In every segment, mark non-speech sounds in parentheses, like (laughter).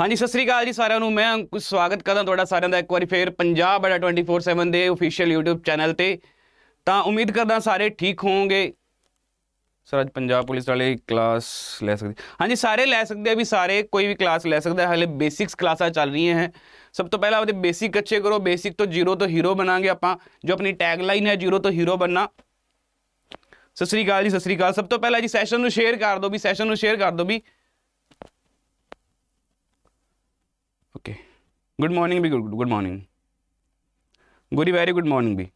ਹਾਂਜੀ ਸਤਿ ਸ੍ਰੀ ਅਕਾਲ ਜੀ ਸਾਰਿਆਂ ਨੂੰ ਮੈਂ ਅੰਕੁਸ਼ ਸਵਾਗਤ ਕਰਦਾ ਤੁਹਾਡਾ ਸਾਰਿਆਂ ਦਾ ਇੱਕ ਵਾਰੀ ਫੇਰ ਪੰਜਾਬ ਬੜਾ 24/7 ਦੇ ਅਫੀਸ਼ੀਅਲ YouTube ਚੈਨਲ ਤੇ ਤਾਂ ਉਮੀਦ ਕਰਦਾ ਸਾਰੇ ਠੀਕ ਹੋਵੋਗੇ ਸਰ ਅੱਜ ਪੰਜਾਬ ਪੁਲਿਸ ਵਾਲੇ ਕਲਾਸ ਲੈ ਸਕਦੇ ਹਾਂਜੀ ਸਾਰੇ ਲੈ ਸਕਦੇ ਆ ਵੀ ਸਾਰੇ ਕੋਈ ਵੀ ਕਲਾਸ ਲੈ ਸਕਦਾ ਹਲੇ ਬੇਸਿਕਸ ਕਲਾਸਾਂ ਚੱਲ ਰਹੀਆਂ ਹੈ ਸਭ ਤੋਂ ਪਹਿਲਾਂ ਉਹਦੇ ਬੇਸਿਕ ਅੱਛੇ ਕਰੋ ਬੇਸਿਕ ਤੋਂ ਜ਼ੀਰੋ ਤੋਂ ਹੀਰੋ ਬਣਾਂਗੇ ਆਪਾਂ ਜੋ ਆਪਣੀ ਟੈਗ ਲਾਈਨ ਹੈ ਜ਼ੀਰੋ ਤੋਂ ਹੀਰੋ ਬਣਨਾ ਸਤਿ ਸ੍ਰੀ ਅਕਾਲ ਜੀ ਸਤਿ ਸ੍ਰੀ ਅਕਾਲ ਸਭ ਤੋਂ ਪਹਿਲਾਂ ਜੀ ਸੈਸ਼ਨ ਨੂੰ ਸ਼ੇਅਰ ਕਰ ਦਿਓ ਵੀ ਸੈਸ਼ਨ ਨੂੰ ਸ਼ੇਅਰ ਕਰ ਦਿਓ ਵੀ ओके गुड मॉर्निंग भी good morning Guri very good morning ਵੀ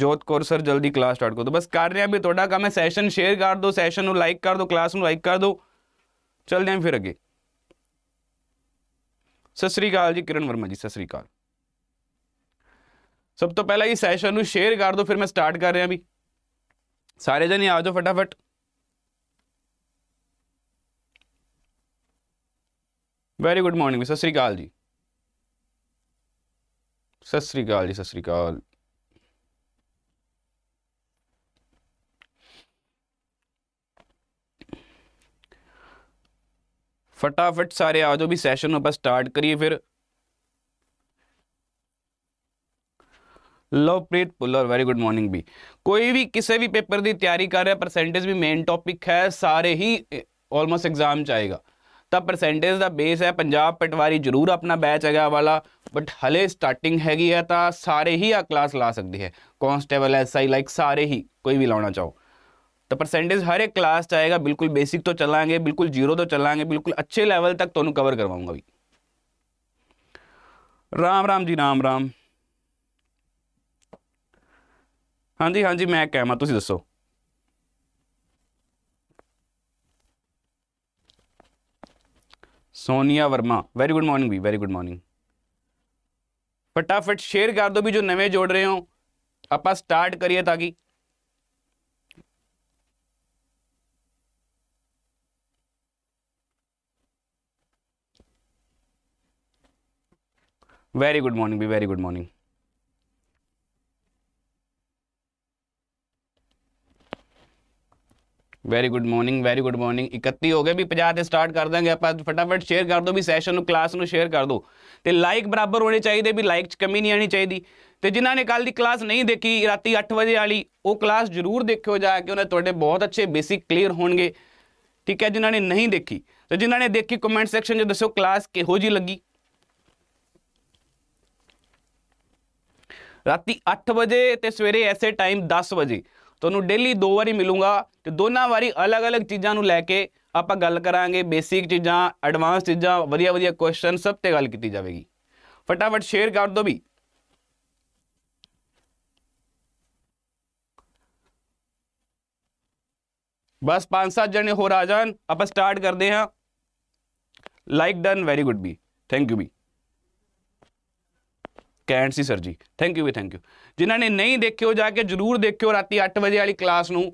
ਜੋਤ ਕੌਰ ਸਰ ਜਲਦੀ ਕਲਾਸ ਸਟਾਰਟ ਕਰ ਦੋ ਬਸ ਕਰ ਰਿਹਾ ਵੀ ਤੁਹਾਡਾ ਕੰਮ ਹੈ ਸੈਸ਼ਨ ਸ਼ੇਅਰ ਕਰ ਦੋ ਸੈਸ਼ਨ ਨੂੰ ਲਾਈਕ ਕਰ ਦੋ ਕਲਾਸ ਨੂੰ ਲਾਈਕ ਕਰ ਦੋ ਚਲਦੇ ਆਂ ਫਿਰ ਅੱਗੇ ਸਤਿ ਸ੍ਰੀ ਅਕਾਲ ਜੀ ਕਿਰਨ ਵਰਮਾ ਜੀ ਸਤਿ ਸ੍ਰੀ ਅਕਾਲ ਸਭ ਤੋਂ ਪਹਿਲਾਂ ਇਹ ਸੈਸ਼ਨ ਨੂੰ ਸ਼ੇਅਰ ਕਰ ਦਿਓ ਫਿਰ ਮੈਂ ਸਟਾਰਟ ਕਰ ਰਿਹਾ ਵੀ ਸਾਰੇ ਜਣੇ ਆ ਜਾਓ ਫਟਾਫਟ ਵੈਰੀ ਗੁੱਡ ਮਾਰਨਿੰਗ ਸਤਿ ਸ੍ਰੀ ਅਕਾਲ ਜੀ ਸਤਿ ਸ੍ਰੀ ਅਕਾਲ ਜੀ ਸਤਿ ਸ੍ਰੀ ਅਕਾਲ फटाफट सारे आ जाओ भी सेशन आप स्टार्ट करिए फिर Lovepreet Pullar very good morning ਵੀ ਕੋਈ ਵੀ ਕਿਸੇ ਵੀ ਪੇਪਰ ਦੀ ਤਿਆਰੀ ਕਰ ਰਿਹਾ ਪਰਸੈਂਟੇਜ ਵੀ ਮੇਨ ਟਾਪਿਕ ਹੈ ਸਾਰੇ ਹੀ ਆਲਮੋਸਟ ਐਗਜ਼ਾਮ ਚ ਆਏਗਾ ਤਾਂ ਪਰਸੈਂਟੇਜ ਦਾ ਬੇਸ ਹੈ ਪੰਜਾਬ ਪਟਵਾਰੀ ਜ਼ਰੂਰ ਆਪਣਾ ਬੈਚ ਹੈਗਾ ਵਾਲਾ ਬਟ ਹਲੇ ਸਟਾਰਟਿੰਗ ਹੈਗੀ ਹੈ ਤਾਂ ਸਾਰੇ ਹੀ ਆ ਕਲਾਸ ਲਾ ਸਕਦੇ ਹੈ ਕਨਸਟੇਬਲ ਐਸਆਈ ਲਾਈਕ ਸਾਰੇ ਹੀ ਕੋਈ ਵੀ ਲਾਉਣਾ ਚਾਹੋ ਤਾਂ ਪਰਸੈਂਟੇਜ ਹਰ ਇੱਕ ਕਲਾਸ ਚ ਆਏਗਾ ਬਿਲਕੁਲ ਬੇਸਿਕ ਤੋਂ ਚੱਲਾਂਗੇ ਬਿਲਕੁਲ ਜ਼ੀਰੋ ਤੋਂ ਚੱਲਾਂਗੇ ਬਿਲਕੁਲ ਅੱਛੇ ਲੈਵਲ ਤੱਕ ਤੁਹਾਨੂੰ ਕਵਰ ਕਰਵਾਉਂਗਾ ਵੀ ਰਾਮ ਰਾਮ ਜੀ ਰਾਮ ਰਾਮ ਹਾਂਜੀ ਹਾਂਜੀ ਮੈਂ ਕਹਿਮਾ ਤੁਸੀਂ ਦੱਸੋ Sonia Verma very good morning भी वेरी गुड मॉर्निंग फटाफट शेयर कर दो भी जो नवे जोड़ रहे हो आप स्टार्ट करिए ताकि वेरी गुड मॉर्निंग भी very good morning very good morning very good morning 31 ਹੋ ਗਏ ਵੀ 50 ਤੇ ਸਟਾਰਟ ਕਰ ਦਾਂਗੇ ਆਪਾਂ ਫਟਾਫਟ ਸ਼ੇਅਰ ਕਰ ਦਿਓ ਵੀ ਸੈਸ਼ਨ ਨੂੰ ਕਲਾਸ ਨੂੰ ਸ਼ੇਅਰ ਕਰ ਦਿਓ ਤੇ ਲਾਈਕ ਬਰਾਬਰ ਹੋਣੇ ਚਾਹੀਦੇ ਵੀ ਲਾਈਕ 'ਚ ਕਮੀ ਨਹੀਂ ਆਣੀ ਚਾਹੀਦੀ ਤੇ ਜਿਨ੍ਹਾਂ ਨੇ ਕੱਲ ਦੀ ਕਲਾਸ ਨਹੀਂ ਦੇਖੀ ਰਾਤੀ 8 ਵਜੇ ਵਾਲੀ ਉਹ ਕਲਾਸ ਜ਼ਰੂਰ ਦੇਖਿਓ ਜਾ ਕੇ ਉਹਨੇ ਤੁਹਾਡੇ ਬਹੁਤ ਅੱਛੇ ਬੇਸਿਕ ਕਲੀਅਰ ਹੋਣਗੇ ਠੀਕ ਹੈ ਜਿਨ੍ਹਾਂ ਨੇ ਨਹੀਂ ਦੇਖੀ ਤੇ ਜਿਨ੍ਹਾਂ ਨੇ ਦੇਖੀ ਕਮੈਂਟ ਸੈਕਸ਼ਨ 'ਚ ਦੱਸੋ ਕਲਾਸ ਕਿਹੋ ਜੀ ਲੱਗੀ ਰਾਤੀ 8 ਵਜੇ ਤੇ ਸਵੇਰੇ ਐਸੇ ਟਾਈਮ 10 ਵਜੇ ਤੁਹਾਨੂੰ ਡੇਲੀ ਦੋ ਵਾਰੀ ਮਿਲੂੰਗਾ ਤੇ ਦੋਨਾਂ ਵਾਰੀ ਅਲੱਗ-ਅਲੱਗ ਚੀਜ਼ਾਂ ਨੂੰ ਲੈ ਕੇ ਆਪਾਂ ਗੱਲ ਕਰਾਂਗੇ ਬੇਸਿਕ ਚੀਜ਼ਾਂ ਐਡਵਾਂਸ ਚੀਜ਼ਾਂ ਵਧੀਆ-ਵਧੀਆ ਕੁਐਸਚਨ ਸਭ ਤੇ ਗੱਲ ਕੀਤੀ ਜਾਵੇਗੀ ਫਟਾਫਟ ਸ਼ੇਅਰ ਕਰ ਦਿਓ ਵੀ ਬਸ 5-7 ਜਣੇ ਹੋਰ ਆ ਜਾਣ ਆਪਾਂ ਸਟਾਰਟ ਕਰਦੇ ਹਾਂ ਲਾਈਕ ਡਨ ਵੈਰੀ ਗੁੱਡ ਵੀ ਥੈਂਕ ਯੂ ਵੀ ਕੈਂਟ ਸੀ ਸਰ ਜੀ ਥੈਂਕ ਯੂ ਵੀ ਥੈਂਕ ਯੂ ਜਿਨ੍ਹਾਂ ਨੇ ਨਹੀਂ ਦੇਖਿਓ ਜਾ ਕੇ ਜਰੂਰ ਦੇਖਿਓ ਰਾਤੀ 8 ਵਜੇ ਵਾਲੀ ਕਲਾਸ ਨੂੰ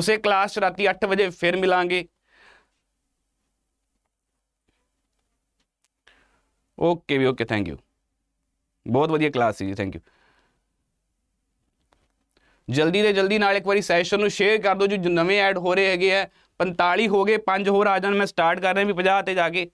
ਉਸੇ ਕਲਾਸ ਰਾਤੀ 8 ਵਜੇ ਫਿਰ ਮਿਲਾਂਗੇ ਓਕੇ ਵੀ ਓਕੇ ਥੈਂਕ ਯੂ ਬਹੁਤ ਵਧੀਆ ਕਲਾਸ ਸੀ ਜੀ ਥੈਂਕ ਯੂ ਜਲਦੀ ਦੇ ਜਲਦੀ ਨਾਲ ਇੱਕ ਵਾਰੀ ਸੈਸ਼ਨ ਨੂੰ ਸ਼ੇਅਰ ਕਰ ਦਿਓ ਜੋ ਨਵੇਂ ਐਡ ਹੋ ਰਹੇ ਹੈਗੇ ਆ 45 ਹੋ ਗਏ 5 ਹੋਰ ਆ ਜਾਣ ਮੈਂ ਸਟਾਰਟ ਕਰ ਰਿਹਾ ਵੀ 50 ਤੇ ਜਾ ਕੇ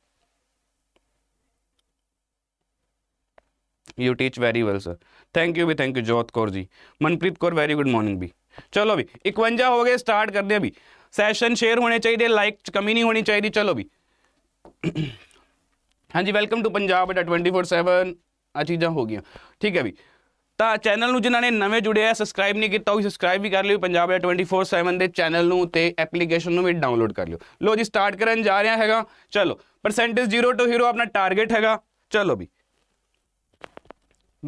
you teach very well sir thank you ਵੀ thank you Jot Kaur ji Manpreet Kaur very good morning ਵੀ ਚਲੋ ਵੀ 51 ਹੋ ਗਏ ਸਟਾਰਟ ਕਰਦੇ ਆ ਵੀ ਸੈਸ਼ਨ ਸ਼ੇਅਰ ਹੋਣੇ ਚਾਹੀਦੇ ਲਾਈਕ ਕਮੀ ਨਹੀਂ ਹੋਣੀ ਚਾਹੀਦੀ ਚਲੋ ਵੀ ਹਾਂਜੀ ਵੈਲਕਮ ਟੂ ਪੰਜਾਬ ਅਟ 24/7 ਆ ਚੀਜ਼ਾਂ ਹੋ ਗਈਆਂ ਠੀਕ ਹੈ ਵੀ ਤਾਂ ਚੈਨਲ ਨੂੰ ਜਿਨ੍ਹਾਂ ਨੇ ਨਵੇਂ ਜੁੜੇ ਆ ਸਬਸਕ੍ਰਾਈਬ ਨਹੀਂ ਕੀਤਾ ਉਹ ਸਬਸਕ੍ਰਾਈਬ ਵੀ ਕਰ ਲਿਓ ਪੰਜਾਬ ਅਟ 24/7 ਦੇ ਚੈਨਲ ਨੂੰ ਤੇ ਐਪਲੀਕੇਸ਼ਨ ਨੂੰ ਵੀ ਡਾਊਨਲੋਡ ਕਰ ਲਿਓ ਲੋ ਜੀ ਸਟਾਰਟ ਕਰਨ ਜਾ ਰਿਹਾ ਹੈਗਾ ਚਲੋ ਪਰਸੈਂਟੇਜ 0 ਟੂ ਹੀਰੋ ਆਪਣਾ ਟਾਰਗੇਟ ਹੈਗਾ ਚਲੋ ਵੀ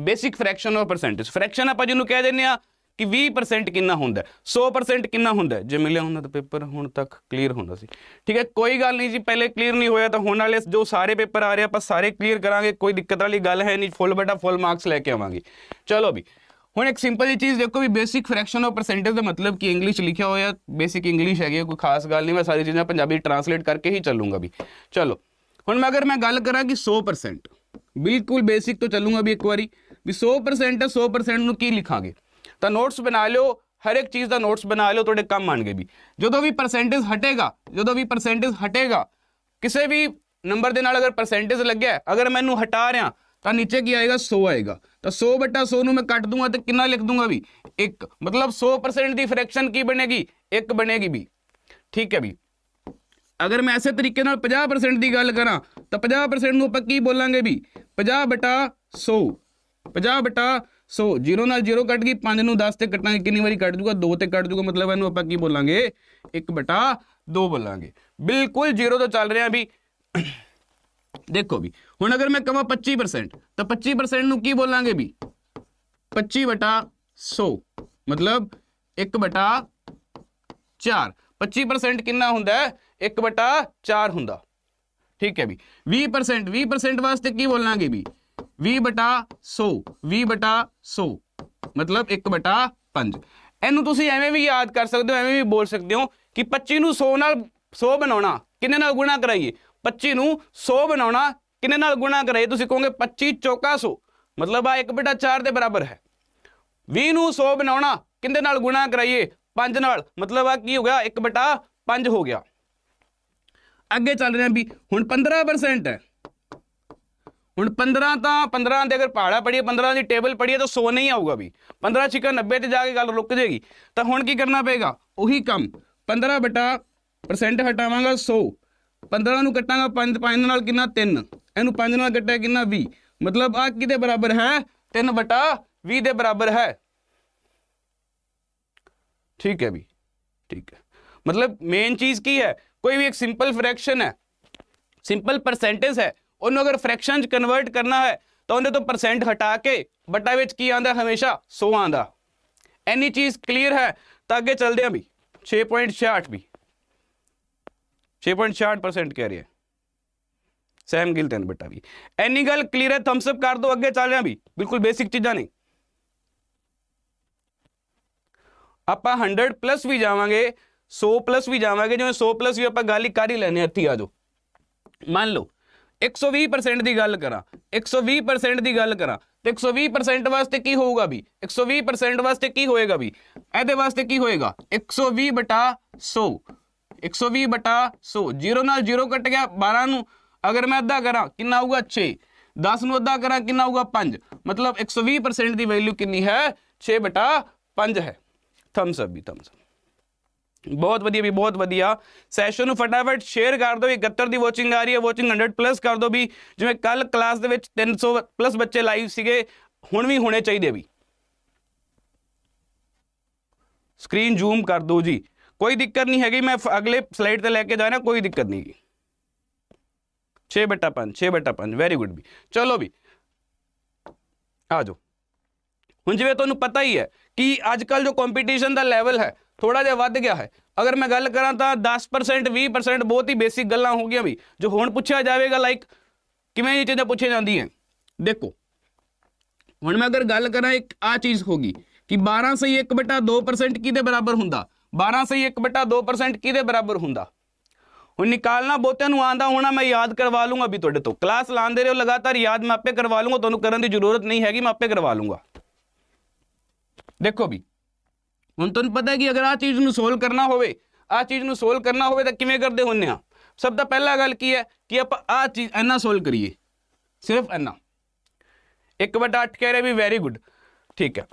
ਬੇਸਿਕ ਫ੍ਰੈਕਸ਼ਨ ਔਰ ਪਰਸੈਂਟੇਜ ਫ੍ਰੈਕਸ਼ਨ ਆਪਾਂ ਜਿਹਨੂੰ ਕਹਿ ਦਿੰਨੇ ਆ ਕਿ 20% ਕਿੰਨਾ ਹੁੰਦਾ 100% ਕਿੰਨਾ ਹੁੰਦਾ ਜੇ ਮਿਲਿਆ ਹੁੰਦਾ ਤਾਂ ਪੇਪਰ ਹੁਣ ਤੱਕ ਕਲੀਅਰ ਹੁੰਦਾ ਸੀ ਠੀਕ ਹੈ ਕੋਈ ਗੱਲ ਨਹੀਂ ਜੀ ਪਹਿਲੇ ਕਲੀਅਰ ਨਹੀਂ ਹੋਇਆ ਤਾਂ ਹੁਣ ਵਾਲੇ ਜੋ ਸਾਰੇ ਪੇਪਰ ਆ ਰਹੇ ਆਪਾਂ ਸਾਰੇ ਕਲੀਅਰ ਕਰਾਂਗੇ ਕੋਈ ਦਿੱਕਤ ਵਾਲੀ ਗੱਲ ਹੈ ਨਹੀਂ ਫੁੱਲ ਬਟਾ ਫੁੱਲ ਮਾਰਕਸ ਲੈ ਕੇ ਆਵਾਂਗੇ ਚਲੋ ਵੀ ਹੁਣ ਇੱਕ ਸਿੰਪਲ ਜੀ ਚੀਜ਼ ਦੇਖੋ ਵੀ ਬੇਸਿਕ ਫ੍ਰੈਕਸ਼ਨ ਔਰ ਪਰਸੈਂਟੇਜ ਦਾ ਮਤਲਬ ਕੀ ਇੰਗਲਿਸ਼ ਲਿਖਿਆ ਹੋਇਆ ਬੇਸਿਕ ਇੰਗਲਿਸ਼ ਹੈਗੀ ਕੋਈ ਖਾਸ ਗੱਲ ਨਹੀਂ ਮੈਂ ਸਾਰੀ ਚੀਜ਼ਾਂ ਪੰਜਾਬੀ ਟਰਾਂਸਲੇਟ ਕਰਕੇ ਹੀ ਚੱਲੂਗਾ ਵੀ ਚਲੋ ਹੁਣ ਮੈਂ ਅਗਰ ਮੈਂ ਗੱਲ ਕਰਾਂ ਕਿ 100% ਬਿਲਕੁਲ ਬੇਸਿਕ ਤੋਂ ਚੱਲੂਗਾ ਵੀ ਇੱਕ ਵਾਰੀ ਵੀ 100% ਹੈ 100% ਨੂੰ ਕੀ ਲਿਖਾਂਗੇ ਤਾਂ ਨੋਟਸ ਬਣਾ ਲਿਓ ਹਰ ਇੱਕ ਚੀਜ਼ ਦਾ ਨੋਟਸ ਬਣਾ ਲਿਓ ਤੁਹਾਡੇ ਕੰਮ ਆਣਗੇ ਵੀ ਜਦੋਂ ਵੀ ਪਰਸੈਂਟੇਜ ਹਟੇਗਾ ਜਦੋਂ ਵੀ ਪਰਸੈਂਟੇਜ ਹਟੇਗਾ ਕਿਸੇ ਵੀ ਨੰਬਰ ਦੇ ਨਾਲ ਅਗਰ ਪਰਸੈਂਟੇਜ ਲੱਗਿਆ ਅਗਰ ਮੈਨੂੰ ਹਟਾ ਰਿਆਂ ਤਾਂ ਨੀਚੇ ਕੀ ਆਏਗਾ 100 ਆਏਗਾ ਤਾਂ 100 ਬਟਾ 100 ਨੂੰ ਮੈਂ ਕੱਟ ਦੂੰਗਾ ਤੇ ਕਿੰਨਾ ਲਿਖ ਦੂੰਗਾ ਵੀ 1 ਮਤਲਬ 100% ਦੀ ਫ੍ਰੈਕਸ਼ਨ ਕੀ ਬਣੇਗੀ 1 ਬਣੇਗੀ ਵੀ ਠੀਕ ਹੈ ਵੀ ਅਗਰ ਮੈਂ ਐਸੇ ਤਰੀਕੇ ਨਾਲ 50% ਦੀ ਗੱਲ ਕਰਾਂ ਤਾਂ 50% ਨੂੰ ਆਪਾਂ ਕੀ ਬੋਲਾਂਗੇ ਵੀ 50 ਬਟਾ 100 50 ਬਟਾ 100 0 ਨਾਲ 0 ਕੱਟ ਗਈ 5 ਨੂੰ 10 ਤੇ ਕੱਟਾਂਗੇ ਕਿੰਨੀ ਵਾਰੀ ਕੱਟ ਜੂਗਾ 2 ਤੇ ਕੱਟ ਜੂਗਾ ਮਤਲਬ ਇਹਨੂੰ ਆਪਾਂ ਕੀ ਬੋਲਾਂਗੇ 1 ਬਟਾ 2 ਬੋਲਾਂਗੇ ਬਿਲਕੁਲ 0 ਤੋਂ ਚੱਲ ਰਿਹਾ ਵੀ ਦੇਖੋ ਵੀ ਹੁਣ ਅਗਰ ਮੈਂ ਕਹਾਂ 25% ਤਾਂ 25% ਨੂੰ ਕੀ ਬੋਲਾਂਗੇ ਵੀ 25 ਬਟਾ 100 ਮਤਲਬ 1 ਬਟਾ 4 25% ਕਿੰਨਾ ਹੁੰਦਾ 1 ਬਟਾ 4 ਹੁੰਦਾ ਠੀਕ ਹੈ ਵੀ 20% 20% ਵਾਸਤੇ ਕੀ ਬੋਲਾਂਗੇ ਵੀ 20 ਬਟਾ 100 20 ਬਟਾ 100 ਮਤਲਬ 1 ਬਟਾ 5 ਇਹਨੂੰ ਤੁਸੀਂ ਐਵੇਂ ਵੀ ਯਾਦ ਕਰ ਸਕਦੇ ਹੋ ਐਵੇਂ ਵੀ ਬੋਲ ਸਕਦੇ ਹੋ ਕਿ 25 ਨੂੰ 100 ਨਾਲ 100 ਬਣਾਉਣਾ ਕਿੰਨੇ ਨਾਲ ਗੁਣਾ ਕਰਾਈਏ 25 ਨੂੰ 100 ਬਣਾਉਣਾ ਕਿੰਨੇ ਨਾਲ ਗੁਣਾ ਕਰਾਈਏ ਤੁਸੀਂ ਕਹੋਗੇ 25 ਚੌਕਾ 100 ਮਤਲਬ ਆ 1 ਬਟਾ 4 ਦੇ ਬਰਾਬਰ ਹੈ 20 ਨੂੰ 100 ਬਣਾਉਣਾ ਕਿੰਦੇ ਨਾਲ ਗੁਣਾ ਕਰਾਈਏ 5 ਨਾਲ ਮਤਲਬ ਆ ਕੀ ਹੋ ਗਿਆ 1 ਬਟਾ 5 ਹੋ ਗਿਆ ਅੱਗੇ ਚੱਲ ਰਹੇ ਆ ਵੀ ਹੁਣ 15% ਹੈ ਹੁਣ 15 ਤਾਂ 15 ਦੇ ਅਗਰ ਪਹਾੜਾ ਪੜੀਏ 15 ਦੀ ਟੇਬਲ ਪੜੀਏ ਤਾਂ 100 ਨਹੀਂ ਆਊਗਾ ਵੀ 15 ਛਿਕਾ 90 ਤੇ ਜਾ ਕੇ ਗੱਲ ਰੁਕ ਜੇਗੀ ਤਾਂ ਹੁਣ ਕੀ ਕਰਨਾ ਪਏਗਾ ਉਹੀ ਕੰਮ 15 ਬਟਾ ਪਰਸੈਂਟ ਹਟਾਵਾਂਗਾ 100 15 ਨੂੰ ਕੱਟਾਂਗਾ 5 5 ਨਾਲ ਕਿੰਨਾ 3 ਇਹਨੂੰ 5 ਨਾਲ ਕੱਟਿਆ ਕਿੰਨਾ 20 ਮਤਲਬ ਆ ਕਿਤੇ ਬਰਾਬਰ ਹੈ 3 ਬਟਾ 20 ਦੇ ਬਰਾਬਰ ਹੈ ਠੀਕ ਹੈ ਵੀ ਠੀਕ ਹੈ ਮਤਲਬ ਮੇਨ ਚੀਜ਼ ਕੀ ਹੈ ਕੋਈ ਵੀ ਇੱਕ ਸਿੰਪਲ फ्रैक्शन ਹੈ ਸਿੰਪਲ ਪਰਸੈਂਟੇਜ ਹੈ ਉਹਨੂੰ ਅਗਰ ਫ੍ਰੈਕਸ਼ਨ ਚ ਕਨਵਰਟ ਕਰਨਾ ਹੈ ਤਾਂ ਉਹਦੇ ਤੋਂ ਪਰਸੈਂਟ ਹਟਾ ਕੇ ਬਟਾ ਵਿੱਚ ਕੀ ਆਂਦਾ ਹਮੇਸ਼ਾ 100 ਆਂਦਾ ਐਨੀ ਚੀਜ਼ ਕਲੀਅਰ ਹੈ ਤਾਂ ਅੱਗੇ ਚੱਲਦੇ ਆਂ ਵੀ 6.68 ਵੀ 6.68% ਕਹਿ ਰਿਹਾ ਸਹਿਮ ਗਿਲ ਗਿਲਟਨ ਬਟਾ ਵੀ ਐਨੀ ਗੱਲ ਕਲੀਅਰ ਹੈ ਥੰਬਸ ਅਪ ਕਰ ਦਿਓ ਅੱਗੇ ਚੱਲ ਆਂ ਵੀ ਬਿਲਕੁਲ ਬੇਸਿਕ ਚੀਜ਼ਾਂ ਨੇ ਆਪਾਂ 100 ਪਲੱਸ ਵੀ ਜਾਵਾਂਗੇ 100 ਪਲੱਸ ਵੀ ਜਾਵਾਂਗੇ ਜਿਵੇਂ 100 ਪਲੱਸ ਵੀ ਆਪਾਂ ਗੱਲ ਹੀ ਕਰ ਹੀ ਲੈਨੇ ਹੱਥੀ ਆ ਜੋ ਮੰਨ ਲਓ 120% ਦੀ ਗੱਲ ਕਰਾਂ 120% ਦੀ ਗੱਲ ਕਰਾਂ ਤੇ 120% ਵਾਸਤੇ ਕੀ ਹੋਊਗਾ ਵੀ 120% ਵਾਸਤੇ ਕੀ ਹੋਏਗਾ ਵੀ ਇਹਦੇ ਵਾਸਤੇ ਕੀ ਹੋਏਗਾ 120 ਬਟਾ 100 120 ਬਟਾ 100 0 ਨਾਲ 0 ਕੱਟ ਗਿਆ 12 ਨੂੰ ਅਗਰ ਮੈਂ ਅੱਧਾ ਕਰਾਂ ਕਿੰਨਾ ਆਊਗਾ 6 10 ਨੂੰ ਅੱਧਾ ਕਰਾਂ ਕਿੰਨਾ ਆਊਗਾ 5 ਮਤਲਬ 120% ਦੀ ਵੈਲਿਊ ਕਿੰਨੀ ਹੈ 6 ਬਟਾ 5 ਹੈ ਥੰਬਸ ਅਪ ਵੀ ਥੰਬਸ ਅਪ ਬਹੁਤ ਵਧੀਆ ਵੀ ਬਹੁਤ ਵਧੀਆ ਸੈਸ਼ਨ ਨੂੰ ਫਟਾਫਟ ਸ਼ੇਅਰ ਕਰ ਦਿਓ 71 ਦੀ ਵਾਚਿੰਗ ਆ ਰਹੀ ਹੈ ਵਾਚਿੰਗ 100 ਪਲੱਸ ਕਰ ਦਿਓ ਵੀ ਜਿਵੇਂ ਕੱਲ ਕਲਾਸ ਦੇ ਵਿੱਚ 300 ਪਲੱਸ ਬੱਚੇ ਲਾਈਵ ਸੀਗੇ ਹੁਣ ਵੀ ਹੋਣੇ ਚਾਹੀਦੇ ਵੀ ਸਕਰੀਨ ਜ਼ੂਮ ਕਰ ਦਿਓ ਜੀ ਕੋਈ ਦਿੱਕਤ ਨਹੀਂ ਹੈਗੀ ਮੈਂ ਅਗਲੇ ਸਲਾਈਡ ਤੇ ਲੈ ਕੇ ਜਾਣਾ ਕੋਈ ਦਿੱਕਤ ਨਹੀਂ 6 ਬਟਾ 5 6 ਬਟਾ 5 ਵੈਰੀ ਗੁੱਡ ਵੀ ਚਲੋ ਵੀ ਆ ਜਾਓ ਹੁਣ ਜਿਵੇਂ ਤੁਹਾਨੂੰ ਪਤਾ ਹੀ ਹੈ ਕਿ ਅੱਜ ਕੱਲ ਜੋ ਕੰਪੀਟੀਸ਼ਨ ਦਾ ਲੈਵਲ ਹੈ ਥੋੜਾ ਜਿਹਾ ਵੱਧ ਗਿਆ ਹੈ ਅਗਰ ਮੈਂ ਗੱਲ ਕਰਾਂ ਤਾਂ 10% 20% ਬਹੁਤ ਹੀ ਬੇਸਿਕ ਗੱਲਾਂ ਹੋ ਗਈਆਂ ਵੀ ਜੋ ਹੁਣ ਪੁੱਛਿਆ ਜਾਵੇਗਾ ਲਾਈਕ ਕਿਵੇਂ ਇਹ ਚੀਜ਼ਾਂ ਪੁੱਛੀਆਂ ਜਾਂਦੀਆਂ ਦੇਖੋ ਹੁਣ ਮੈਂ ਅਗਰ ਗੱਲ ਕਰਾਂ ਇੱਕ ਆ ਚੀਜ਼ ਹੋਗੀ ਕਿ 12 ਸਹੀ 1/2% ਕਿਹਦੇ ਬਰਾਬਰ ਹੁੰਦਾ 12 ਸਹੀ 1/2% ਕਿਹਦੇ ਬਰਾਬਰ ਹੁੰਦਾ ਹੁਣ ਨਿਕਾਲਣਾ ਬੋਤਿਆਂ ਨੂੰ ਆਂਦਾ ਹੋਣਾ ਮੈਂ ਯਾਦ ਕਰਵਾ ਲੂੰਗਾ ਵੀ ਤੁਹਾਡੇ ਤੋਂ ਕਲਾਸ ਲਾਉਂਦੇ ਰਹੋ ਲਗਾਤਾਰ ਯਾਦ ਮੈਂ ਆਪੇ ਕਰਵਾ ਲੂੰਗਾ ਤੁਹਾਨੂੰ ਕਰਨ ਦੀ ਜ਼ਰੂਰਤ ਨਹੀਂ ਹੈਗੀ ਮੈਂ ਆਪੇ ਕਰਵਾ ਲੂੰਗਾ ਦੇਖੋ ਵੀ ਹੁਣ ਤੁਹਾਨੂੰ ਪਤਾ ਕਿ ਅਗਰ ਆ ਚੀਜ਼ ਨੂੰ ਸੋਲਵ ਕਰਨਾ ਹੋਵੇ ਆ ਚੀਜ਼ ਨੂੰ ਸੋਲਵ ਕਰਨਾ ਹੋਵੇ ਤਾਂ ਕਿਵੇਂ ਕਰਦੇ ਹੁੰਨੇ ਆ ਸਭ ਤੋਂ ਪਹਿਲਾ ਗੱਲ ਕੀ ਹੈ ਕਿ ਆਪਾਂ ਆ ਚੀਜ਼ ਐਨਾ ਸੋਲਵ ਕਰੀਏ ਸਿਰਫ ਇੰਨਾ 1/8 ਕਹਿ ਰਿਹਾ ਵੀ ਵੈਰੀ ਗੁੱਡ ਠੀਕ ਹੈ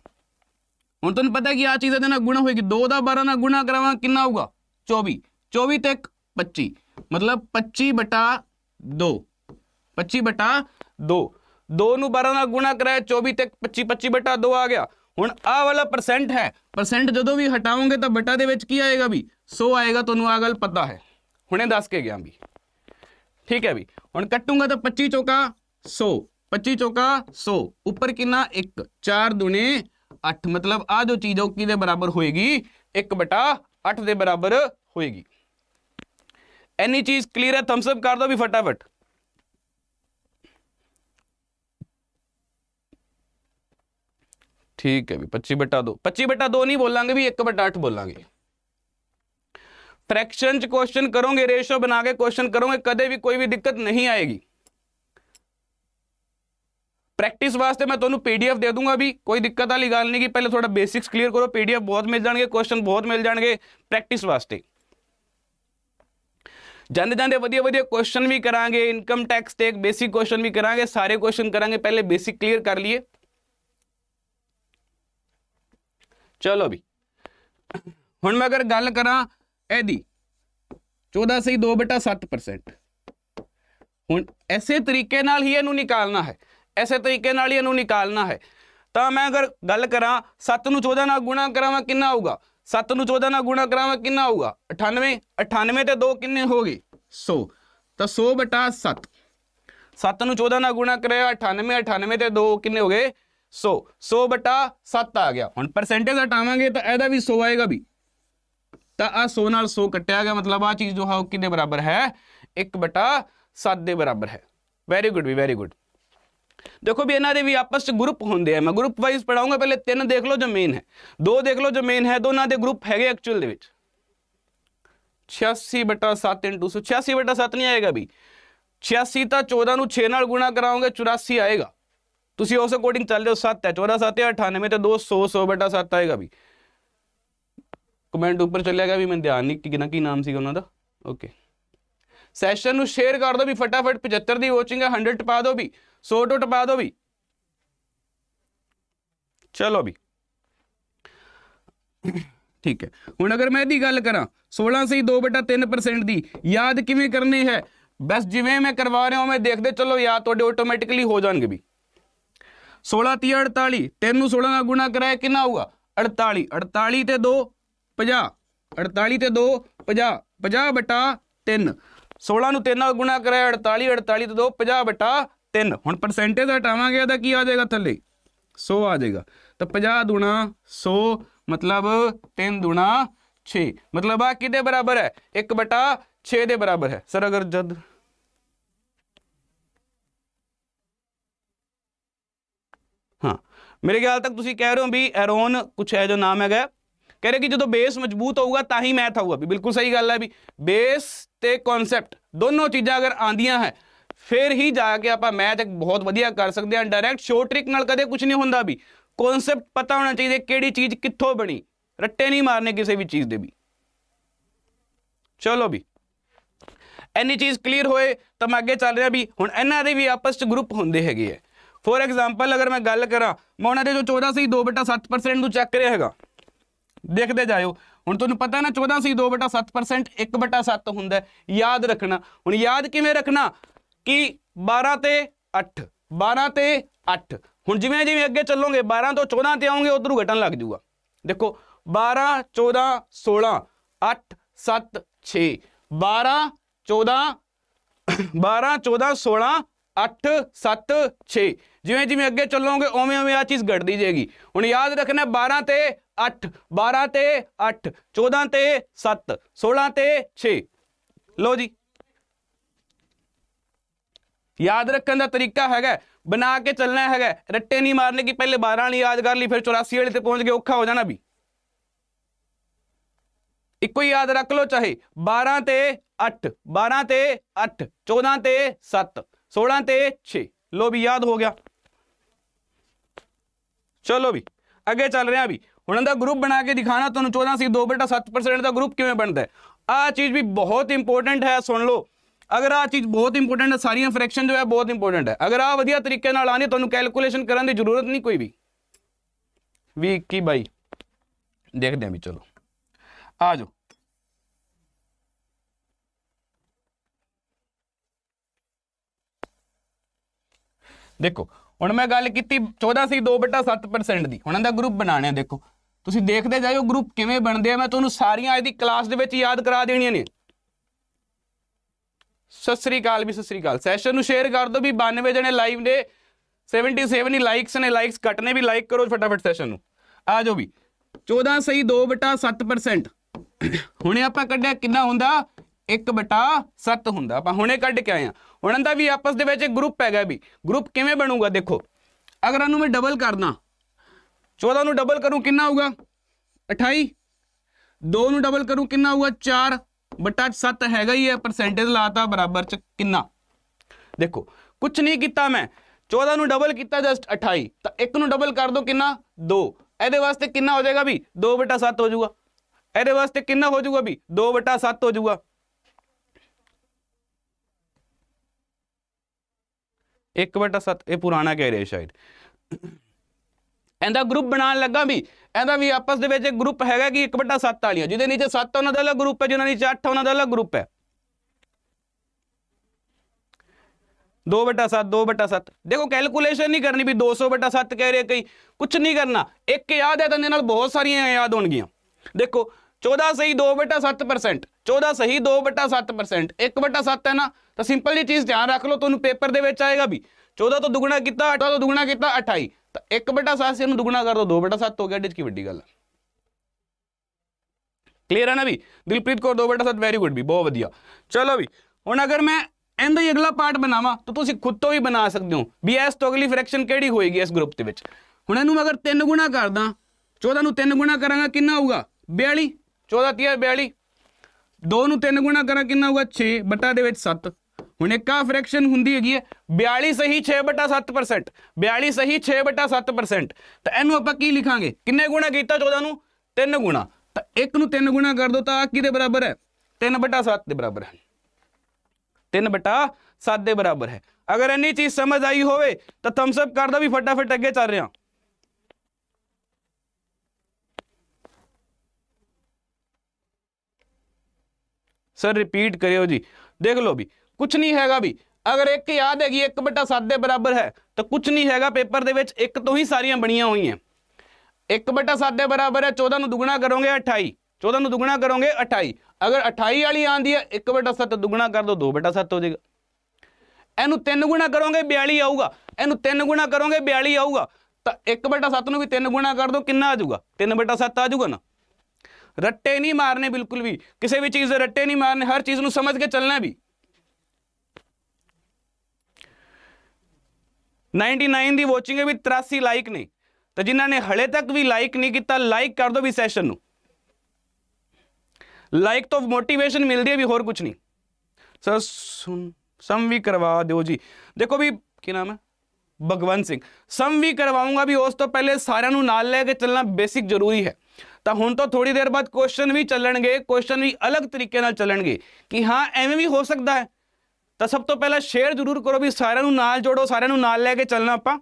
ਹੁਣ ਤੁਹਾਨੂੰ ਪਤਾ ਹੈ ਕਿ ਆ ਚੀਜ਼ ਦੇ ਨਾਲ ਗੁਣਾ ਹੋਏਗੀ 2 ਦਾ 12 ਨਾਲ ਗੁਣਾ ਕਰਾਵਾਂ ਕਿੰਨਾ ਆਊਗਾ 24 24 ਤੇ 25 ਮਤਲਬ 25 2 25 2 2 ਨੂੰ 12 ਨਾਲ ਗੁਣਾ ਕਰਾਇਆ 24 ਤੇ 25 25 2 ਆ ਗਿਆ ਹੁਣ ਆ ਵਾਲਾ ਪਰਸੈਂਟ ਹੈ ਪਰਸੈਂਟ ਜਦੋਂ ਵੀ ਹਟਾਓਗੇ ਤਾਂ ਬਟਾ ਦੇ ਵਿੱਚ ਕੀ ਆਏਗਾ ਵੀ 100 ਆਏਗਾ ਤੁਹਾਨੂੰ ਆ ਗੱਲ ਪਤਾ ਹੈ ਹੁਣੇ ਦੱਸ ਕੇ ਗਿਆ ਵੀ ਠੀਕ ਹੈ ਵੀ ਹੁਣ ਕੱਟੂਗਾ ਤਾਂ 25 ਚੋਕਾ 100 25 ਚੋਕਾ 100 ਉੱਪਰ ਕਿੰਨਾ 1 4 ਦੁਨੇ 8 ਮਤਲਬ ਆ ਜੋ ਚੀਜ਼ ਉਹ ਕਿਹਦੇ ਬਰਾਬਰ ਹੋਏਗੀ 1 ਬਟਾ 8 ਦੇ ਬਰਾਬਰ ਹੋਏਗੀ ਐਨੀ ਚੀਜ਼ ਕਲੀਅਰ ਹੈ ਥੰਬਸ ਅਪ ਕਰ ਦਿਓ ਵੀ ਫਟਾਫਟ ਠੀਕ ਹੈ ਵੀ 25 ਬਟਾ 2 25 ਬਟਾ 2 ਨਹੀਂ ਬੋਲਾਂਗੇ ਵੀ 1 ਬਟਾ 8 ਬੋਲਾਂਗੇ ਫ੍ਰੈਕਸ਼ਨ ਚ ਕੁਐਸਚਨ ਕਰੋਗੇ ਰੇਸ਼ੋ ਬਣਾ ਕੇ ਕੁਐਸਚਨ ਕਰੋਗੇ ਕਦੇ ਵੀ ਕੋਈ ਵੀ ਦਿੱਕਤ ਨਹੀਂ ਆਏਗੀ ਪ੍ਰੈਕਟਿਸ ਵਾਸਤੇ ਮੈਂ ਤੁਹਾਨੂੰ ਪੀਡੀਐਫ ਦੇ ਦੂੰਗਾ ਵੀ ਕੋਈ ਦਿੱਕਤ ਵਾਲੀ ਗੱਲ ਨਹੀਂ ਕਿ ਪਹਿਲੇ ਥੋੜਾ ਬੇਸਿਕਸ ਕਲੀਅਰ ਕਰੋ ਪੀਡੀਐਫ ਬਹੁਤ ਮਿਲ ਜਾਣਗੇ ਕੁਐਸਚਨ ਬਹੁਤ ਮਿਲ ਜਾਣਗੇ ਪ੍ਰੈਕਟਿਸ ਵਾਸਤੇ ਜਾਂਦੇ ਜਾਂਦੇ ਵਧੀਆ ਵਧੀਆ ਕੁਐਸਚਨ ਵੀ ਕਰਾਂਗੇ ਇਨਕਮ ਟੈਕਸ ਤੇ ਇੱਕ ਬੇਸਿਕ ਕੁਐਸਚਨ ਵੀ ਕਰਾਂਗੇ ਸਾਰੇ ਕੁਐਸਚਨ ਕਰਾਂਗੇ ਪਹਿਲੇ ਬੇਸਿਕ ਕਲੀਅਰ ਕਰ ਲਈਏ ਚਲੋ ਵੀ ਹੁਣ ਮੈਂ ਅਗਰ ਗੱਲ ਕਰਾਂ ਇਹਦੀ 14 ਸਹੀ 2 ਬਟਾ 7% ਹੁਣ ਐਸੇ ਤਰੀਕੇ ਨਾਲ ਹੀ ਇਹਨੂੰ ਨਿਕਾਲਣਾ ਹੈ ਐਸੇ ਤਰੀਕੇ ਨਾਲ ਹੀ ਇਹਨੂੰ ਨਿਕਾਲਣਾ ਹੈ ਤਾਂ ਮੈਂ ਅਗਰ ਗੱਲ ਕਰਾਂ 7 ਨੂੰ 14 ਨਾਲ ਗੁਣਾ ਕਰਾਂਵਾ ਕਿੰਨਾ ਆਊਗਾ 7 ਨੂੰ 14 ਨਾਲ ਗੁਣਾ ਕਰਾਂਵਾ ਕਿੰਨਾ ਆਊਗਾ 98 98 ਤੇ 2 ਕਿੰਨੇ ਹੋ ਗਏ 100 ਤਾਂ 100 ਬਟਾ 7 7 ਨੂੰ 14 ਨਾਲ ਗੁਣਾ ਕਰਿਆ 98 98 ਤੇ 2 ਕਿੰਨੇ ਹੋ ਗਏ 100 100 7 ਆ ਗਿਆ ਹੁਣ ਪਰਸੈਂਟੇਜ ਹਟਾਵਾਂਗੇ ਤਾਂ ਇਹਦਾ ਵੀ 100 ਆਏਗਾ ਵੀ ਤਾਂ ਆ 100 ਨਾਲ 100 ਕੱਟਿਆ ਗਿਆ ਮਤਲਬ ਆ ਚੀਜ਼ ਜੋ ਹੈ ਉਹ ਕਿੰਨੇ ਬਰਾਬਰ ਹੈ 1 7 ਦੇ ਬਰਾਬਰ ਹੈ ਵੈਰੀ ਗੁੱਡ ਵੀ ਵੈਰੀ ਗੁੱਡ ਦੇਖੋ ਵੀ ਇਹਨਾਂ ਦੇ ਵੀ ਆਪਸ ਚ ਗਰੁੱਪ ਹੁੰਦੇ ਆ ਮੈਂ ਗਰੁੱਪ ਵਾਈਜ਼ ਪੜਾਉਂਗਾ ਪਹਿਲੇ ਤਿੰਨ ਦੇਖ ਲਓ ਜੋ ਮੇਨ ਹੈ ਦੋ ਦੇਖ ਲਓ ਜੋ ਮੇਨ ਹੈ ਦੋਨਾਂ ਦੇ ਗਰੁੱਪ ਹੈਗੇ ਐਕਚੁਅਲ ਦੇ ਵਿੱਚ 86 7 86 7 ਨਹੀਂ ਆਏਗਾ ਵੀ 86 ਤਾਂ 14 ਨੂੰ 6 ਨਾਲ ਗੁਣਾ ਕਰਾਉਂਗੇ 84 ਆਏਗਾ ਤੁਸੀਂ ਉਸ ਅਕੋਰਡਿੰਗ ਚੱਲ ਜਾਓ 7 ਹੈ 14 7 ਹੈ 98 ਤੇ 2 100 100 7 ਆਏਗਾ ਵੀ ਕਮੈਂਟ ਉੱਪਰ ਚੱਲਿਆ ਗਿਆ ਵੀ ਮੈਂ ਧਿਆਨ ਨਹੀਂ ਕਿਨਾ ਕੀ ਨਾਮ ਸੀਗਾ ਉਹਨਾਂ ਦਾ ਓਕੇ ਸੈਸ਼ਨ ਨੂੰ ਸ਼ੇਅਰ ਕਰ ਦਿਓ ਵੀ ਫਟਾਫਟ 75 ਦੀ ਵਾਚਿੰਗ ਹੈ 100 ਟਪਾ ਦਿਓ ਵੀ 100 ਟੋ ਟਪਾ ਦਿਓ ਵੀ ਚਲੋ ਵੀ ਠੀਕ ਹੈ ਹੁਣ ਅਗਰ ਮੈਂ ਇਹਦੀ ਗੱਲ ਕਰਾਂ 16 ਸਹੀ 2/3% ਦੀ ਯਾਦ ਕਿਵੇਂ ਕਰਨੀ ਹੈ ਬਸ ਜਿਵੇਂ ਮੈਂ ਕਰਵਾ ਰਿਹਾ ਹਾਂ ਮੈਂ ਦੇਖਦੇ ਚਲੋ ਯਾਦ ਤੁਹਾਡੇ ਆਟੋਮੈਟਿਕਲੀ ਹੋ ਜਾਣਗੇ ਵੀ 16 3 48 3 ਨੂੰ 16 ਨਾਲ ਗੁਣਾ ਕਰਾਇਆ ਕਿੰਨਾ ਆਊਗਾ 48 48 ਤੇ 2 50 48 ਤੇ 2 50 50 ਬਟਾ 3 16 ਨੂੰ 3 ਨਾਲ ਗੁਣਾ ਕਰਾਇਆ 48 48 ਤੇ 2 50 ਬਟਾ 3 ਹੁਣ ਪਰਸੈਂਟੇਜ ਹਟਾਵਾਂਗੇ ਇਹਦਾ ਕੀ ਆ ਜਾਏਗਾ ਥੱਲੇ 100 ਆ ਜਾਏਗਾ ਤਾਂ 50 ਦੁਣਾ 100 ਮਤਲਬ 3 ਦੁਣਾ 6 ਮਤਲਬ ਆ ਕਿਹਦੇ ਬਰਾਬਰ ਹੈ 1 ਬਟਾ 6 ਦੇ ਬਰਾਬਰ ਹੈ ਸਰ ਅਗਰ ਜਦ ਮੇਰੇ ਖਿਆਲ ਤੱਕ ਤੁਸੀਂ ਕਹਿ ਰਹੇ ਹੋ ਵੀ ਐਰੋਨ ਕੁਛ ਹੈ ਜੋ ਨਾਮ ਹੈਗਾ ਕਹ ਰਹੇ ਕਿ ਜਦੋਂ ਬੇਸ ਮਜ਼ਬੂਤ ਹੋਊਗਾ ਤਾਂ ਹੀ ਮੈਥ ਆਊਗਾ ਵੀ ਬਿਲਕੁਲ ਸਹੀ ਗੱਲ ਹੈ ਵੀ ਬੇਸ ਤੇ ਕਨਸੈਪਟ ਦੋਨੋਂ ਚੀਜ਼ਾਂ ਅਗਰ ਆਂਦੀਆਂ ਹੈ ਫਿਰ ਹੀ ਜਾ ਕੇ ਆਪਾਂ ਮੈਥ ਇੱਕ ਬਹੁਤ ਵਧੀਆ ਕਰ ਸਕਦੇ ਹਾਂ ਡਾਇਰੈਕਟ ਸ਼ੋਰਟ ਟ੍ਰਿਕ ਨਾਲ ਕਦੇ ਕੁਝ ਨਹੀਂ ਹੁੰਦਾ ਵੀ ਕਨਸੈਪਟ ਪਤਾ ਹੋਣਾ ਚਾਹੀਦਾ ਕਿਹੜੀ ਚੀਜ਼ ਕਿੱਥੋਂ ਬਣੀ ਰੱਟੇ ਨਹੀਂ ਮਾਰਨੇ ਕਿਸੇ ਵੀ ਚੀਜ਼ ਦੇ ਵੀ ਚਲੋ ਵੀ ਐਨੀ ਚੀਜ਼ ਕਲੀਅਰ ਹੋਏ ਤਾਂ ਮੈਂ ਅੱਗੇ ਚੱਲ ਰਿਹਾ ਵੀ ਹੁਣ ਇਹਨਾਂ ਦੇ ਵੀ ਆਪਸ ਵਿੱਚ ਗਰੁੱਪ ਹੁੰਦੇ ਹੈਗੇ ਆ ਫੋਰ ਐਗਜ਼ਾਮਪਲ ਅਗਰ ਮੈਂ ਗੱਲ ਕਰਾਂ ਮੈਂ ਉਹਨਾਂ ਦੇ ਜੋ 14 ਸੀ 2/7% ਨੂੰ ਚੈੱਕ ਕਰਿਆ ਹੈਗਾ ਦੇਖਦੇ ਜਾਇਓ ਹੁਣ ਤੁਹਾਨੂੰ ਪਤਾ ਨਾ 14 ਸੀ 2/7% 1/7 ਹੁੰਦਾ ਯਾਦ ਰੱਖਣਾ ਹੁਣ ਯਾਦ ਕਿਵੇਂ ਰੱਖਣਾ ਕਿ 12 ਤੇ 8 12 ਤੇ 8 ਹੁਣ ਜਿਵੇਂ ਜਿਵੇਂ ਅੱਗੇ ਚੱਲੋਗੇ 12 ਤੋਂ 14 ਤੇ ਆਉਂਗੇ ਉਧਰੋਂ ਘਟਣ ਲੱਗ ਜਾਊਗਾ ਦੇਖੋ 12 14 16 8 7 6 12 14 12 14 16 8 7 6 ਜਿਵੇਂ ਜਿਵੇਂ ਅੱਗੇ ਚੱਲੋਗੇ ਓਵੇਂ ਓਵੇਂ ਆ ਚੀਜ਼ ਘਟਦੀ ਜਾਏਗੀ ਹੁਣ ਯਾਦ ਰੱਖਣਾ 12 ਤੇ 8 12 ਤੇ 8 14 ਤੇ 7 16 ਤੇ 6 ਲੋ ਜੀ ਯਾਦ ਰੱਖਣ ਦਾ ਤਰੀਕਾ ਹੈਗਾ ਬਣਾ ਕੇ ਚੱਲਣਾ ਹੈਗਾ ਰੱਟੇ ਨਹੀਂ ਮਾਰਨੇ ਕਿ ਪਹਿਲੇ 12 ਵਾਲੀ ਯਾਦ ਕਰ ਲਈ ਫਿਰ 84 ਵਾਲੇ ਤੇ ਪਹੁੰਚ ਗਏ ਔਖਾ ਹੋ ਜਾਣਾ ਵੀ ਇੱਕੋ ਹੀ ਯਾਦ ਰੱਖ ਲਓ ਚਾਹੇ 12 ਤੇ 8 12 ਤੇ 8 14 ਤੇ 7 16 ਤੇ 6 ਲੋ ਵੀ ਯਾਦ ਹੋ ਗਿਆ ਚਲੋ ਵੀ ਅੱਗੇ ਚੱਲ ਰਹੇ ਆ ਵੀ ਹੁਣ ਦਾ ਗਰੁੱਪ ਬਣਾ ਕੇ ਦਿਖਾਣਾ ਤੁਹਾਨੂੰ 14 ਸੀ 2 ਬੇਟਾ 7% ਦਾ ਗਰੁੱਪ ਕਿਵੇਂ ਬਣਦਾ ਆ ਚੀਜ਼ ਵੀ ਬਹੁਤ ਇੰਪੋਰਟੈਂਟ ਹੈ ਸੁਣ ਲਓ ਅਗਰ ਆ ਚੀਜ਼ ਬਹੁਤ ਇੰਪੋਰਟੈਂਟ ਹੈ ਸਾਰੀਆਂ ਫ੍ਰੈਕਸ਼ਨ ਜੋ ਹੈ ਬਹੁਤ ਇੰਪੋਰਟੈਂਟ ਹੈ ਅਗਰ ਆ ਵਧੀਆ ਤਰੀਕੇ ਨਾਲ ਆਣੀ ਤੁਹਾਨੂੰ ਕੈਲਕੂਲੇਸ਼ਨ ਕਰਨ ਦੀ ਜ਼ਰੂਰਤ ਨਹੀਂ ਕੋਈ ਵੀ ਵੀ ਕੀ ਬਾਈ ਦੇਖਦੇ ਆਂ ਵੀ ਚਲੋ ਆ ਜਾਓ ਦੇਖੋ ਹੁਣ ਮੈਂ ਗੱਲ ਕੀਤੀ 14 ਸੀ 2 ਬਟਾ 7% ਦੀ ਹੁਣ ਦਾ ਗਰੁੱਪ ਆ ਦੇਖੋ ਤੁਸੀਂ ਦੇਖਦੇ ਜਾਇਓ ਗਰੁੱਪ ਕਿਵੇਂ ਬਣਦੇ ਆ ਮੈਂ ਤੁਹਾਨੂੰ ਸਾਰੀਆਂ ਅੱਜ ਦੀ ਕਲਾਸ ਦੇ ਵਿੱਚ ਯਾਦ ਕਰਾ ਦੇਣੀਆਂ ਨੇ ਸਤਿ ਸ੍ਰੀ ਅਕਾਲ ਵੀ ਸਤਿ ਸ੍ਰੀ ਅਕਾਲ ਸੈਸ਼ਨ ਨੂੰ ਸ਼ੇਅਰ ਕਰ ਦਿਓ ਵੀ 92 ਜਣੇ ਲਾਈਵ ਨੇ 77 ਹੀ ਲਾਈਕਸ ਨੇ ਲਾਈਕਸ ਘਟਨੇ ਵੀ ਲਾਈਕ ਕਰੋ ਫਟਾਫਟ ਸੈਸ਼ਨ ਨੂੰ ਆ ਜਾਓ ਵੀ 14 ਸਹੀ 2 ਬਟਾ 7% ਹੁਣੇ ਆਪਾਂ ਕੱਢਿਆ ਕਿੰਨਾ ਹੁੰਦਾ 1 ਬਟਾ 7 ਹੁੰਦਾ ਆਪਾਂ ਹੁਣੇ ਕੱਢ ਕੇ ਆਏ ਆ ਹੁਣ ਇਹਦਾ ਵੀ ਆਪਸ ਦੇ ਵਿੱਚ ਇੱਕ ਗਰੁੱਪ ਹੈਗਾ ਵੀ ਗਰੁੱਪ ਕਿਵੇਂ ਬਣੂਗਾ ਦੇਖੋ ਅਗਰ ਇਹਨੂੰ ਮੈਂ ਡਬਲ ਕਰਦਾ 14 ਨੂੰ ਡਬਲ ਕਰੂੰ ਕਿੰਨਾ ਆਊਗਾ 28 2 ਨੂੰ ਡਬਲ ਕਰੂੰ ਕਿੰਨਾ ਆਊਗਾ 4 7 ਹੈਗਾ ਹੀ ਹੈ ਪਰਸੈਂਟੇਜ ਲਾਤਾ ਬਰਾਬਰ ਚ ਕਿੰਨਾ ਦੇਖੋ ਕੁਝ ਨਹੀਂ ਕੀਤਾ ਮੈਂ 14 ਨੂੰ ਡਬਲ ਕੀਤਾ ਜਸਟ 28 ਤਾਂ 1 ਨੂੰ ਡਬਲ ਕਰ ਦੋ ਕਿੰਨਾ 2 ਇਹਦੇ ਵਾਸਤੇ ਕਿੰਨਾ ਹੋ ਜਾਏਗਾ ਵੀ 2 7 ਹੋ ਜਾਊਗਾ ਇਹਦੇ ਵਾਸਤੇ ਕਿੰਨਾ ਹੋ ਜਾਊਗਾ ਵੀ 2 7 ਹੋ ਜਾਊਗਾ 1/7 ਇਹ ਪੁਰਾਣਾ ਕਹਿ ਰਿਹਾ ਸ਼ਾਇਦ ਇਹਦਾ ਗਰੁੱਪ ਬਣਾਉਣ ਲੱਗਾ ਵੀ ਇਹਦਾ ਵੀ ਆਪਸ ਦੇ ਵਿੱਚ ਇੱਕ ਗਰੁੱਪ ਹੈਗਾ ਕਿ 1/7 ਵਾਲੀਆਂ ਜਿਹਦੇ ਨੀਚੇ 7 ਉਹਨਾਂ ਦਾ ਅਲੱਗ ਗਰੁੱਪ ਹੈ ਜਿਹਨਾਂ ਨੀਚੇ 8 ਉਹਨਾਂ ਦਾ ਅਲੱਗ ਗਰੁੱਪ ਹੈ 2/7 2/7 ਦੇਖੋ ਕੈਲਕੂਲੇਸ਼ਨ ਨਹੀਂ ਕਰਨੀ ਵੀ 200/7 ਕਹਿ ਰਿਹਾ ਕਈ ਕੁਝ ਨਹੀਂ ਕਰਨਾ ਇੱਕ ਯਾਦ ਹੈ ਤਾਂ ਇਹਦੇ ਨਾਲ ਬਹੁਤ ਸਾਰੀਆਂ ਯਾਦ ਹੋਣਗੀਆਂ ਦੇਖੋ 14 ਸਹੀ 2/7% 14 ਸਹੀ 2/7% 1/7 ਹੈ ਨਾ ਤਾਂ ਸਿੰਪਲ ਜੀ ਚੀਜ਼ ਧਿਆਨ ਰੱਖ ਲਓ ਤੁਹਾਨੂੰ ਪੇਪਰ ਦੇ ਵਿੱਚ ਆਏਗਾ ਵੀ 14 ਤੋਂ ਦੁੱਗਣਾ ਕੀਤਾ 18 ਤੋਂ ਦੁੱਗਣਾ ਕੀਤਾ 28 ਤਾਂ 1/7 ਸੀ ਇਹਨੂੰ ਦੁੱਗਣਾ ਕਰ ਦੋ 2/7 ਹੋ ਗਿਆ ਡਿਜ ਕੀ ਵੱਡੀ ਗੱਲ ਕਲੀਅਰ ਹੈ ਨਾ ਵੀ ਦਿਲਪ੍ਰੀਤ ਕੋਰ 2/7 ਵੈਰੀ ਗੁੱਡ ਵੀ ਬਹੁਤ ਵਧੀਆ ਚਲੋ ਵੀ ਹੁਣ ਅਗਰ ਮੈਂ ਇਹਦਾ ਹੀ ਅਗਲਾ ਪਾਰਟ ਬਣਾਵਾਂ ਤਾਂ ਤੁਸੀਂ ਖੁਦ ਤੋਂ ਵੀ ਬਣਾ ਸਕਦੇ ਹੋ ਵੀ ਇਸ ਤੋਂ ਅਗਲੀ ਫ੍ਰੈਕਸ਼ਨ ਕਿਹੜੀ ਹੋਏਗੀ ਇਸ ਗਰੁੱਪ ਦੇ ਵਿੱਚ ਹੁਣ ਇਹਨੂੰ ਮੈਂ ਅਗਰ 3 ਗੁਣਾ ਕਰਦਾ 14 ਨੂੰ 3 ਗੁਣਾ ਕਰਾਂਗਾ ਕਿੰਨਾ ਆਊਗਾ 42 14 3 42 2 ਨੂੰ 3 ਗੁਣਾ ਕਰਾਂ ਕਿੰਨਾ ਹੋਊਗਾ 6 ਬਟਾ ਦੇ ਵਿੱਚ 7 ਹੁਣ ਇੱਕ ਆ ਫ੍ਰੈਕਸ਼ਨ ਹੁੰਦੀ ਹੈਗੀ ਹੈ 42 ਸਹੀ 6/7% ਬਟਾ 42 ਸਹੀ 6/7% ਬਟਾ ਤਾਂ ਇਹਨੂੰ ਆਪਾਂ ਕੀ ਲਿਖਾਂਗੇ ਕਿੰਨੇ ਗੁਣਾ ਕੀਤਾ 14 ਨੂੰ 3 ਗੁਣਾ ਤਾਂ 1 ਨੂੰ 3 ਗੁਣਾ ਕਰ ਦੋ ਤਾਂ ਆ ਕਿਹਦੇ ਬਰਾਬਰ ਹੈ 3/7 ਬਟਾ ਦੇ ਬਰਾਬਰ ਹੈ 3/7 ਬਟਾ ਦੇ ਬਰਾਬਰ ਹੈ ਅਗਰ ਇੰਨੀ ਚੀਜ਼ ਸਮਝ ਆਈ ਹੋਵੇ ਤਾਂ ਥੰਬਸ ਅਪ ਕਰ ਦੋ ਵੀ ਫਟਾਫਟ ਅੱਗੇ ਚੱਲ ਰਹੇ ਹਾਂ ਸਰ ਰਿਪੀਟ ਕਰਿਓ ਜੀ ਦੇਖ ਲਓ ਵੀ ਕੁਝ ਨਹੀਂ ਹੈਗਾ ਵੀ ਅਗਰ ਇੱਕ ਯਾਦ ਹੈਗੀ 1 7 ਦੇ ਬਰਾਬਰ ਹੈ ਤਾਂ ਕੁਝ ਨਹੀਂ ਹੈਗਾ ਪੇਪਰ ਦੇ ਵਿੱਚ ਇੱਕ ਤੋਂ ਹੀ ਸਾਰੀਆਂ ਬਣੀਆਂ ਹੋਈਆਂ 1 7 ਦੇ ਬਰਾਬਰ ਹੈ 14 ਨੂੰ ਦੁੱਗਣਾ ਕਰੋਗੇ 28 14 ਨੂੰ ਦੁੱਗਣਾ ਕਰੋਗੇ 28 ਅਗਰ 28 ਵਾਲੀ ਆਂਦੀ ਹੈ 1 7 ਦੁੱਗਣਾ ਕਰ ਦੋ 2 7 ਹੋ ਜਾਏਗਾ ਇਹਨੂੰ 3 ਗੁਣਾ ਕਰੋਗੇ 42 ਆਊਗਾ ਇਹਨੂੰ 3 ਗੁਣਾ ਕਰੋਗੇ 42 ਆਊਗਾ ਤਾਂ 1 7 ਨੂੰ ਵੀ 3 ਗੁਣਾ ਕਰ ਦੋ ਕਿੰਨਾ ਆ ਜਾਊਗਾ 3 7 ਆ ਜਾਊਗਾ ਨਾ ਰੱਟੇ ਨਹੀਂ ਮਾਰਨੇ ਬਿਲਕੁਲ ਵੀ ਕਿਸੇ ਵੀ ਚੀਜ਼ ਦੇ ਰੱਟੇ ਨਹੀਂ ਮਾਰਨੇ ਹਰ ਚੀਜ਼ ਨੂੰ ਸਮਝ ਕੇ ਚੱਲਣਾ ਵੀ 99 ਦੀ ਵਾਚਿੰਗ ਹੈ ਵੀ 83 ਲਾਈਕ ਨੇ ਤਾਂ ਜਿਨ੍ਹਾਂ ਨੇ ਹਲੇ ਤੱਕ ਵੀ ਲਾਈਕ ਨਹੀਂ ਕੀਤਾ ਲਾਈਕ ਕਰ ਦਿਓ ਵੀ ਸੈਸ਼ਨ ਨੂੰ ਲਾਈਕ ਤੋਂ ਮੋਟੀਵੇਸ਼ਨ ਮਿਲਦੀ ਹੈ ਵੀ ਹੋਰ ਕੁਝ ਨਹੀਂ ਸਰ ਸਮ ਵੀ ਕਰਵਾ ਦਿਓ ਜੀ ਦੇਖੋ ਵੀ ਕੀ ਨਾਮ ਹੈ ਭਗਵੰਤ ਸਿੰਘ ਸਮ ਵੀ ਕਰਵਾਉਂਗਾ ਵੀ ਉਸ ਤੋਂ ਪਹਿਲੇ ਸਾਰਿਆਂ ਨੂੰ ਨਾਲ ਲੈ ਕੇ ਚੱਲਣਾ ਬੇਸਿਕ ਜ਼ਰੂਰੀ ਹੈ ਤਾਂ ਹੁਣ ਤੋਂ ਥੋੜੀ ਦੇਰ ਬਾਅਦ ਕੁਐਸਚਨ ਵੀ ਚੱਲਣਗੇ ਕੁਐਸਚਨ ਵੀ ਅਲੱਗ ਤਰੀਕੇ ਨਾਲ ਚੱਲਣਗੇ ਕਿ ਹਾਂ ਐਵੇਂ ਵੀ ਹੋ ਸਕਦਾ ਹੈ ਤਾਂ ਸਭ ਤੋਂ ਪਹਿਲਾਂ ਸ਼ੇਅਰ ਜ਼ਰੂਰ ਕਰੋ ਵੀ ਸਾਰਿਆਂ ਨੂੰ ਨਾਲ ਜੋੜੋ ਸਾਰਿਆਂ ਨੂੰ ਨਾਲ ਲੈ ਕੇ ਚੱਲਣਾ ਆਪਾਂ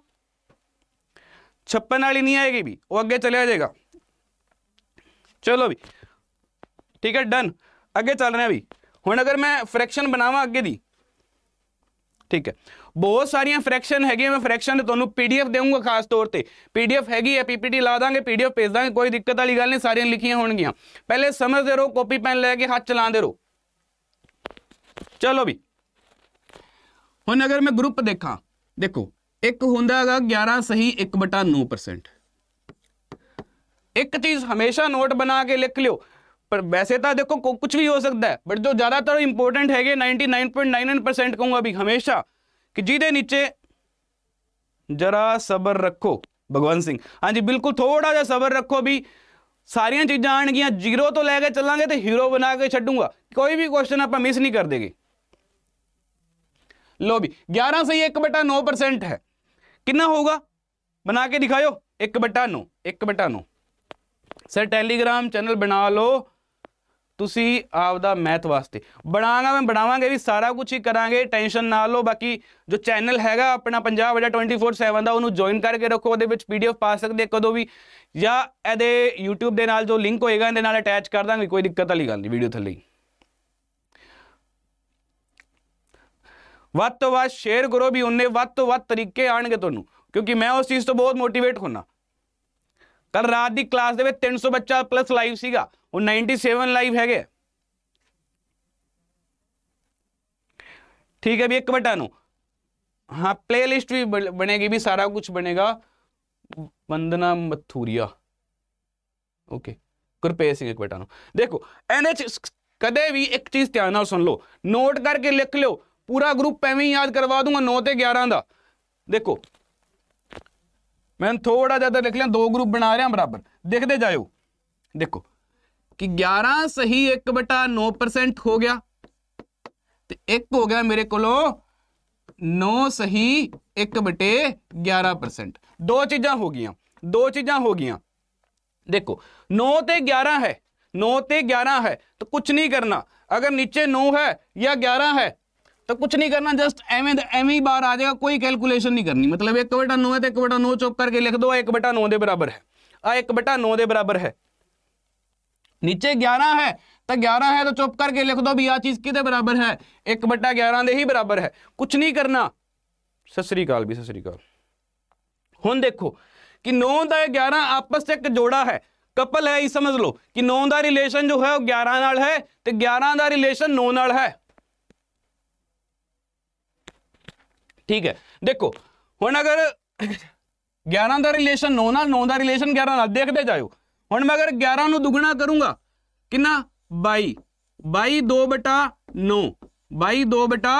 56 ਵਾਲੀ ਨਹੀਂ ਆਏਗੀ ਵੀ ਉਹ ਅੱਗੇ ਚਲਿਆ ਜਾਏਗਾ ਚਲੋ ਵੀ ਠੀਕ ਹੈ ਡਨ ਅੱਗੇ ਚੱਲ ਰਹੇ ਆ ਵੀ ਹੁਣ ਅਗਰ ਮੈਂ ਫ੍ਰੈਕਸ਼ਨ ਬਣਾਵਾਂ ਅੱਗੇ ਦੀ ਠੀਕ ਹੈ ਬਹੁਤ ਸਾਰੀਆਂ ਫ੍ਰੈਕਸ਼ਨ ਹੈਗੀਆਂ ਮੈਂ ਫ੍ਰੈਕਸ਼ਨ ਤੁਹਾਨੂੰ ਪੀਡੀਐਫ ਦੇਵਾਂਗਾ ਖਾਸ ਤੌਰ ਤੇ ਪੀਡੀਐਫ ਹੈਗੀ ਹੈ ਪੀਪੀਟੀ ਲਾ ਦਾਂਗੇ ਪੀਡੀਐਫ ਭੇਜ ਦਾਂਗੇ ਕੋਈ ਦਿੱਕਤ ਵਾਲੀ ਗੱਲ ਨਹੀਂ ਸਾਰੀਆਂ ਲਿਖੀਆਂ ਹੋਣਗੀਆਂ ਪਹਿਲੇ ਸਮਝਦੇ ਰਹੋ ਕਾਪੀ ਪੈਨ ਲੈ ਕੇ ਹੱਥ ਚਲਾਉਂਦੇ ਰਹੋ ਚਲੋ ਵੀ ਹੁਣ ਅਗਰ ਮੈਂ ਗਰੁੱਪ ਦੇਖਾਂ ਦੇਖੋ ਇੱਕ ਹੁੰਦਾ ਹੈਗਾ 11 ਸਹੀ 1/9% ਇੱਕ ਚੀਜ਼ ਹਮੇਸ਼ਾ ਨੋਟ ਬਣਾ ਕੇ ਲਿਖ ਲਿਓ ਪਰ ਵੈਸੇ ਤਾਂ ਦੇਖੋ ਕੁਝ ਵੀ ਹੋ ਸਕਦਾ ਹੈ ਬਟ ਜੋ ਜ਼ਿਆਦਾਤਰ ਇੰਪੋਰਟੈਂਟ ਹੈਗੇ 99.99% ਕਹੂੰਗਾ ਵੀ ਹਮੇਸ਼ਾ ਕਿ ਜਿਹਦੇ ਨੀਚੇ ਜਰਾ ਸਬਰ ਰੱਖੋ ਭਗਵਾਨ ਸਿੰਘ ਹਾਂਜੀ ਬਿਲਕੁਲ ਥੋੜਾ ਜਿਹਾ ਸਬਰ ਰੱਖੋ ਵੀ ਸਾਰੀਆਂ ਚੀਜ਼ਾਂ ਆਣਗੀਆਂ ਜ਼ੀਰੋ ਤੋਂ ਲੈ ਕੇ ਚੱਲਾਂਗੇ ਤੇ ਹੀਰੋ ਬਣਾ ਕੇ ਛੱਡੂਗਾ ਕੋਈ ਵੀ ਕੁਐਸਚਨ ਆਪਾਂ ਮਿਸ ਨਹੀਂ ਕਰ ਦੇਗੇ ਲੋ ਵੀ 11 ਸਹੀ 1 ਬਟਾ 9% ਹੈ ਕਿੰਨਾ ਹੋਊਗਾ ਬਣਾ ਕੇ ਦਿਖਾਓ 1 ਬਟਾ 9 1 ਬਟਾ 9 ਸਰ ਟੈਲੀਗ੍ਰਾਮ ਚੈਨਲ ਬਣਾ ਲਓ ਤੁਸੀਂ ਆਪ ਦਾ ਮੈਥ ਵਾਸਤੇ ਬਣਾਵਾਂਗਾ ਮੈਂ ਬਣਾਵਾਂਗੇ ਵੀ ਸਾਰਾ ਕੁਝ ਹੀ ਕਰਾਂਗੇ ਟੈਨਸ਼ਨ ਨਾ ਲਓ ਬਾਕੀ ਜੋ ਚੈਨਲ ਹੈਗਾ ਆਪਣਾ ਪੰਜਾਬ ਅਡਾ 24/7 ਦਾ ਉਹਨੂੰ ਜੁਆਇਨ ਕਰਕੇ ਰੱਖੋ ਉਹਦੇ ਵਿੱਚ ਪੀਡੀਐਫ ਪਾ ਸਕਦੇ ਕਦੋਂ ਵੀ ਜਾਂ ਇਹਦੇ YouTube ਦੇ ਨਾਲ ਜੋ ਲਿੰਕ ਹੋਏਗਾ ਇਹਦੇ ਨਾਲ ਅਟੈਚ ਕਰ ਦਾਂਗੇ ਕੋਈ ਦਿੱਕਤ ਵਾਲੀ ਗੱਲ ਨਹੀਂ ਵੀਡੀਓ ਥੱਲੇ ਵੱਧ ਤੋਂ ਵੱਧ ਸ਼ੇਅਰ ਕਰੋ ਵੀ ਉਹਨੇ ਵੱਧ ਤੋਂ ਵੱਧ ਤਰੀਕੇ ਆਣਗੇ ਤੁਹਾਨੂੰ ਕਿਉਂਕਿ ਮੈਂ ਉਸ ਚੀਜ਼ ਤੋਂ ਬਹੁਤ ਮੋਟੀਵੇਟ ਹੁੰਨਾ ਕੱਲ ਰਾਤ ਦੀ ਕਲਾਸ ਦੇ ਵਿੱਚ 300 ਬੱਚਾ ਪਲੱਸ ਲਾਈਵ ਸੀਗਾ ਉਹ 97 ਲਾਈਵ ਹੈਗੇ ਠੀਕ ਹੈ ਵੀ ਇੱਕ ਬਟਨ ਨੂੰ ਹਾਂ ਪਲੇਲਿਸਟ ਵੀ ਬਣੇਗੀ ਵੀ ਸਾਰਾ ਕੁਝ ਬਣੇਗਾ ਵੰਦਨਾ ਮਥੂਰੀਆ ਓਕੇ ਕਿਰਪੇ ਸਿੰਘ ਇੱਕ ਬਟਨ ਨੂੰ ਦੇਖੋ ਐਨਐਚ ਕਦੇ ਵੀ ਇੱਕ ਚੀਜ਼ ਧਿਆਨ ਨਾਲ ਸੁਣ ਲਓ ਨੋਟ ਕਰਕੇ ਲਿਖ ਲਿਓ ਪੂਰਾ ਗਰੁੱਪ ਐਵੇਂ ਯਾਦ ਕਰਵਾ ਦੂੰਗਾ 9 ਤੇ 11 ਦਾ ਦੇਖੋ ਮੈਂ ਥੋੜਾ ਜਿਆਦਾ ਲਿਖ ਲਿਆ ਦੋ ਗਰੁੱਪ ਬਣਾ ਰਿਹਾ ਬਰਾਬਰ ਦੇਖਦੇ ਜਾਇਓ ਦੇਖੋ कि 11 ਸਹੀ 1 ਬਟਾ 9% ਹੋ ਗਿਆ ਤੇ 1 ਹੋ ਗਿਆ ਮੇਰੇ ਕੋਲੋਂ 9 ਸਹੀ 1 ਬਟੇ 11% ਦੋ ਚੀਜ਼ਾਂ ਹੋ ਗਈਆਂ ਦੋ ਚੀਜ਼ਾਂ ਹੋ ਗਈਆਂ देखो नौ तो ग्यारह है 9 ਤੇ 11 ਹੈ ਤਾਂ ਕੁਝ ਨਹੀਂ ਕਰਨਾ ਅਗਰ ਨੀਚੇ 9 ਹੈ ਜਾਂ 11 ਹੈ तो कुछ नहीं करना जस्ट एवं एवं बार आ जाएगा कोई कैलकुलेशन नहीं करनी मतलब एक बटा नौ है तो एक बटा नौ चौक करके लिख दो एक बटा नौ के बराबर है आ एक बटा नौ के बराबर है ਨੀਚੇ 11 है तो 11 है तो चुप करके लिख दो भी आ चीज किते बराबर है 1/11 ਦੇ ਹੀ ਬਰਾਬਰ ਹੈ ਕੁਝ ਨਹੀਂ ਕਰਨਾ ਸਤਿ ਸ੍ਰੀ ਅਕਾਲ ਵੀ ਸਤਿ ਸ੍ਰੀ ਅਕਾਲ ਹੁਣ ਦੇਖੋ ਕਿ 9 ਦਾ 11 ਆਪਸ 'ਚ ਇੱਕ ਜੋੜਾ ਹੈ ਕਪਲ ਹੈ ਇਹ ਸਮਝ ਲਓ ਕਿ 9 ਦਾ ਰਿਲੇਸ਼ਨ ਜੋ ਹੈ ਉਹ 11 ਨਾਲ ਹੈ ਤੇ 11 ਦਾ ਰਿਲੇਸ਼ਨ 9 ਨਾਲ ਹੈ ਠੀਕ ਹੈ ਦੇਖੋ ਹੁਣ ਅਗਰ 11 ਦਾ ਰਿਲੇਸ਼ਨ 9 ਨਾਲ 9 ਦਾ ਰਿਲੇਸ਼ਨ 11 ਨਾਲ ਦੇਖਦੇ ਜਾਓ ਹੁਣ ਮੈਂ ਅਗਰ 11 ਨੂੰ ਦੁੱਗਣਾ ਕਰੂੰਗਾ ਕਿੰਨਾ 22 22 2 ਬਟਾ 9 22 2 ਬਟਾ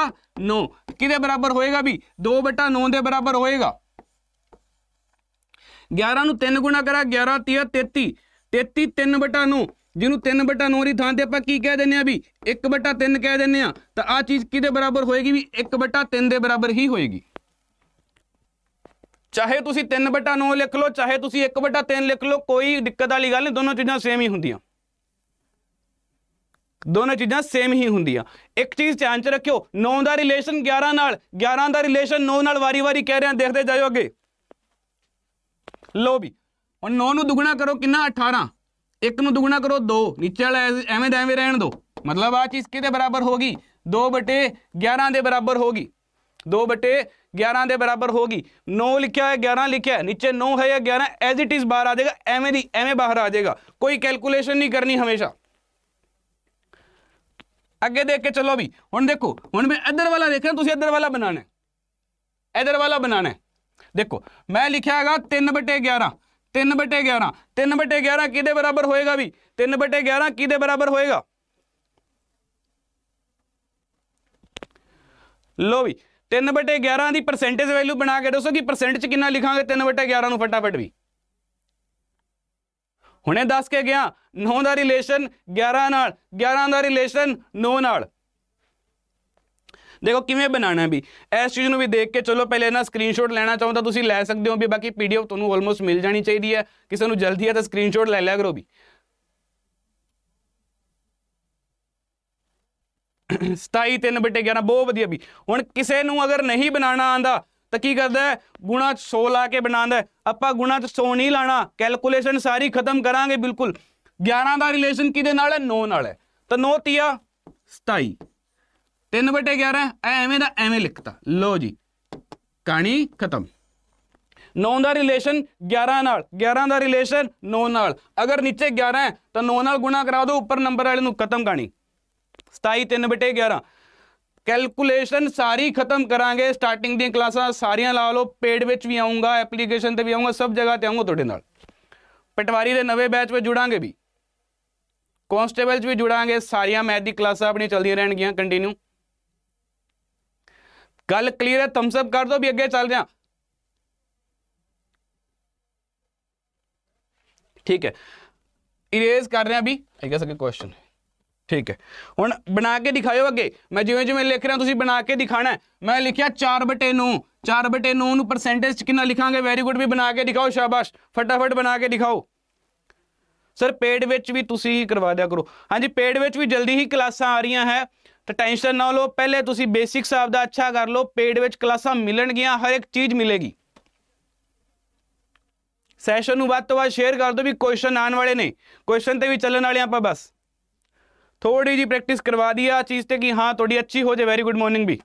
9 ਕਿਹਦੇ ਬਰਾਬਰ ਹੋਏਗਾ ਵੀ 2 ਬਟਾ 9 ਦੇ ਬਰਾਬਰ ਹੋਏਗਾ 11 ਨੂੰ 3 ਗੁਣਾ ਕਰਾ 11 30 33 33 3 ਬਟਾ 9 ਜਿਹਨੂੰ 3 ਬਟਾ 9 ਦੀ ਥਾਂ ਤੇ ਆਪਾਂ ਕੀ ਕਹਿ ਦਿੰਨੇ ਆ ਵੀ 1 ਬਟਾ 3 ਕਹਿ ਦਿੰਨੇ ਆ ਤਾਂ ਆ ਚੀਜ਼ ਕਿਹਦੇ ਬਰਾਬਰ ਹੋਏਗੀ ਵੀ 1 ਬਟਾ 3 ਦੇ ਬਰਾਬਰ ਹੀ ਹੋਏਗੀ ਚਾਹੇ ਤੁਸੀਂ 3/9 ਲਿਖ ਲਓ ਚਾਹੇ ਤੁਸੀਂ 1/3 ਲਿਖ ਲਓ ਕੋਈ ਦਿੱਕਤ ਵਾਲੀ ਗੱਲ ਨਹੀਂ ਦੋਨੋਂ ਚੀਜ਼ਾਂ ਸੇਮ ਹੀ ਹੁੰਦੀਆਂ ਦੋਨੇ ਚੀਜ਼ਾਂ ਸੇਮ ਹੀ ਹੁੰਦੀਆਂ ਇੱਕ ਚੀਜ਼ ਧਿਆਨ ਚ ਰੱਖਿਓ 9 ਦਾ ਰਿਲੇਸ਼ਨ 11 ਨਾਲ 11 ਦਾ ਰਿਲੇਸ਼ਨ 9 ਨਾਲ ਵਾਰੀ-ਵਾਰੀ ਕਹਿ ਰਿਆਂ ਦੇਖਦੇ ਜਾਇਓ ਅੱਗੇ ਲੋ ਵੀ ਹੁਣ 9 ਨੂੰ ਦੁੱਗਣਾ ਕਰੋ ਕਿੰਨਾ 18 1 ਨੂੰ ਦੁੱਗਣਾ ਕਰੋ 2 ਨੀਚੇ ਵਾਲਾ ਐਵੇਂ ਦਾ ਐਵੇਂ ਰਹਿਣ ਦਿਓ ਮਤਲਬ ਆ ਚੀਜ਼ ਕਿਹਦੇ ਬਰਾਬਰ ਹੋਗੀ 2 11 ਦੇ ਬਰਾਬਰ ਹੋਗੀ 2 11 ਦੇ ਬਰਾਬਰ ਹੋਗੀ 9 ਲਿਖਿਆ ਹੈ 11 ਲਿਖਿਆ ਹੈ ਨੀਚੇ 9 ਹੈ ਜਾਂ 11 ਐਜ਼ ਇਟ ਇਜ਼ ਬਾਹਰ ਆ ਜਾਏਗਾ ਐਵੇਂ ਦੀ ਐਵੇਂ ਬਾਹਰ ਆ ਜਾਏਗਾ ਕੋਈ ਕੈਲਕੂਲੇਸ਼ਨ ਨਹੀਂ ਕਰਨੀ ਹਮੇਸ਼ਾ ਅੱਗੇ ਦੇਖ ਕੇ ਚੱਲੋ ਵੀ ਹੁਣ ਦੇਖੋ ਹੁਣ ਮੈਂ ਇੱਧਰ ਵਾਲਾ ਦੇਖਣਾ ਤੁਸੀਂ ਇੱਧਰ ਵਾਲਾ ਬਣਾਣਾ ਹੈ ਇੱਧਰ ਵਾਲਾ ਬਣਾਣਾ ਹੈ ਦੇਖੋ ਮੈਂ ਲਿਖਿਆ ਹੈਗਾ 3/11 3/11 3/11 ਕਿਹਦੇ ਬਰਾਬਰ ਹੋਏਗਾ ਵੀ 3/11 ਕਿਹਦੇ ਬਰਾਬਰ ਹੋਏਗਾ ਲੋ ਵੀ 3/11 ਦੀ ਪਰਸੈਂਟੇਜ ਵੈਲਿਊ ਬਣਾ ਕੇ ਦੱਸੋ ਕਿ ਪਰਸੈਂਟ ਚ ਕਿੰਨਾ ਲਿਖਾਂਗੇ 3/11 ਨੂੰ ਫਟਾਫਟ ਵੀ ਹੁਣੇ ਦੱਸ ਕੇ ਗਿਆ 9 ਦਾ ਰਿਲੇਸ਼ਨ 11 ਨਾਲ 11 ਦਾ ਰਿਲੇਸ਼ਨ 9 ਨਾਲ ਦੇਖੋ ਕਿਵੇਂ ਬਣਾਣਾ ਵੀ ਇਸ ਚੀਜ਼ ਨੂੰ ਵੀ ਦੇਖ ਕੇ ਚਲੋ ਪਹਿਲੇ ਨਾ ਸਕਰੀਨਸ਼ਾਟ ਲੈਣਾ ਚਾਹੁੰਦਾ ਤੁਸੀਂ ਲੈ ਸਕਦੇ ਹੋ ਵੀ ਬਾਕੀ ਪੀਡੀਐਫ ਤੁਹਾਨੂੰ ਆਲਮੋਸਟ ਮਿਲ ਜਾਣੀ ਚਾਹੀਦੀ ਹੈ ਕਿਸੇ ਨੂੰ ਜਲਦੀ ਹੈ ਤਾਂ ਸਕਰੀਨਸ਼ਾਟ ਲੈ ਲਿਆ ਕਰੋ ਵੀ 27 3 ਬਟੇ 11 ਬਹੁਤ ਵਧੀਆ ਵੀ ਹੁਣ ਕਿਸੇ ਨੂੰ ਅਗਰ ਨਹੀਂ ਬਣਾਉਣਾ ਆਂਦਾ ਤਾਂ ਕੀ ਕਰਦਾ ਗੁਣਾ 100 ਲਾ ਕੇ ਬਣਾਉਂਦਾ ਆਪਾਂ ਗੁਣਾ 'ਚ 100 ਨਹੀਂ ਲਾਣਾ ਕੈਲਕੂਲੇਸ਼ਨ ਸਾਰੀ ਖਤਮ ਕਰਾਂਗੇ ਬਿਲਕੁਲ 11 ਦਾ ਰਿਲੇਸ਼ਨ ਕਿਹਦੇ ਨਾਲ ਹੈ 9 ਨਾਲ ਹੈ ਤਾਂ 9 ਤੀਆ 27 3 ਬਟੇ 11 ਐਵੇਂ ਦਾ ਐਵੇਂ ਲਿਖਤਾ ਲੋ ਜੀ ਕਹਾਣੀ ਖਤਮ 9 ਦਾ ਰਿਲੇਸ਼ਨ 11 ਨਾਲ 11 ਦਾ ਰਿਲੇਸ਼ਨ 9 ਨਾਲ ਅਗਰ ਨੀਚੇ 11 ਹੈ ਤਾਂ 9 ਨਾਲ ਗੁਣਾ ਕਰਾ ਦਿਓ ਉੱਪਰ ਨੰਬਰ ਵਾਲੇ ਨੂੰ ਖਤਮ ਕਹਾਣੀ 27 3 ਬਟੇ 11 ਕੈਲਕੂਲੇਸ਼ਨ ਸਾਰੀ ਖਤਮ ਕਰਾਂਗੇ ਸਟਾਰਟਿੰਗ ਦੀਆਂ ਕਲਾਸਾਂ ਸਾਰੀਆਂ ਲਾ ਲਓ ਪੇਡ ਵਿੱਚ ਵੀ ਆਉਂਗਾ ਐਪਲੀਕੇਸ਼ਨ ਤੇ ਵੀ ਆਉਂਗਾ ਸਭ ਜਗ੍ਹਾ ਤੇ ਆਉਂਗਾ ਤੁਹਾਡੇ ਨਾਲ ਪਟਵਾਰੀ ਦੇ ਨਵੇਂ ਬੈਚ ਵਿੱਚ ਜੁੜਾਂਗੇ ਵੀ ਕਨਸਟੇਬਲ ਵੀ ਜੁੜਾਂਗੇ ਸਾਰੀਆਂ ਮੈਥ ਦੀ ਕਲਾਸਾਂ ਆਪਣੀਆਂ ਚੱਲਦੀਆਂ ਰਹਿਣਗੀਆਂ ਕੰਟੀਨਿਊ ਗੱਲ ਕਲੀਅਰ ਹੈ ਥੰਬਸ ਅਪ ਕਰ ਦਿਓ ਵੀ ਅੱਗੇ ਚੱਲਦੇ ਹਾਂ ਠੀਕ ਹੈ ਇਰੇਜ਼ ਕਰ ਰਹੇ ਆ ਵੀ ਆਈ ਗੈਸ ਅਗੇ ਕੁਐਸਚਨ ਠੀਕ ਹੈ ਹੁਣ ਬਣਾ ਕੇ ਦਿਖਾਇਓ ਅੱਗੇ ਮੈਂ ਜਿਵੇਂ ਜਿਵੇਂ ਲਿਖ ਰਿਹਾ ਤੁਸੀਂ ਬਣਾ ਕੇ ਦਿਖਾਣਾ ਮੈਂ ਲਿਖਿਆ 4 9 4 ਬਟੇ 9 ਨੂੰ ਪਰਸੈਂਟੇਜ ਚ ਕਿੰਨਾ ਲਿਖਾਂਗੇ ਵੈਰੀ ਗੁੱਡ ਵੀ ਬਣਾ ਕੇ ਦਿਖਾਓ ਸ਼ਾਬਾਸ਼ ਫਟਾਫਟ ਬਣਾ ਕੇ ਦਿਖਾਓ ਸਰ ਪੇਡ ਵਿੱਚ ਵੀ ਤੁਸੀਂ ਹੀ ਕਰਵਾ ਦਿਆ ਕਰੋ ਹਾਂਜੀ ਪੇਡ ਵਿੱਚ ਵੀ ਜਲਦੀ ਹੀ ਕਲਾਸਾਂ ਆ ਰਹੀਆਂ ਹੈ ਤਾਂ ਟੈਨਸ਼ਨ ਨਾ ਲਓ ਪਹਿਲੇ ਤੁਸੀਂ ਬੇਸਿਕਸ ਆਪ ਦਾ ਅੱਛਾ ਕਰ ਲਓ ਪੇਡ ਵਿੱਚ ਕਲਾਸਾਂ ਮਿਲਣਗੀਆਂ ਹਰ ਇੱਕ ਚੀਜ਼ ਮਿਲੇਗੀ ਸੈਸ਼ਨ ਨੂੰ ਵੱਧ ਤੋਂ ਵੱਧ ਸ਼ੇਅਰ ਕਰ ਦਿਓ ਵੀ ਕੁਐਸਚਨ ਆਉਣ ਵਾਲੇ ਨੇ ਕੁਐਸਚਨ ਤੇ ਵੀ ਚੱਲਣ ਵਾਲੇ ਆਪਾਂ ਬਸ ਥੋੜੀ ਜੀ ਪ੍ਰੈਕਟਿਸ ਕਰਵਾ ਦੀ ਆ ਚੀਜ਼ ਤੇ ਕਿ ਹਾਂ ਤੁਹਾਡੀ ਅੱਛੀ ਹੋ ਜੇ ਵੈਰੀ ਗੁੱਡ ਮਾਰਨਿੰਗ ਵੀ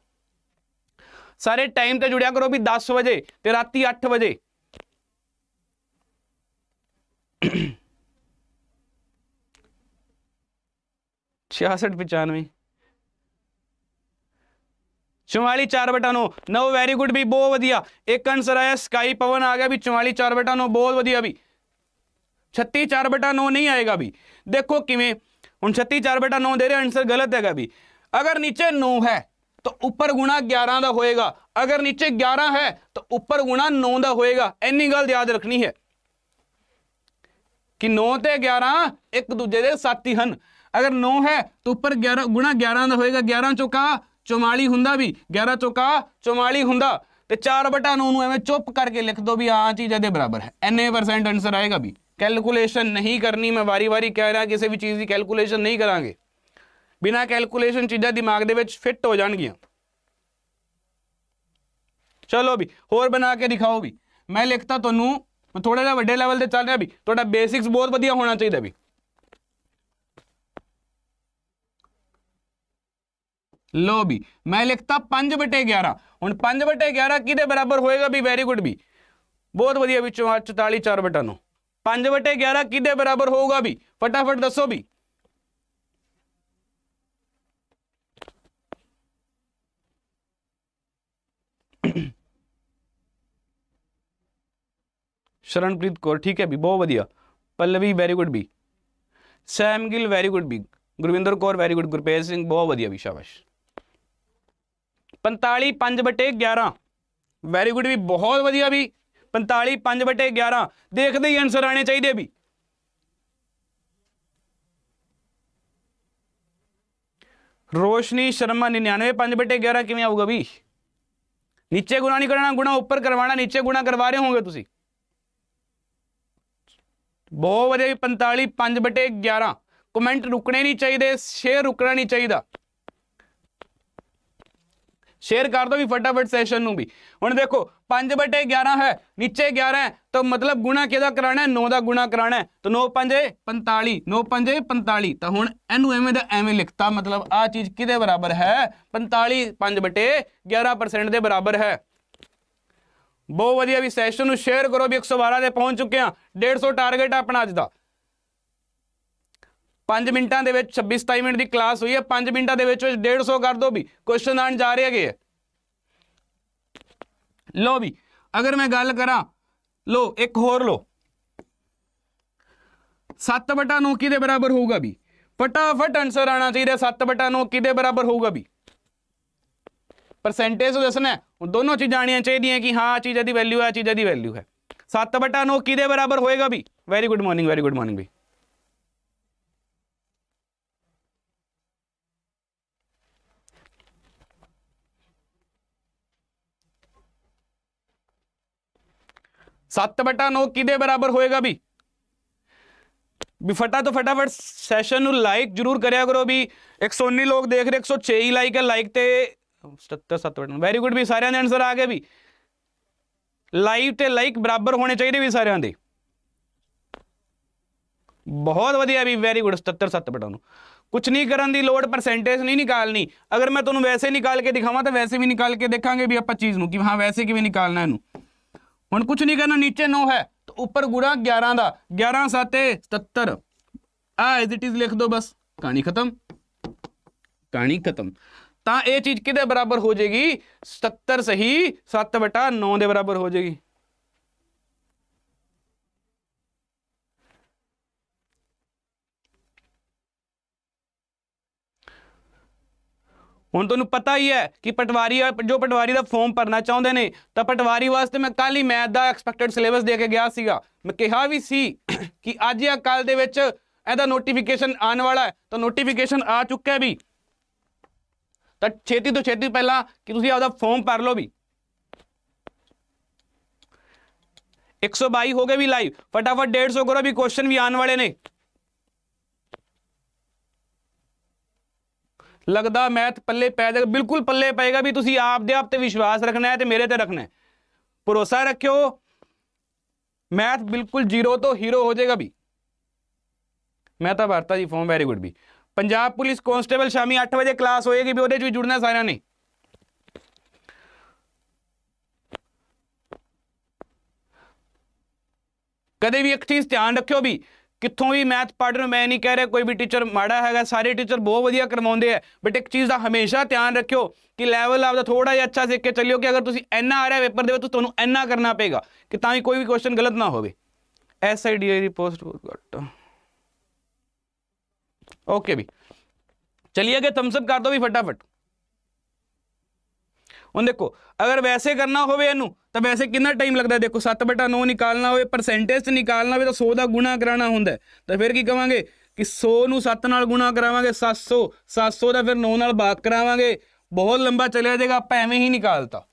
ਸਾਰੇ ਟਾਈਮ ਤੇ ਜੁੜਿਆ ਕਰੋ ਵੀ 10 ਵਜੇ ਤੇ ਰਾਤੀ 8 ਵਜੇ ਚਾਸਟ 95 44 ਬਟਾ ਨੂੰ ਨੋ ਵੈਰੀ ਗੁੱਡ ਵੀ ਬਹੁਤ ਵਧੀਆ ਇੱਕ ਅਨਸਰ ਆਇਆ ਸਕਾਈ ਪਵਨ ਆ ਗਿਆ ਵੀ 44 ਬਟਾ ਨੂੰ ਬਹੁਤ ਵਧੀਆ ਵੀ 36 4 ਬਟਾ 9 ਨਹੀਂ ਆਏਗਾ ਵੀ ਦੇਖੋ ਕਿਵੇਂ ਹੁਣ 36 4 ਬਟਾ 9 दे रहे आंसर गलत ਹੈਗਾ भी अगर नीचे 9 है तो ऊपर गुणा 11 ਦਾ ਹੋਏਗਾ ਅਗਰ ਨੀਚੇ 11 ਹੈ ਤਾਂ ਉੱਪਰ ਗੁਣਾ 9 ਦਾ ਹੋਏਗਾ ਐਨੀ ਗੱਲ ਯਾਦ ਰੱਖਣੀ ਹੈ ਕਿ 9 ਤੇ 11 ਇੱਕ ਦੂਜੇ ਦੇ ਸਾਥੀ ਹਨ ਅਗਰ 9 ਹੈ ਤਾਂ ਉੱਪਰ 11 ਗੁਣਾ 11 ਦਾ ਹੋਏਗਾ 11 ਚੋਕਾ 44 ਹੁੰਦਾ ਵੀ 11 ਚੋਕਾ 44 ਹੁੰਦਾ ਤੇ 4 ਬਟਾ 9 ਨੂੰ ਐਵੇਂ ਚੁੱਪ ਕਰਕੇ ਲਿਖ ਦੋ ਵੀ ਆਹ ਚੀਜ਼ ਇਹਦੇ ਬਰਾਬਰ ਹੈ ਐਨੇ ਪਰਸੈਂਟ ਆਨਸਰ ਆਏਗਾ ਵੀ ਕੈਲਕੂਲੇਸ਼ਨ ਨਹੀਂ ਕਰਨੀ ਮੈਂ ਵਾਰੀ-ਵਾਰੀ ਕਹਿ ਰਿਹਾ ਕਿਸੇ ਵੀ ਚੀਜ਼ ਦੀ ਕੈਲਕੂਲੇਸ਼ਨ ਨਹੀਂ ਕਰਾਂਗੇ ਬਿਨਾ ਕੈਲਕੂਲੇਸ਼ਨ ਚੀਜ਼ਾਂ ਦਿਮਾਗ ਦੇ ਵਿੱਚ ਫਿੱਟ ਹੋ ਜਾਣਗੀਆਂ ਚਲੋ ਵੀ ਹੋਰ ਬਣਾ ਕੇ ਦਿਖਾਓ ਵੀ ਮੈਂ ਲਿਖਤਾ ਤੁਹਾਨੂੰ ਮੈਂ ਥੋੜਾ ਜਿਹਾ ਵੱਡੇ ਲੈਵਲ ਤੇ ਚੱਲ ਰਿਹਾ ਵੀ ਤੁਹਾਡਾ ਬੇਸਿਕਸ ਬਹੁਤ ਵਧੀਆ ਹੋਣਾ ਚਾਹੀਦਾ ਵੀ ਲੋ ਵੀ ਮੈਂ ਲਿਖਤਾ 5/11 ਹੁਣ 5/11 ਕਿਹਦੇ ਬਰਾਬਰ ਹੋਏਗਾ ਵੀ ਵੈਰੀ ਗੁੱਡ ਵੀ ਬਹੁਤ ਵਧੀਆ ਵਿੱਚੋਂ 44 4 ਬਟਾ 9 5 ਵਟੇ 11 ਕਿਹਦੇ ਬਰਾਬਰ ਹੋਊਗਾ ਵੀ ਫਟਾਫਟ ਦੱਸੋ ਵੀ ਸ਼ਰਨਪ੍ਰੀਤ ਕੌਰ ਠੀਕ ਹੈ ਵੀ ਬਹੁਤ ਵਧੀਆ ਪੱਲਵੀ ਵੈਰੀ ਗੁੱਡ ਵੀ ਸੈਮ ਗਿਲ ਵੈਰੀ ਗੁੱਡ ਵੀ ਗੁਰਵਿੰਦਰ ਕੌਰ ਵੈਰੀ ਗੁੱਡ ਗੁਰਪ੍ਰੀਤ ਸਿੰਘ ਬਹੁਤ ਵਧੀਆ ਵੀ ਸ਼ਾਬਾਸ਼ 45 5 11 ਵੈਰੀ ਗੁੱਡ ਵੀ ਬਹੁਤ ਵਧੀਆ ਵੀ 45 5 ਬਟੇ 11 ਦੇਖਦੇ ਹੀ ਆਨਸਰ ਆਣੇ ਚਾਹੀਦੇ ਵੀ ਰੋਸ਼ਨੀ ਸ਼ਰਮਾ 99 5 11 ਕਿਵੇਂ ਆਊਗਾ ਵੀ ਨੀਚੇ ਗੁਣਾ ਨਹੀਂ ਕਰਨਾ ਗੁਣਾ ਉੱਪਰ ਕਰਵਾਣਾ ਨੀਚੇ ਗੁਣਾ ਕਰਵਾ ਰਹੇ ਹੋਗੇ ਤੁਸੀਂ ਬਹੁਤ ਵਧੀਆ 45 5 11 ਕਮੈਂਟ ਰੁਕਣੇ ਨਹੀਂ ਚਾਹੀਦੇ ਸ਼ੇਅਰ ਰੁਕਣਾ ਨਹੀਂ ਚਾਹੀਦਾ ਸ਼ੇਅਰ ਕਰ ਦਿਓ ਵੀ ਫਟਾਫਟ ਸੈਸ਼ਨ ਨੂੰ ਵੀ ਹੁਣ ਦੇਖੋ 5 ਬਟੇ 11 ਹੈ ਨੀਚੇ 11 ਹੈ ਤਾਂ ਮਤਲਬ ਗੁਣਾ ਕਿਹਦਾ ਕਰਾਣਾ ਹੈ 9 ਦਾ ਗੁਣਾ ਕਰਾਣਾ ਹੈ ਤਾਂ 9 5 45 9 5 45 ਤਾਂ ਹੁਣ ਇਹਨੂੰ ਐਵੇਂ ਦਾ ਐਵੇਂ ਲਿਖਤਾ ਮਤਲਬ ਆ ਚੀਜ਼ ਕਿਹਦੇ ਬਰਾਬਰ ਹੈ 45 5 ਬਟੇ 11% ਦੇ ਬਰਾਬਰ ਹੈ ਬਹੁਤ ਵਧੀਆ ਵੀ ਸੈਸ਼ਨ ਨੂੰ ਸ਼ੇਅਰ ਕਰੋ ਵੀ 112 ਦੇ ਪਹੁੰਚ ਚੁੱਕੇ ਆ 150 ਟਾਰਗੇਟ ਆਪਣਾ ਅੱਜ ਦਾ 5 ਮਿੰਟਾਂ ਦੇ ਵਿੱਚ 26 27 ਮਿੰਟ ਦੀ ਕਲਾਸ ਹੋਈ ਹੈ 5 ਮਿੰਟਾਂ ਦੇ ਵਿੱਚ 150 ਕਰ ਦੋ ਵੀ ਕੁਐਸਚਨ ਆਣ ਜਾ ਰਹੇ ਹੈਗੇ ਲੋ ਵੀ ਅਗਰ ਮੈਂ ਗੱਲ ਕਰਾਂ ਲੋ ਇੱਕ ਹੋਰ ਲੋ 7 ਬਟਾ 9 ਕਿਹਦੇ ਬਰਾਬਰ ਹੋਊਗਾ ਵੀ ਫਟਾਫਟ ਆਨਸਰ ਆਣਾ ਚਾਹੀਦਾ 7 ਬਟਾ 9 ਕਿਹਦੇ ਬਰਾਬਰ ਹੋਊਗਾ ਵੀ ਪਰਸੈਂਟੇਜ ਉਹ ਦੱਸਣਾ ਉਹ ਦੋਨੋਂ ਚੀਜ਼ਾਂ ਆਣੀਆਂ ਚਾਹੀਦੀਆਂ ਕਿ ਹਾਂ ਆ ਚੀਜ਼ਾਂ ਦੀ ਵੈਲਿਊ ਆ ਚੀਜ਼ਾਂ ਦੀ ਵੈਲਿਊ ਹੈ 7 ਬਟਾ 9 ਕਿਹਦੇ ਬਰਾਬਰ ਹੋਏਗਾ ਵੀ very good morning very good morning ਵੀ 7/9 ਕਿਹਦੇ ਬਰਾਬਰ ਹੋਏਗਾ ਵੀ ਵੀ ਫਟਾ ਤੋਂ ਫਟਾਫਟ ਸੈਸ਼ਨ ਨੂੰ ਲਾਈਕ ਜਰੂਰ ਕਰਿਆ ਕਰੋ ਵੀ 119 ਲੋਕ ਦੇਖ ਰਹੇ 106 ਹੀ ਲਾਈਕ ਹੈ ਲਾਈਕ ਤੇ 77 7 ਵੈਰੀ ਗੁੱਡ ਵੀ ਸਾਰਿਆਂ ਦੇ ਆਨਸਰ ਆ ਗਏ ਵੀ ਲਾਈਵ ਤੇ ਲਾਈਕ ਬਰਾਬਰ ਹੋਣੇ ਚਾਹੀਦੇ ਵੀ ਸਾਰਿਆਂ ਦੇ ਬਹੁਤ ਵਧੀਆ ਵੀ ਵੈਰੀ ਗੁੱਡ 77 7 ਬਟਾ ਨੂੰ ਕੁਝ ਨਹੀਂ ਕਰਨ ਦੀ ਲੋੜ ਪਰਸੈਂਟੇਜ ਨਹੀਂ ਨਿਕਾਲਣੀ ਅਗਰ ਮੈਂ ਤੁਹਾਨੂੰ ਵੈਸੇ ਨਿਕਾਲ ਕੇ ਦਿਖਾਵਾਂ ਤਾਂ ਵੈਸੇ ਵੀ ਨਿਕਾਲ ਕੇ ਦੇਖਾਂਗੇ ਵੀ ਆਪਾਂ ਚੀਜ਼ ਨੂੰ ਕਿ ਹਾਂ ਵੈਸੇ ਕਿਵੇਂ ਨਿਕਾਲਣਾ ਇਹਨੂੰ ਹੁਣ ਕੁਝ ਨਹੀਂ ਕਰਨਾ نیچے 9 ਹੈ ਤਾਂ ਉੱਪਰ ਗੁਣਾ 11 ਦਾ 11 7 77 ਆ ਐਜ਼ ਇਟ ਇਜ਼ ਲਿਖ ਦਿਓ ਬਸ ਕਹਾਣੀ ਖਤਮ ਕਹਾਣੀ ਖਤਮ ਤਾਂ ਇਹ ਚੀਜ਼ ਕਿਹਦੇ ਬਰਾਬਰ ਹੋ ਜਾਏਗੀ 77 ਸਹੀ 7 9 ਦੇ ਬਰਾਬਰ ਹੋ ਜਾਏਗੀ ਹੁਣ ਤੁਹਾਨੂੰ ਪਤਾ ਹੀ ਹੈ ਕਿ ਪਟਵਾਰੀ ਜੋ ਪਟਵਾਰੀ ਦਾ ਫਾਰਮ ਭਰਨਾ ਚਾਹੁੰਦੇ ਨੇ ਤਾਂ ਪਟਵਾਰੀ ਵਾਸਤੇ ਮੈਂ ਕੱਲ ਹੀ ਮੈਥ ਦਾ ਐਕਸਪੈਕਟਡ ਸਿਲੇਬਸ ਦੇ ਕੇ ਗਿਆ ਸੀਗਾ ਮੈਂ ਕਿਹਾ ਵੀ ਸੀ (coughs) ਕਿ ਅੱਜ ਜਾਂ ਕੱਲ ਦੇ ਵਿੱਚ ਇਹਦਾ ਨੋਟੀਫਿਕੇਸ਼ਨ ਆਉਣ ਵਾਲਾ ਹੈ ਤਾਂ ਨੋਟੀਫਿਕੇਸ਼ਨ ਆ ਚੁੱਕਾ ਹੈ ਵੀ ਤਾਂ ਛੇਤੀ ਤੋਂ ਛੇਤੀ ਪਹਿਲਾਂ ਕਿ ਤੁਸੀਂ ਆਪਦਾ ਫਾਰਮ ਭਰ ਲਓ ਵੀ 122 ਹੋ ਗਏ ਵੀ ਲਾਈਵ ਫਟਾਫਟ 150 ਕਰੋ ਵੀ ਕੁਐਸਚਨ ਵੀ ਆਉਣ ਵਾਲੇ ਨੇ ਲੱਗਦਾ ਮੈਥ ਪੱਲੇ ਪੈ ਜਾਏਗਾ ਬਿਲਕੁਲ ਪੱਲੇ ਪਏਗਾ ਵੀ ਤੁਸੀਂ ਆਪ ਦੇ ਆਪ ਤੇ ਵਿਸ਼ਵਾਸ ਰੱਖਣਾ ਹੈ ਤੇ ਮੇਰੇ ਤੇ ਰੱਖਣਾ ਹੈ ਭਰੋਸਾ ਰੱਖਿਓ ਮੈਥ ਬਿਲਕੁਲ ਜ਼ੀਰੋ ਤੋਂ ਹੀਰੋ ਹੋ ਜਾਏਗਾ ਵੀ ਮੈਂ ਤਾਂ ਵਰਤਾ ਜੀ ਫੋਨ ਵੈਰੀ ਗੁੱਡ ਵੀ ਪੰਜਾਬ ਪੁਲਿਸ ਕਨਸਟੇਬਲ ਸ਼ਾਮੀ 8 ਵਜੇ ਕਲਾਸ ਹੋਏਗੀ ਵੀ ਉਹਦੇ 'ਚ ਵੀ ਜੁੜਨਾ ਸਾਰਿਆਂ ਨੇ ਕਦੇ ਵੀ ਇੱਕ ਚੀਜ਼ ਧਿਆਨ ਰੱਖਿਓ ਵੀ ਕਿੱਥੋਂ ਵੀ ਮੈਥ ਪੜ੍ਹ ਰਹੇ ਮੈਂ ਨਹੀਂ ਕਹਿ ਰਿਹਾ ਕੋਈ ਵੀ ਟੀਚਰ ਮਾੜਾ ਹੈਗਾ ਸਾਰੇ ਟੀਚਰ ਬਹੁਤ ਵਧੀਆ ਕਰਵਾਉਂਦੇ ਆ ਬਟ ਇੱਕ ਚੀਜ਼ ਦਾ ਹਮੇਸ਼ਾ ਧਿਆਨ ਰੱਖਿਓ ਕਿ ਲੈਵਲ ਆਪਦਾ ਥੋੜਾ ਜਿਹਾ ਅੱਛਾ ਸਿੱਖ ਕੇ ਚੱਲਿਓ ਕਿ ਅਗਰ ਤੁਸੀਂ ਐਨਾ ਆ ਰਿਹਾ ਪੇਪਰ ਦੇ ਵਿੱਚ ਤੁਹਾਨੂੰ ਐਨਾ ਕਰਨਾ ਪਏਗਾ ਕਿ ਤਾਂ ਵੀ ਕੋਈ ਵੀ ਕੁਐਸਚਨ ਗਲਤ ਨਾ ਹੋਵੇ ਐਸਆਈਡੀਆਈ ਦੀ ਪੋਸਟ ਘੱਟ ਓਕੇ ਵੀ ਚਲਿਏ ਅਗੇ ਥੰਬਸ ਅਪ ਕਰ ਦਿਓ ਵੀ ਫਟਾਫਟ ਹੁਣ ਦੇਖੋ ਅਗਰ ਵੈਸੇ ਕਰਨਾ ਹੋਵੇ ਇਹਨੂੰ ਤਾਂ ਵੈਸੇ ਕਿੰਨਾ ਟਾਈਮ ਲੱਗਦਾ ਦੇਖੋ 7 9 ਨਿਕਾਲਣਾ ਹੋਵੇ ਪਰਸੈਂਟੇਜ ਤੇ ਨਿਕਾਲਣਾ ਹੋਵੇ ਤਾਂ 100 ਦਾ ਗੁਣਾ ਕਰਾਣਾ ਹੁੰਦਾ ਤਾਂ ਫਿਰ ਕੀ ਕਵਾਂਗੇ ਕਿ 100 ਨੂੰ 7 ਨਾਲ ਗੁਣਾ ਕਰਾਵਾਂਗੇ 700 700 ਦਾ ਫਿਰ 9 ਨਾਲ ਭਾਗ ਕਰਾਵਾਂਗੇ ਬਹੁਤ ਲੰਬਾ ਚੱਲਿਆ ਜਾਏਗਾ ਆਪਾਂ ਐਵੇਂ ਹੀ ਨਿਕਾਲਤਾ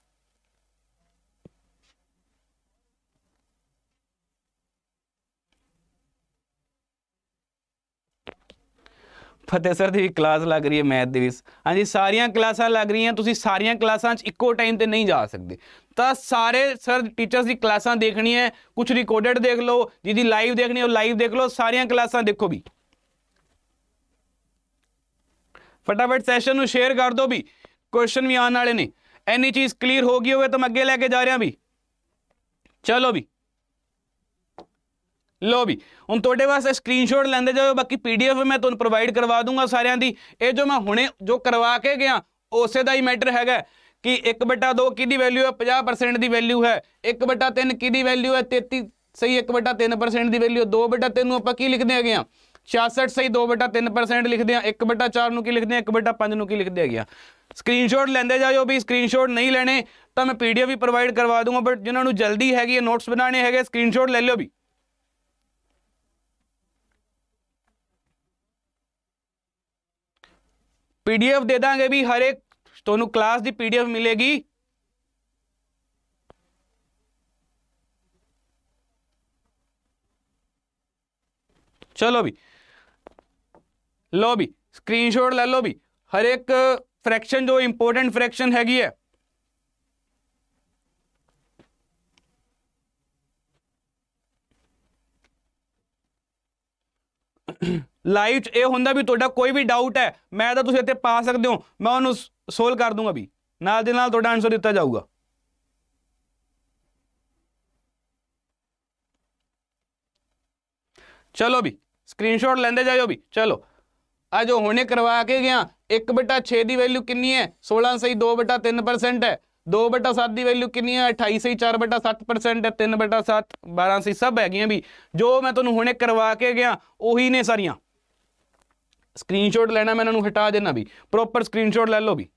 ਫਤਿਹ ਸਰ ਦੀ ਵੀ ਕਲਾਸ ਲੱਗ ਰਹੀ ਹੈ ਮੈਥ ਦੀ ਵੀ ਹਾਂਜੀ ਸਾਰੀਆਂ ਕਲਾਸਾਂ ਲੱਗ ਰਹੀਆਂ ਤੁਸੀਂ ਸਾਰੀਆਂ ਕਲਾਸਾਂ 'ਚ ਇੱਕੋ ਟਾਈਮ ਤੇ ਨਹੀਂ ਜਾ ਸਕਦੇ ਤਾਂ ਸਾਰੇ ਸਰ ਟੀਚਰਸ ਦੀ ਕਲਾਸਾਂ ਦੇਖਣੀ ਹੈ ਕੁਝ ਰਿਕਾਰਡਡ ਦੇਖ ਲਓ ਜਿਹਦੀ ਲਾਈਵ ਦੇਖਣੀ ਉਹ ਲਾਈਵ ਦੇਖ ਲਓ ਸਾਰੀਆਂ ਕਲਾਸਾਂ ਦੇਖੋ ਵੀ ਫਟਾਫਟ ਸੈਸ਼ਨ ਨੂੰ ਸ਼ੇਅਰ ਕਰ ਦਿਓ ਵੀ ਕੁਐਸਚਨ ਵੀ ਆਉਣ ਵਾਲੇ ਨੇ ਐਨੀ ਚੀਜ਼ ਕਲੀਅਰ ਹੋ ਗਈ ਹੋਵੇ ਤਾਂ ਮੈਂ ਅੱਗੇ ਲੈ ਕੇ ਜਾ ਰਿਹਾ ਵੀ ਚਲੋ ਵੀ ਲੋ ਵੀ ਹੁਣ ਤੁਹਾਡੇ ਵਾਸਤੇ ਸਕਰੀਨਸ਼ਾਟ ਲੈਂਦੇ ਜਾਓ ਬਾਕੀ ਪੀਡੀਐਫ ਮੈਂ ਤੁਹਾਨੂੰ ਪ੍ਰੋਵਾਈਡ ਕਰਵਾ ਦੂੰਗਾ ਸਾਰਿਆਂ ਦੀ ਇਹ ਜੋ ਮੈਂ ਹੁਣੇ ਜੋ ਕਰਵਾ ਕੇ ਗਿਆ ਉਸੇ ਦਾ ਹੀ ਮੈਟਰ ਹੈਗਾ ਕਿ 1/2 ਕਿਹਦੀ ਵੈਲਿਊ ਹੈ 50% ਦੀ ਵੈਲਿਊ ਹੈ 1/3 ਕਿਹਦੀ ਵੈਲਿਊ ਹੈ 33 ਸਹੀ 1/3% ਦੀ ਵੈਲਿਊ 2/3 ਨੂੰ ਆਪਾਂ ਕੀ ਲਿਖਦੇ ਹੈਗੇ ਆ 66 ਸਹੀ 2/3% ਲਿਖਦੇ ਆ 1/4 ਨੂੰ ਕੀ ਲਿਖਦੇ ਆ 1/5 ਨੂੰ ਕੀ ਲਿਖਦੇ ਹੈਗੇ ਆ ਸਕਰੀਨਸ਼ਾਟ ਲੈਂਦੇ ਜਾਓ ਵੀ ਸਕਰੀਨਸ਼ਾਟ ਨਹੀਂ ਲੈਣੇ ਤਾਂ ਮੈਂ ਪੀਡੀਐਫ ਵੀ ਪ੍ਰੋਵਾਈਡ ਕਰਵਾ ਦੂੰਗਾ ਬਟ ਜਿਨ੍ਹਾਂ ਨੂੰ ਜਲਦੀ ਹੈਗੀ ਹੈ ਨੋਟਸ ਬਣਾਣੇ ਹੈਗੇ ਸਕਰੀਨਸ਼ਾਟ ਲੈ ਲਿਓ ਵੀ ਪੀਡੀਐਫ ਦੇ ਦਾਂਗੇ ਵੀ ਹਰੇਕ ਤੁਹਾਨੂੰ ਕਲਾਸ ਦੀ ਪੀਡੀਐਫ ਮਿਲੇਗੀ ਚਲੋ ਵੀ ਲੋ ਵੀ ਸਕਰੀਨਸ਼ਾਟ ਲੈ ਲਓ ਵੀ ਹਰੇਕ ਫ੍ਰੈਕਸ਼ਨ ਜੋ ਇੰਪੋਰਟੈਂਟ ਫ੍ਰੈਕਸ਼ਨ ਹੈਗੀ ਹੈ mm ਲਾਈਵ 'ਚ ਇਹ ਹੁੰਦਾ ਵੀ ਤੁਹਾਡਾ ਕੋਈ ਵੀ ਡਾਊਟ ਹੈ ਮੈਂ ਤਾਂ ਤੁਸੀਂ ਇੱਥੇ ਪਾ ਸਕਦੇ ਹੋ ਮੈਂ ਉਹਨੂੰ ਸੋਲਵ ਕਰ ਦੂੰਗਾ ਵੀ ਨਾਲ ਦੇ ਨਾਲ ਤੁਹਾਡਾ ਆਨਸਰ ਦਿੱਤਾ ਜਾਊਗਾ ਚਲੋ ਵੀ ਸਕਰੀਨਸ਼ਾਟ ਲੈਂਦੇ ਜਾਇਓ ਵੀ ਚਲੋ ਆ ਜੋ ਹੁਣੇ ਕਰਵਾ ਕੇ ਗਿਆ 1/6 ਦੀ ਵੈਲਿਊ ਕਿੰਨੀ ਹੈ 16 ਸਹੀ 2/3% ਹੈ 2/7 ਦੀ ਵੈਲਿਊ ਕਿੰਨੀ ਹੈ 28 ਸਹੀ 4/7% ਹੈ 3/7 12 ਸਹੀ ਸਭ ਹੈਗੀਆਂ ਵੀ ਜੋ ਮੈਂ ਤੁਹਾਨੂੰ ਹੁਣੇ ਕਰਵਾ ਕੇ ਗਿਆ ਉਹੀ ਨੇ ਸਾਰੀਆਂ ਸਕਰੀਨਸ਼ਾਟ ਲੈਣਾ ਮੈਂ ਇਹਨਾਂ ਨੂੰ ਹਟਾ ਦੇਣਾ ਵੀ ਪ੍ਰੋਪਰ ਸਕਰੀਨਸ਼ਾਟ ਲੈ ਲਓ ਵੀ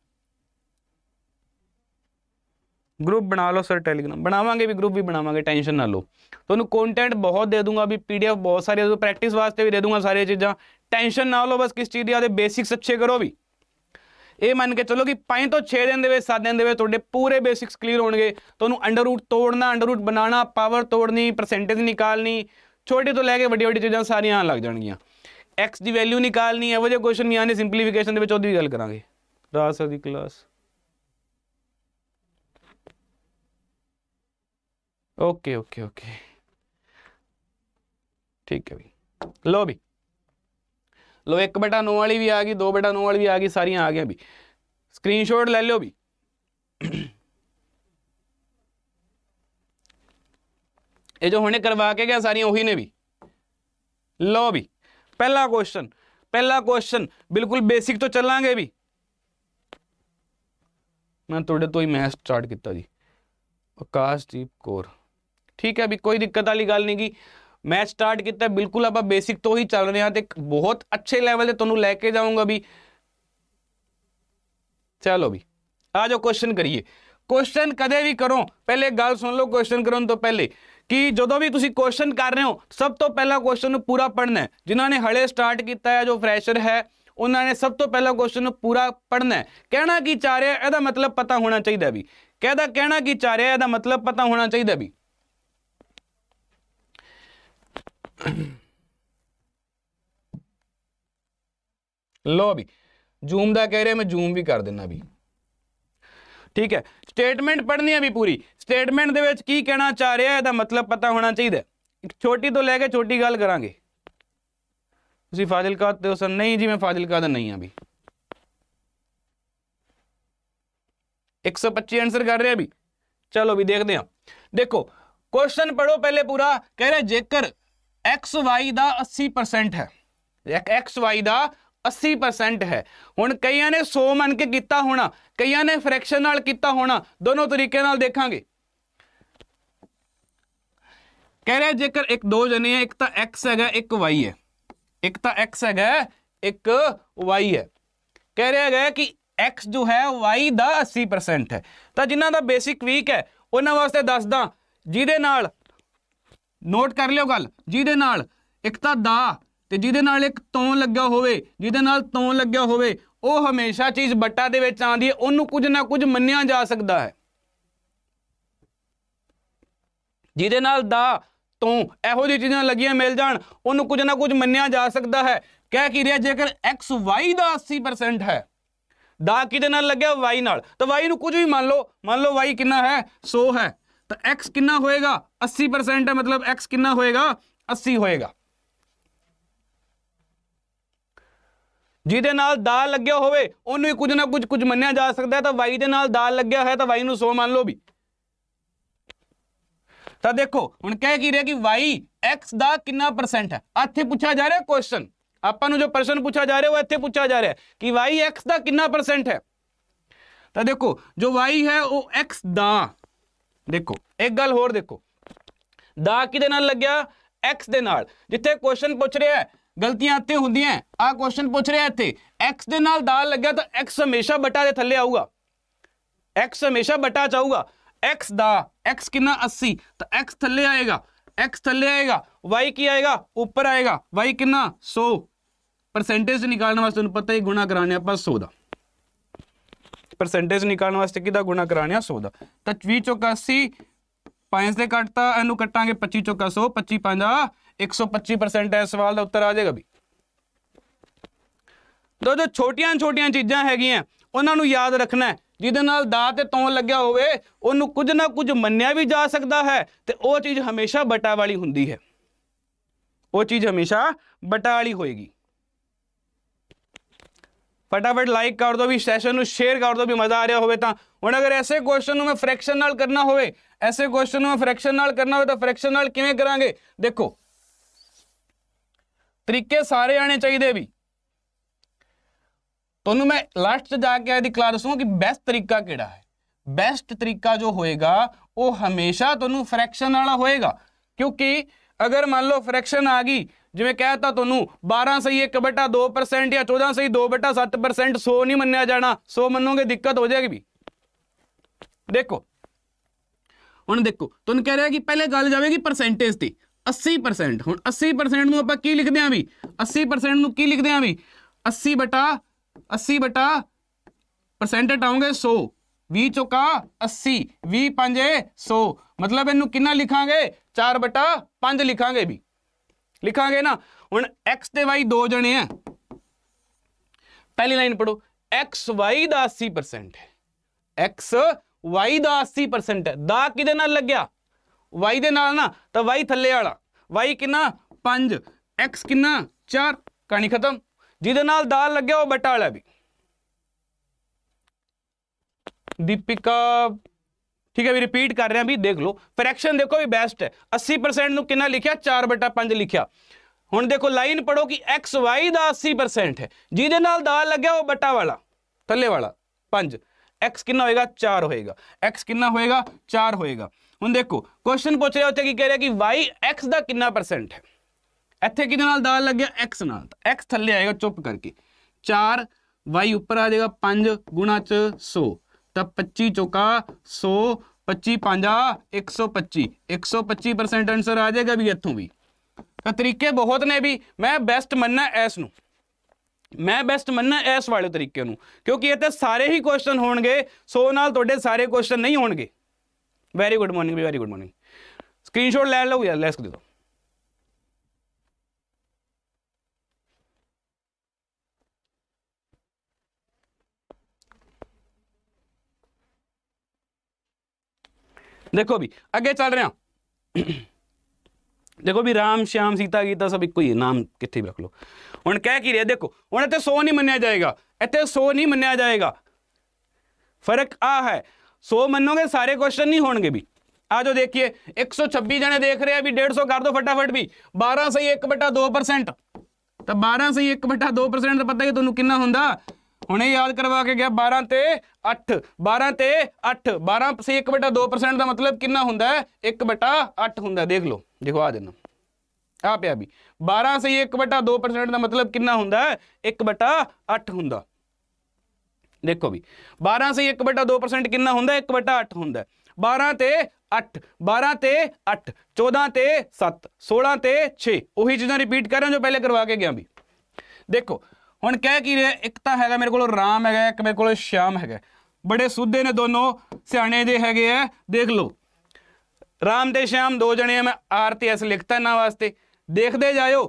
ਗਰੁੱਪ ਬਣਾ ਲਓ ਸਰ ਟੈਲੀਗ੍ਰਾਮ ਬਣਾਵਾਂਗੇ ਵੀ ਗਰੁੱਪ ਵੀ ਬਣਾਵਾਂਗੇ ਟੈਨਸ਼ਨ ਨਾ ਲਓ ਤੁਹਾਨੂੰ ਕੰਟੈਂਟ ਬਹੁਤ ਦੇ ਦੂੰਗਾ ਵੀ ਪੀਡੀਐਫ ਬਹੁਤ ਸਾਰੇ ਦੇ ਪ੍ਰੈਕਟਿਸ ਵਾਸਤੇ ਵੀ ਦੇ ਦੂੰਗਾ ਸਾਰੀਆਂ ਚੀਜ਼ਾਂ ਟੈਨਸ਼ਨ ਨਾ ਲਓ ਬਸ ਕਿਸ ਚੀਜ਼ ਦੀ ਆਦੇ ਬੇਸਿਕਸ ਅੱਛੇ ਕਰੋ ਵੀ ਇਹ ਮੰਨ ਕੇ ਚਲੋ ਕਿ 5 ਤੋਂ 6 ਦਿਨ ਦੇ ਵਿੱਚ 7 ਦਿਨ ਦੇ ਵਿੱਚ ਤੁਹਾਡੇ ਪੂਰੇ ਬੇਸਿਕਸ ਕਲੀਅਰ ਹੋਣਗੇ ਤੁਹਾਨੂੰ ਅੰਡਰ ਰੂਟ ਤੋੜਨਾ ਅੰਡਰ ਰੂਟ ਬਣਾਉਣਾ ਪਾਵਰ ਤੋੜਨੀ ਪਰਸੈਂਟੇਜ ਨਿਕਾਲਨੀ ਛੋਟੇ ਤੋਂ ਲੈ ਕੇ ਵੱਡੀ ਵੱਡੀ ਚੀਜ਼ਾਂ ਸਾਰੀਆਂ ਆਣ ਲੱਗ ਜਾਣਗੀਆਂ x ਦੀ ਵੈਲਿਊ ਨਿਕਾਲਨੀ ਹੈ ਉਹ ਜੇ ਕੁਐਸਚਨ ਵੀ ਆਨੇ ਸਿੰਪਲੀਫਿਕੇਸ਼ਨ ਦੇ ਵਿੱਚ ਉਹਦੀ ਵੀ ਗੱਲ ਕਰਾਂਗੇ ਰਾਜ ਸਰ ਦੀ ਕਲਾਸ ਓਕੇ ਓਕੇ ਓਕੇ ਠੀਕ ਹੈ ਵੀ ਲੋ ਵੀ ਲੋ 1 9 ਵਾਲੀ ਵੀ ਆ ਗਈ 2 9 ਵਾਲੀ ਵੀ ਆ ਗਈ ਸਾਰੀਆਂ ਆ ਗਈਆਂ ਵੀ ਸਕਰੀਨਸ਼ਾਟ ਲੈ ਲਿਓ ਵੀ ਇਹ ਜੋ ਹੁਣੇ ਕਰਵਾ ਕੇ ਗਿਆ ਸਾਰੀਆਂ ਉਹੀ ਨੇ ਵੀ ਲੋ ਵੀ ਪਹਿਲਾ ਕੁਐਸਚਨ ਪਹਿਲਾ ਕੁਐਸਚਨ ਬਿਲਕੁਲ ਬੇਸਿਕ ਤੋਂ ਚੱਲਾਂਗੇ ਵੀ ਮੈਂ ਤੁਹਾਡੇ ਤੋਂ ਹੀ ਮੈਥ ਸਟਾਰਟ ਕੀਤਾ ਜੀ ਆਕਾਸ਼ਦੀਪ ਕੋਰ ਠੀਕ ਹੈ ਵੀ ਕੋਈ ਦਿੱਕਤ ਵਾਲੀ ਗੱਲ ਨਹੀਂ ਗਈ ਮੈਚ ਸਟਾਰਟ ਕੀਤਾ ਬਿਲਕੁਲ ਆਪਾਂ ਬੇਸਿਕ ਤੋਂ ਹੀ ਚੱਲ ਰਹੇ ਹਾਂ ਤੇ ਬਹੁਤ ਅੱਛੇ ਲੈਵਲ ਤੇ ਤੁਹਾਨੂੰ ਲੈ ਕੇ ਜਾਊਂਗਾ ਵੀ ਚਲੋ ਵੀ ਆ ਜਾਓ ਕੁਐਸਚਨ ਕਰੀਏ ਕੁਐਸਚਨ ਕਦੇ ਵੀ ਕਰੋ ਪਹਿਲੇ ਗੱਲ ਸੁਣ ਲਓ ਕੁਐਸਚਨ ਕਰਨ ਤੋਂ ਪਹਿਲੇ ਕਿ ਜਦੋਂ ਵੀ ਤੁਸੀਂ ਕੁਐਸਚਨ ਕਰ ਰਹੇ ਹੋ ਸਭ ਤੋਂ ਪਹਿਲਾਂ ਕੁਐਸਚਨ ਨੂੰ ਪੂਰਾ ਪੜ੍ਹਨਾ ਹੈ ਜਿਨ੍ਹਾਂ ਨੇ ਹਲੇ ਸਟਾਰਟ ਕੀਤਾ ਹੈ ਜੋ ਫਰੈਸ਼ਰ ਹੈ ਉਹਨਾਂ ਨੇ ਸਭ ਤੋਂ ਪਹਿਲਾਂ ਕੁਐਸਚਨ ਨੂੰ ਪੂਰਾ ਪੜ੍ਹਨਾ ਹੈ ਕਹਿਣਾ ਕੀ ਚਾਹ ਰਿਹਾ ਇਹਦਾ ਮਤਲਬ ਪਤਾ ਹੋਣਾ ਚਾਹੀਦਾ ਵੀ ਕਹਦਾ ਕਹਿਣਾ ਕੀ ਚਾਹ ਰਿਹਾ ਇਹਦਾ ਮਤਲਬ ਪਤਾ ਹੋਣਾ ਚਾਹੀਦਾ ਵੀ ਲੋ ਵੀ ਜ਼ੂਮ ਦਾ ਕਹਿ ਰਿਹਾ ਮੈਂ ਜ਼ੂਮ ਵੀ ਕਰ ਦਿੰਨਾ ਵੀ ਠੀਕ ਹੈ ਸਟੇਟਮੈਂਟ ਪੜ੍ਹਨੀ ਹੈ ਵੀ ਪੂਰੀ ਸਟੇਟਮੈਂਟ ਦੇ ਵਿੱਚ ਕੀ ਕਹਿਣਾ ਚਾਹ ਰਿਹਾ ਇਹਦਾ ਮਤਲਬ ਪਤਾ ਹੋਣਾ ਚਾਹੀਦਾ ਇੱਕ ਛੋਟੀ ਤੋਂ ਲੈ ਕੇ ਛੋਟੀ ਗੱਲ ਕਰਾਂਗੇ ਤੁਸੀਂ ਫਾਜ਼ਿਲਕਾ ਤੇ ਉਸ ਨਹੀਂ ਜੀ ਮੈਂ ਫਾਜ਼ਿਲਕਾ ਦਾ ਨਹੀਂ ਆ ਵੀ 125 ਆਨਸਰ ਕਰ ਰਿਹਾ ਵੀ ਚਲੋ ਵੀ ਦੇਖਦੇ ਹਾਂ ਦੇਖੋ ਕੁਐਸਚਨ ਪੜੋ ਪਹਿਲੇ ਪੂਰਾ ਕਹਿ ਰਿਹਾ ਜੇਕਰ xy ਦਾ 80% ਹੈ ਐਕਸ ਵਾਈ ਦਾ 80% ਹੈ ਹੁਣ ਕਈਆਂ ਨੇ 100 ਮੰਨ ਕੇ ਕੀਤਾ ਹੋਣਾ ਕਈਆਂ ਨੇ ਫ੍ਰੈਕਸ਼ਨ ਨਾਲ ਕੀਤਾ ਹੋਣਾ ਦੋਨੋਂ ਤਰੀਕੇ ਨਾਲ ਦੇਖਾਂਗੇ ਕਹਿ ਰਿਹਾ ਜੇਕਰ ਇੱਕ ਦੋ ਜਣੇ ਆ ਇੱਕ ਤਾਂ x ਹੈਗਾ ਇੱਕ y ਹੈ ਇੱਕ ਤਾਂ x ਹੈਗਾ ਇੱਕ y ਹੈ ਕਹਿ ਰਿਹਾ ਹੈਗਾ ਕਿ x ਜੋ ਹੈ y ਦਾ 80% ਹੈ ਤਾਂ ਜਿਨ੍ਹਾਂ ਦਾ ਬੇਸਿਕ ਵੀਕ ਹੈ ਉਹਨਾਂ ਵਾਸਤੇ ਦੱਸਦਾ ਜਿਹਦੇ ਨਾਲ ਨੋਟ ਕਰ ਲਿਓ ਗੱਲ ਜਿਹਦੇ ਨਾਲ ਇੱਕ ਤਾਂ ਦਾ ਤੇ ਜਿਹਦੇ ਨਾਲ ਇੱਕ ਤੋਂ ਲੱਗਾ ਹੋਵੇ ਜਿਹਦੇ ਨਾਲ ਤੋਂ ਲੱਗਿਆ ਹੋਵੇ ਉਹ ਹਮੇਸ਼ਾ ਚੀਜ਼ ਬੱਟਾ ਦੇ ਵਿੱਚ ਆਂਦੀ ਹੈ ਉਹਨੂੰ ਕੁਝ ਨਾ ਕੁਝ ਮੰਨਿਆ ਜਾ ਸਕਦਾ ਹੈ ਜਿਹਦੇ ਨਾਲ ਦਾ ਤੋਂ ਇਹੋ ਜਿਹੀ ਚੀਜ਼ਾਂ ਲੱਗੀਆਂ ਮਿਲ ਜਾਣ ਉਹਨੂੰ ਕੁਝ ਨਾ ਕੁਝ ਮੰਨਿਆ ਜਾ ਸਕਦਾ ਹੈ ਕਹਿ ਕੀ ਰਿਹਾ ਜੇਕਰ x y ਦਾ 80% ਹੈ ਦਾ ਕਿਹਦੇ ਨਾਲ ਲੱਗਿਆ y ਨਾਲ ਤਾਂ y ਨੂੰ ਕੁਝ ਵੀ ਮੰਨ ਲਓ ਮੰਨ ਲਓ y ਕਿੰਨਾ ਹੈ 100 ਹੈ ਤਾਂ x ਕਿੰਨਾ ਹੋਏਗਾ 80% ਹੈ ਮਤਲਬ x ਕਿੰਨਾ ਹੋਏਗਾ 80 ਹੋਏਗਾ ਜਿਹਦੇ ਨਾਲ ਦਾ ਲੱਗਿਆ ਹੋਵੇ ਉਹਨੂੰ ਹੀ ਕੁਝ ਨਾ ਕੁਝ ਕੁਝ ਮੰਨਿਆ ਜਾ ਸਕਦਾ ਹੈ ਤਾਂ y ਦੇ ਨਾਲ ਦਾ ਲੱਗਿਆ ਹੈ ਤਾਂ y ਨੂੰ 100 ਮੰਨ ਲਓ ਵੀ ਤਾਂ ਦੇਖੋ ਹੁਣ ਕਹਿ ਕੀ ਰਿਹਾ ਕਿ y x ਦਾ ਕਿੰਨਾ ਪਰਸੈਂਟ ਹੈ ਇੱਥੇ ਪੁੱਛਿਆ ਜਾ ਰਿਹਾ ਕੁਐਸਚਨ ਆਪਾਂ ਨੂੰ ਜੋ ਪ੍ਰਸ਼ਨ ਪੁੱਛਿਆ ਜਾ ਰਿਹਾ ਉਹ ਇੱਥੇ ਪੁੱਛਿਆ ਜਾ ਰਿਹਾ ਕਿ y x ਦਾ ਕਿੰਨਾ ਪਰਸੈਂਟ ਹੈ ਤਾਂ ਦੇਖੋ ਜੋ y ਹੈ ਉਹ x ਦਾ ਦੇਖੋ ਇੱਕ ਗੱਲ ਹੋਰ ਦੇਖੋ ਦਾ ਕਿਹਦੇ ਨਾਲ ਲੱਗਿਆ x ਦੇ ਨਾਲ ਜਿੱਥੇ ਕੁਐਸਚਨ ਪੁੱਛ ਰਿਹਾ ਹੈ ਗਲਤੀਆਂ ਇੱਥੇ ਹੁੰਦੀਆਂ ਆ ਕੁਐਸਚਨ ਪੁੱਛ ਰਿਹਾ ਇੱਥੇ x ਦੇ ਨਾਲ ਦਾ ਲੱਗਿਆ ਤਾਂ x ਹਮੇਸ਼ਾ ਬਟਾ ਦੇ ਥੱਲੇ ਆਊਗਾ x ਹਮੇਸ਼ਾ ਬਟਾ ਚਾਹੂਗਾ x ਦਾ x ਕਿੰਨਾ 80 ਤਾਂ x ਥੱਲੇ ਆਏਗਾ x ਥੱਲੇ ਆਏਗਾ y ਕੀ ਆਏਗਾ ਉੱਪਰ ਆਏਗਾ y ਕਿੰਨਾ 100 ਪਰਸੈਂਟੇਜ ਨਿਕਾਲਣ ਵਾਸਤੇ ਤੁਹਾਨੂੰ ਪਤਾ ਹੀ ਗੁਣਾ ਕਰਾਣੇ ਆਪਾਂ 100 ਦਾ ਪਰਸੈਂਟੇਜ ਨਿਕਾਲਣ ਵਾਸਤੇ ਕਿਹਦਾ ਗੁਣਾ ਕਰਾਣੇ ਆ 100 ਦਾ ਤਾਂ 20 ਚੋਕਾ 80 ਪਾਇੰਸ ਦੇ ਕੱਟਤਾ ਇਹਨੂੰ ਕੱਟਾਂਗੇ 25 ਚੋਕਾ 100 25 ਪਾਇੰਦਾ 125% ਹੈ ਸਵਾਲ ਦਾ ਉੱਤਰ ਆ ਜਾਏਗਾ ਵੀ ਦੋ ਜੋ ਛੋਟੀਆਂ ਛੋਟੀਆਂ ਚੀਜ਼ਾਂ ਹੈਗੀਆਂ ਉਹਨਾਂ ਨੂੰ ਯਾਦ ਰੱਖਣਾ ਜਿਹਦੇ ਨਾਲ ਦਾਤ ਤੇ ਤੋਂ ਲੱਗਿਆ ਹੋਵੇ ਉਹਨੂੰ ਕੁਝ ਨਾ ਕੁਝ ਮੰਨਿਆ ਵੀ ਜਾ ਸਕਦਾ ਹੈ ਤੇ ਉਹ ਚੀਜ਼ ਹਮੇਸ਼ਾ ਬਟਾ ਵਾਲੀ ਹੁੰਦੀ ਹੈ ਉਹ ਚੀਜ਼ ਹਮੇਸ਼ਾ ਬਟਾ ਵਾਲੀ ਹੋਏਗੀ ਫਟਾਫਟ ਲਾਈਕ ਕਰ ਦਿਓ ਵੀ ਸੈਸ਼ਨ ਨੂੰ ਸ਼ੇਅਰ ਕਰ ਦਿਓ ਵੀ ਮਜ਼ਾ ਆ ਰਿਹਾ ਹੋਵੇ ਤਾਂ ਹੁਣ ਅਗਰ ਐਸੇ ਕੁਐਸਚਨ ਨੂੰ ਮੈਂ ਫ੍ਰੈਕਸ਼ਨ ਨਾਲ ਕਰਨਾ ਹੋਵੇ ਐਸੇ ਕੁਐਸਚਨ ਨੂੰ ਮੈਂ ਫ੍ਰੈਕਸ਼ਨ ਨਾਲ ਕਰਨਾ ਹੋਵੇ ਤਾਂ ਫ੍ਰੈਕਸ਼ਨ ਨਾਲ ਕਿਵੇਂ ਕਰਾਂਗੇ ਦੇਖੋ ਤਰੀਕੇ ਸਾਰੇ ਆਣੇ ਚਾਹੀਦੇ ਵੀ ਤੁਹਾਨੂੰ ਮੈਂ ਲਾਸਟ ਤੇ ਜਾ ਕੇ ਇਹਦੀ ਕਲਾਸ ਦੱਸੂਗਾ ਕਿ ਬੈਸਟ ਤਰੀਕਾ ਕਿਹੜਾ ਹੈ ਬੈਸਟ ਤਰੀਕਾ ਜੋ ਹੋਏਗਾ ਉਹ ਹਮੇਸ਼ਾ ਤੁਹਾਨੂੰ ਫ੍ਰੈਕਸ਼ਨ ਵਾਲਾ ਹੋਏਗਾ ਕਿਉਂਕਿ ਅਗਰ ਮੰਨ ਲਓ ਫ੍ਰੈਕਸ਼ਨ ਆ ਗਈ ਜਿਵੇਂ ਕਹਿਤਾ ਤੁਹਾਨੂੰ 12 ਸਹੀ 1 ਬਟਾ 2% ਜਾਂ 14 ਸਹੀ 2 ਬਟਾ 7% 100 ਨਹੀਂ ਮੰਨਿਆ ਜਾਣਾ 100 ਮੰਨੋਗੇ ਦਿੱਕਤ ਹੋ ਜਾਏਗੀ ਵੀ ਦੇਖੋ ਹੁਣ ਦੇਖੋ ਤੁਹਾਨੂੰ ਕਹਿ ਰਿਹਾ ਕਿ ਪਹਿਲੇ ਗੱਲ ਜਾਵੇਗੀ ਪਰਸੈਂਟੇਜ ਤੇ 80% ਹੁਣ 80% ਨੂੰ ਆਪਾਂ ਕੀ ਲਿਖਦੇ ਆਂ ਵੀ 80% ਨੂੰ ਕੀ ਲਿਖਦੇ ਆਂ ਵੀ 80 ਬਟਾ 80 ਬਟਾ ਪਰਸੈਂਟ ਆਉਂਗੇ 100 20 ਚੋਕਾ 80 20 5 100 ਮਤਲਬ ਇਹਨੂੰ ਕਿੰਨਾ ਲਿਖਾਂਗੇ 4 ਬਟਾ 5 ਲਿਖਾਂਗੇ ਵੀ ਲਿਖਾਂਗੇ ਨਾ ਹੁਣ x ਤੇ y ਦੋ ਜਣੇ ਆ ਪਹਿਲੀ ਲਾਈਨ ਪੜੋ x y ਦਾ 80% ਹੈ x y ਦਾ 80% ਹੈ ਦਾ ਕਿਹਦੇ ਨਾਲ ਲੱਗਿਆ y ਦੇ ਨਾਲ ਨਾ ਤਾਂ y ਥੱਲੇ ਵਾਲਾ y ਕਿੰਨਾ 5 x ਕਿੰਨਾ 4 ਕਹਾਣੀ ਖਤਮ ਜਿਹਦੇ ਨਾਲ ਦਾਲ ਲੱਗਿਆ ਉਹ ਬਟਾ ਵਾਲਾ ਵੀ ਦੀਪਿਕਾ ਠੀਕ ਹੈ ਵੀ ਰਿਪੀਟ ਕਰ ਰਿਹਾ ਵੀ ਦੇਖ ਲਓ ਫ੍ਰੈਕਸ਼ਨ ਦੇਖੋ ਵੀ ਬੈਸਟ ਹੈ 80% ਨੂੰ ਕਿੰਨਾ ਲਿਖਿਆ 4/5 ਲਿਖਿਆ ਹੁਣ ਦੇਖੋ ਲਾਈਨ ਪੜੋ ਕਿ xy ਦਾ 80% ਹੈ ਜਿਹਦੇ ਨਾਲ ਦਾਲ ਲੱਗਿਆ ਉਹ ਬਟਾ ਵਾਲਾ ਥੱਲੇ ਵਾਲਾ 5 x ਕਿੰਨਾ ਹੋਏਗਾ 4 ਹੋਏਗਾ x ਕਿੰਨਾ ਹੋਏਗਾ 4 ਹੋਏਗਾ ਹੁਣ ਦੇਖੋ ਕੁਐਸਚਨ ਪੁੱਛ ਰਿਹਾ ਉੱਥੇ ਕੀ ਕਹਿ ਰਿਹਾ ਕਿ y x ਦਾ ਕਿੰਨਾ ਪਰਸੈਂਟ ਹੈ ਇੱਥੇ ਕਿਹਦੇ ਨਾਲ ਦਾਲ ਲੱਗਿਆ x ਨਾਲ ਤਾਂ x ਥੱਲੇ ਆਏਗਾ ਚੁੱਪ ਕਰਕੇ 4 y ਉੱਪਰ ਆ ਜਾਏਗਾ 5 ਗੁਣਾ ਚ 100 ਤਾਂ 25 ਚੁਕਾ 100 25 5 125 125% ਆਨਸਰ ਆ ਜਾਏਗਾ ਵੀ ਇੱਥੋਂ ਵੀ ਤਾਂ ਤਰੀਕੇ ਬਹੁਤ ਨੇ ਵੀ ਮੈਂ ਬੈਸਟ ਮੰਨਣਾ ਐਸ ਨੂੰ ਮੈਂ ਬੈਸਟ ਮੰਨਣਾ ਐਸ ਵਾਲੇ ਤਰੀਕੇ ਨੂੰ ਕਿਉਂਕਿ ਇਹ ਤੇ ਸਾਰੇ ਹੀ ਕੁਐਸਚਨ ਹੋਣਗੇ 100 ਨਾਲ ਤੁਹਾਡੇ ਸਾਰੇ ਕੁਐਸਚਨ ਨਹੀਂ ਹੋਣਗੇ ਵੈਰੀ ਗੁੱਡ ਮਾਰਨਿੰਗ ਵੀ ਵੈਰੀ ਗੁੱਡ ਮਾਰਨਿੰਗ ਸਕਰੀਨਸ਼ਾਟ ਲੈ ਲਓ ਯਾਰ ਲੈਸ ਕਰ ਦਿਓ ਦੇਖੋ ਵੀ ਅੱਗੇ ਚੱਲ ਰਹੇ ਹਾਂ ਦੇਖੋ ਵੀ ਰਾਮ ਸ਼ਾਮ ਸੀਤਾ ਗੀਤਾ ਸਭ ਇੱਕੋ ਹੀ ਨਾਮ ਕਿੱਥੇ ਵੀ ਰੱਖ ਲਓ ਹੁਣ ਕਹਿ ਕੀ ਰਿਹਾ ਦੇਖੋ ਹੁਣ ਇੱਥੇ 100 ਨਹੀਂ ਮੰਨਿਆ ਜਾਏਗਾ ਇੱਥੇ 100 ਨਹੀਂ ਮੰਨਿਆ ਜਾਏਗਾ ਫਰਕ ਆ ਹੈ 100 ਮੰਨੋਗੇ ਸਾਰੇ ਕੁਐਸਚਨ ਨਹੀਂ ਹੋਣਗੇ ਵੀ ਆ ਜੋ ਦੇਖੀਏ 126 ਜਣੇ ਦੇਖ ਰਹੇ ਆ ਵੀ 150 ਕਰ ਦੋ ਫਟਾਫਟ ਵੀ 12 ਸਹੀ 1/2% ਤਾਂ 12 ਸਹੀ 1/2% ਦਾ ਪਤਾ ਕਿ ਤੁਹਾਨੂੰ ਕਿੰਨਾ ਹੁੰਦਾ ਹੁਣੇ ਯਾਦ ਕਰਵਾ ਕੇ ਗਿਆ 12 ਤੇ 8 12 ਤੇ 8 12 ਸੇ 1/2% ਦਾ ਮਤਲਬ ਕਿੰਨਾ ਹੁੰਦਾ ਹੈ 1/8 ਹੁੰਦਾ ਦੇਖ ਲਓ ਦਿਖਵਾ ਦਿੰਦਾ ਆ ਪਿਆ ਵੀ 12 ਸੇ 1/2% ਦਾ ਮਤਲਬ ਕਿੰਨਾ ਹੁੰਦਾ ਹੈ 1/8 ਹੁੰਦਾ ਦੇਖੋ ਵੀ 12 ਸੇ 1/2% ਕਿੰਨਾ ਹੁੰਦਾ 1/8 ਹੁੰਦਾ 12 ਤੇ 8 12 ਤੇ 8 14 ਤੇ 7 16 ਤੇ 6 ਉਹੀ ਚੀਜ਼ਾਂ ਰਿਪੀਟ ਕਰ ਰਹੇ ਜੋ ਪਹਿਲੇ ਕਰਵਾ ਕੇ ਗਿਆ ਵੀ ਦੇਖੋ ਹੁਣ ਕਹਿ ਕੀ ਰਿਹਾ ਇੱਕ ਤਾਂ ਹੈਗਾ ਮੇਰੇ ਕੋਲ ਰਾਮ ਹੈਗਾ ਇੱਕ ਮੇਰੇ ਕੋਲ ਸ਼ਾਮ ਹੈਗਾ ਬੜੇ ਸੁੱਧੇ ਨੇ ਦੋਨੋਂ ਸਿਆਣੇ ਦੇ ਹੈਗੇ ਆ ਦੇਖ ਲਓ ਰਾਮ ਤੇ ਸ਼ਾਮ ਦੋ ਜਣੇ ਆ ਮੈਂ ਆਰ ਤੇ ਐਸ ਲਿਖਤਾ ਨਾ ਵਾਸਤੇ ਦੇਖਦੇ ਜਾਇਓ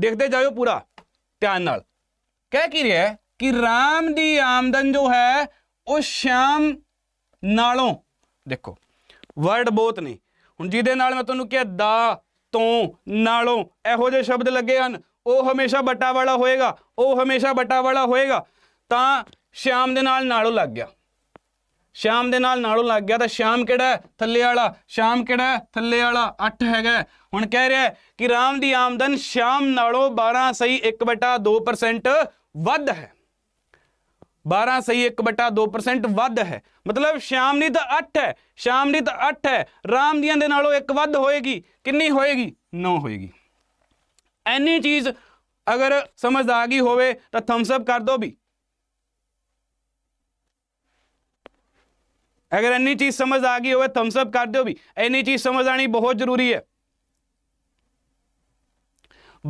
ਦੇਖਦੇ ਜਾਇਓ ਪੂਰਾ ਧਿਆਨ ਨਾਲ ਕਹਿ ਕੀ ਰਿਹਾ ਕਿ ਰਾਮ ਦੀ ਆਮਦਨ ਜੋ ਹੈ ਉਹ ਸ਼ਾਮ ਨਾਲੋਂ ਦੇਖੋ ਵਰਡ ਬਹੁਤ ਨੇ ਹੁਣ ਜਿਹਦੇ ਨਾਲ ਮੈਂ ਤੁਹਾਨੂੰ ਕਿਹਾ ਦਾ ਤੋਂ ਨਾਲੋਂ ਇਹੋ ਜਿਹੇ ਸ਼ਬਦ ਲੱਗੇ ਹਨ ਉਹ ਹਮੇਸ਼ਾ ਬੱਟਾ ਵਾਲਾ ਹੋਏਗਾ ਉਹ ਹਮੇਸ਼ਾ ਬਟਾ ਵਾਲਾ ਹੋਏਗਾ ਤਾਂ ਸ਼ਾਮ ਦੇ ਨਾਲ ਨਾਲੋਂ ਲੱਗ ਗਿਆ ਸ਼ਾਮ ਦੇ ਨਾਲ ਨਾਲੋਂ ਲੱਗ ਗਿਆ ਤਾਂ ਸ਼ਾਮ ਕਿਹੜਾ ਥੱਲੇ ਵਾਲਾ ਸ਼ਾਮ ਕਿਹੜਾ ਥੱਲੇ ਵਾਲਾ 8 ਹੈਗਾ ਹੁਣ ਕਹਿ ਰਿਹਾ ਕਿ ਰਾਮ ਦੀ ਆਮਦਨ ਸ਼ਾਮ ਨਾਲੋਂ 12 ਸਹੀ 1/2% ਵੱਧ ਹੈ 12 ਸਹੀ 1/2% ਵੱਧ ਹੈ ਮਤਲਬ ਸ਼ਾਮ ਨਹੀਂ ਤਾਂ 8 ਹੈ ਸ਼ਾਮ ਨਹੀਂ ਤਾਂ 8 ਹੈ ਰਾਮ ਦੀਆਂ ਦੇ ਨਾਲੋਂ ਇੱਕ ਵੱਧ ਹੋਏਗੀ ਕਿੰਨੀ ਹੋਏਗੀ 9 ਹੋਏਗੀ ਐਨੀ ਚੀਜ਼ ਅਗਰ ਸਮਝ ਆ ਗਈ ਹੋਵੇ ਤਾਂ ਥੰਬਸ ਅਪ ਕਰ ਦਿਓ ਵੀ ਅਗਰ ਇੰਨੀ ਚੀਜ਼ ਸਮਝ ਆ ਗਈ ਹੋਵੇ ਥੰਬਸ ਅਪ ਕਰ ਦਿਓ ਵੀ ਇੰਨੀ ਚੀਜ਼ ਸਮਝ ਆਣੀ ਬਹੁਤ ਜ਼ਰੂਰੀ ਹੈ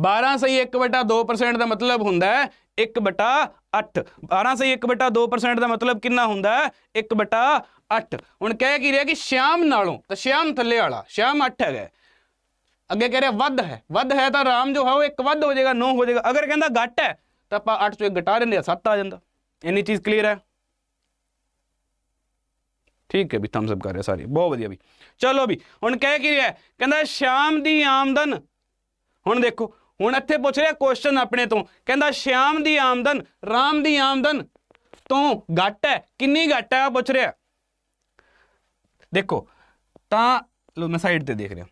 12 ਸਹੀ 1/2% ਦਾ ਮਤਲਬ ਹੁੰਦਾ ਹੈ 1/8 12 ਸਹੀ 1/2% ਦਾ ਮਤਲਬ ਕਿੰਨਾ ਹੁੰਦਾ ਹੈ 1/8 ਹੁਣ ਕਹਿ ਕੀ ਰਿਹਾ ਕਿ ਸ਼ਾਮ ਨਾਲੋਂ ਤਾਂ ਸ਼ਾਮ ਥੱਲੇ ਵਾਲਾ ਸ਼ਾਮ 8 ਹੈਗਾ ਅੱਗੇ ਕਹਿ ਰਿਹਾ ਵੱਧ ਹੈ ਵੱਧ ਹੈ ਤਾਂ ਰਾਮ ਜੋ ਹੈ ਉਹ ਇੱਕ ਵੱਧ ਹੋ ਜਾਏਗਾ 9 ਹੋ ਜਾਏਗਾ ਅਗਰ ਕਹਿੰਦਾ ਘਟ ਹੈ ਤਾਂ ਆਪਾਂ 8 ਚੋਂ ਇੱਕ ਘਟਾ ਦਿੰਦੇ ਆ 7 ਆ ਜਾਂਦਾ ਇੰਨੀ ਚੀਜ਼ ਕਲੀਅਰ ਹੈ ਠੀਕ ਹੈ ਵੀ ਥੰਬਸ ਅਪ ਕਰ ਰਿਹਾ ਸਾਰੇ ਬਹੁਤ ਵਧੀਆ ਵੀ ਚਲੋ ਵੀ ਹੁਣ ਕਹਿ ਕੀ ਰਿਹਾ ਕਹਿੰਦਾ ਸ਼ਾਮ ਦੀ ਆਮਦਨ ਹੁਣ ਦੇਖੋ ਹੁਣ ਇੱਥੇ ਪੁੱਛ ਰਿਹਾ ਕੁਐਸਚਨ ਆਪਣੇ ਤੋਂ ਕਹਿੰਦਾ ਸ਼ਾਮ ਦੀ ਆਮਦਨ ਰਾਮ ਦੀ ਆਮਦਨ ਤੋਂ ਘਟ ਹੈ ਕਿੰਨੀ ਘਟ ਹੈ ਪੁੱਛ ਰਿਹਾ ਦੇਖੋ ਤਾਂ ਲੋ ਮੈਂ ਸਾਈਡ ਤੇ ਦੇਖ ਰਿਹਾ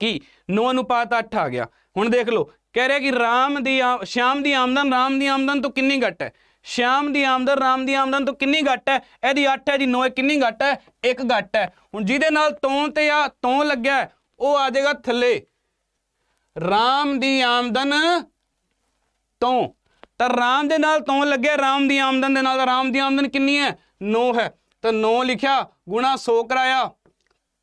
ਕੀ 9 ਅਨੁਪਾਤ 8 ਆ ਗਿਆ ਹੁਣ ਦੇਖ ਲਓ ਕਹਿ ਰਿਹਾ ਕਿ ਰਾਮ ਦੀ ਸ਼ਾਮ ਦੀ ਆਮਦਨ ਰਾਮ ਦੀ ਆਮਦਨ ਤੋਂ ਕਿੰਨੀ ਘੱਟ ਹੈ ਸ਼ਾਮ ਦੀ ਆਮਦਨ ਰਾਮ ਦੀ ਆਮਦਨ ਤੋਂ ਕਿੰਨੀ ਘੱਟ ਹੈ ਇਹਦੀ 8 ਹੈ ਜੀ 9 ਕਿੰਨੀ ਘੱਟ ਹੈ ਇੱਕ ਘੱਟ ਹੈ ਹੁਣ ਜਿਹਦੇ ਨਾਲ ਤੋਂ ਤੇ ਆ ਤੋਂ ਲੱਗਿਆ ਉਹ ਆ ਜਾਏਗਾ ਥੱਲੇ ਰਾਮ ਦੀ ਆਮਦਨ ਤੋਂ ਤਾਂ ਰਾਮ ਦੇ ਨਾਲ ਤੋਂ ਲੱਗਿਆ ਰਾਮ ਦੀ ਆਮਦਨ ਦੇ ਨਾਲ ਰਾਮ ਦੀ ਆਮਦਨ ਕਿੰਨੀ ਹੈ 9 ਹੈ ਤਾਂ 9 ਲਿਖਿਆ ਗੁਣਾ 100 ਕਰਾਇਆ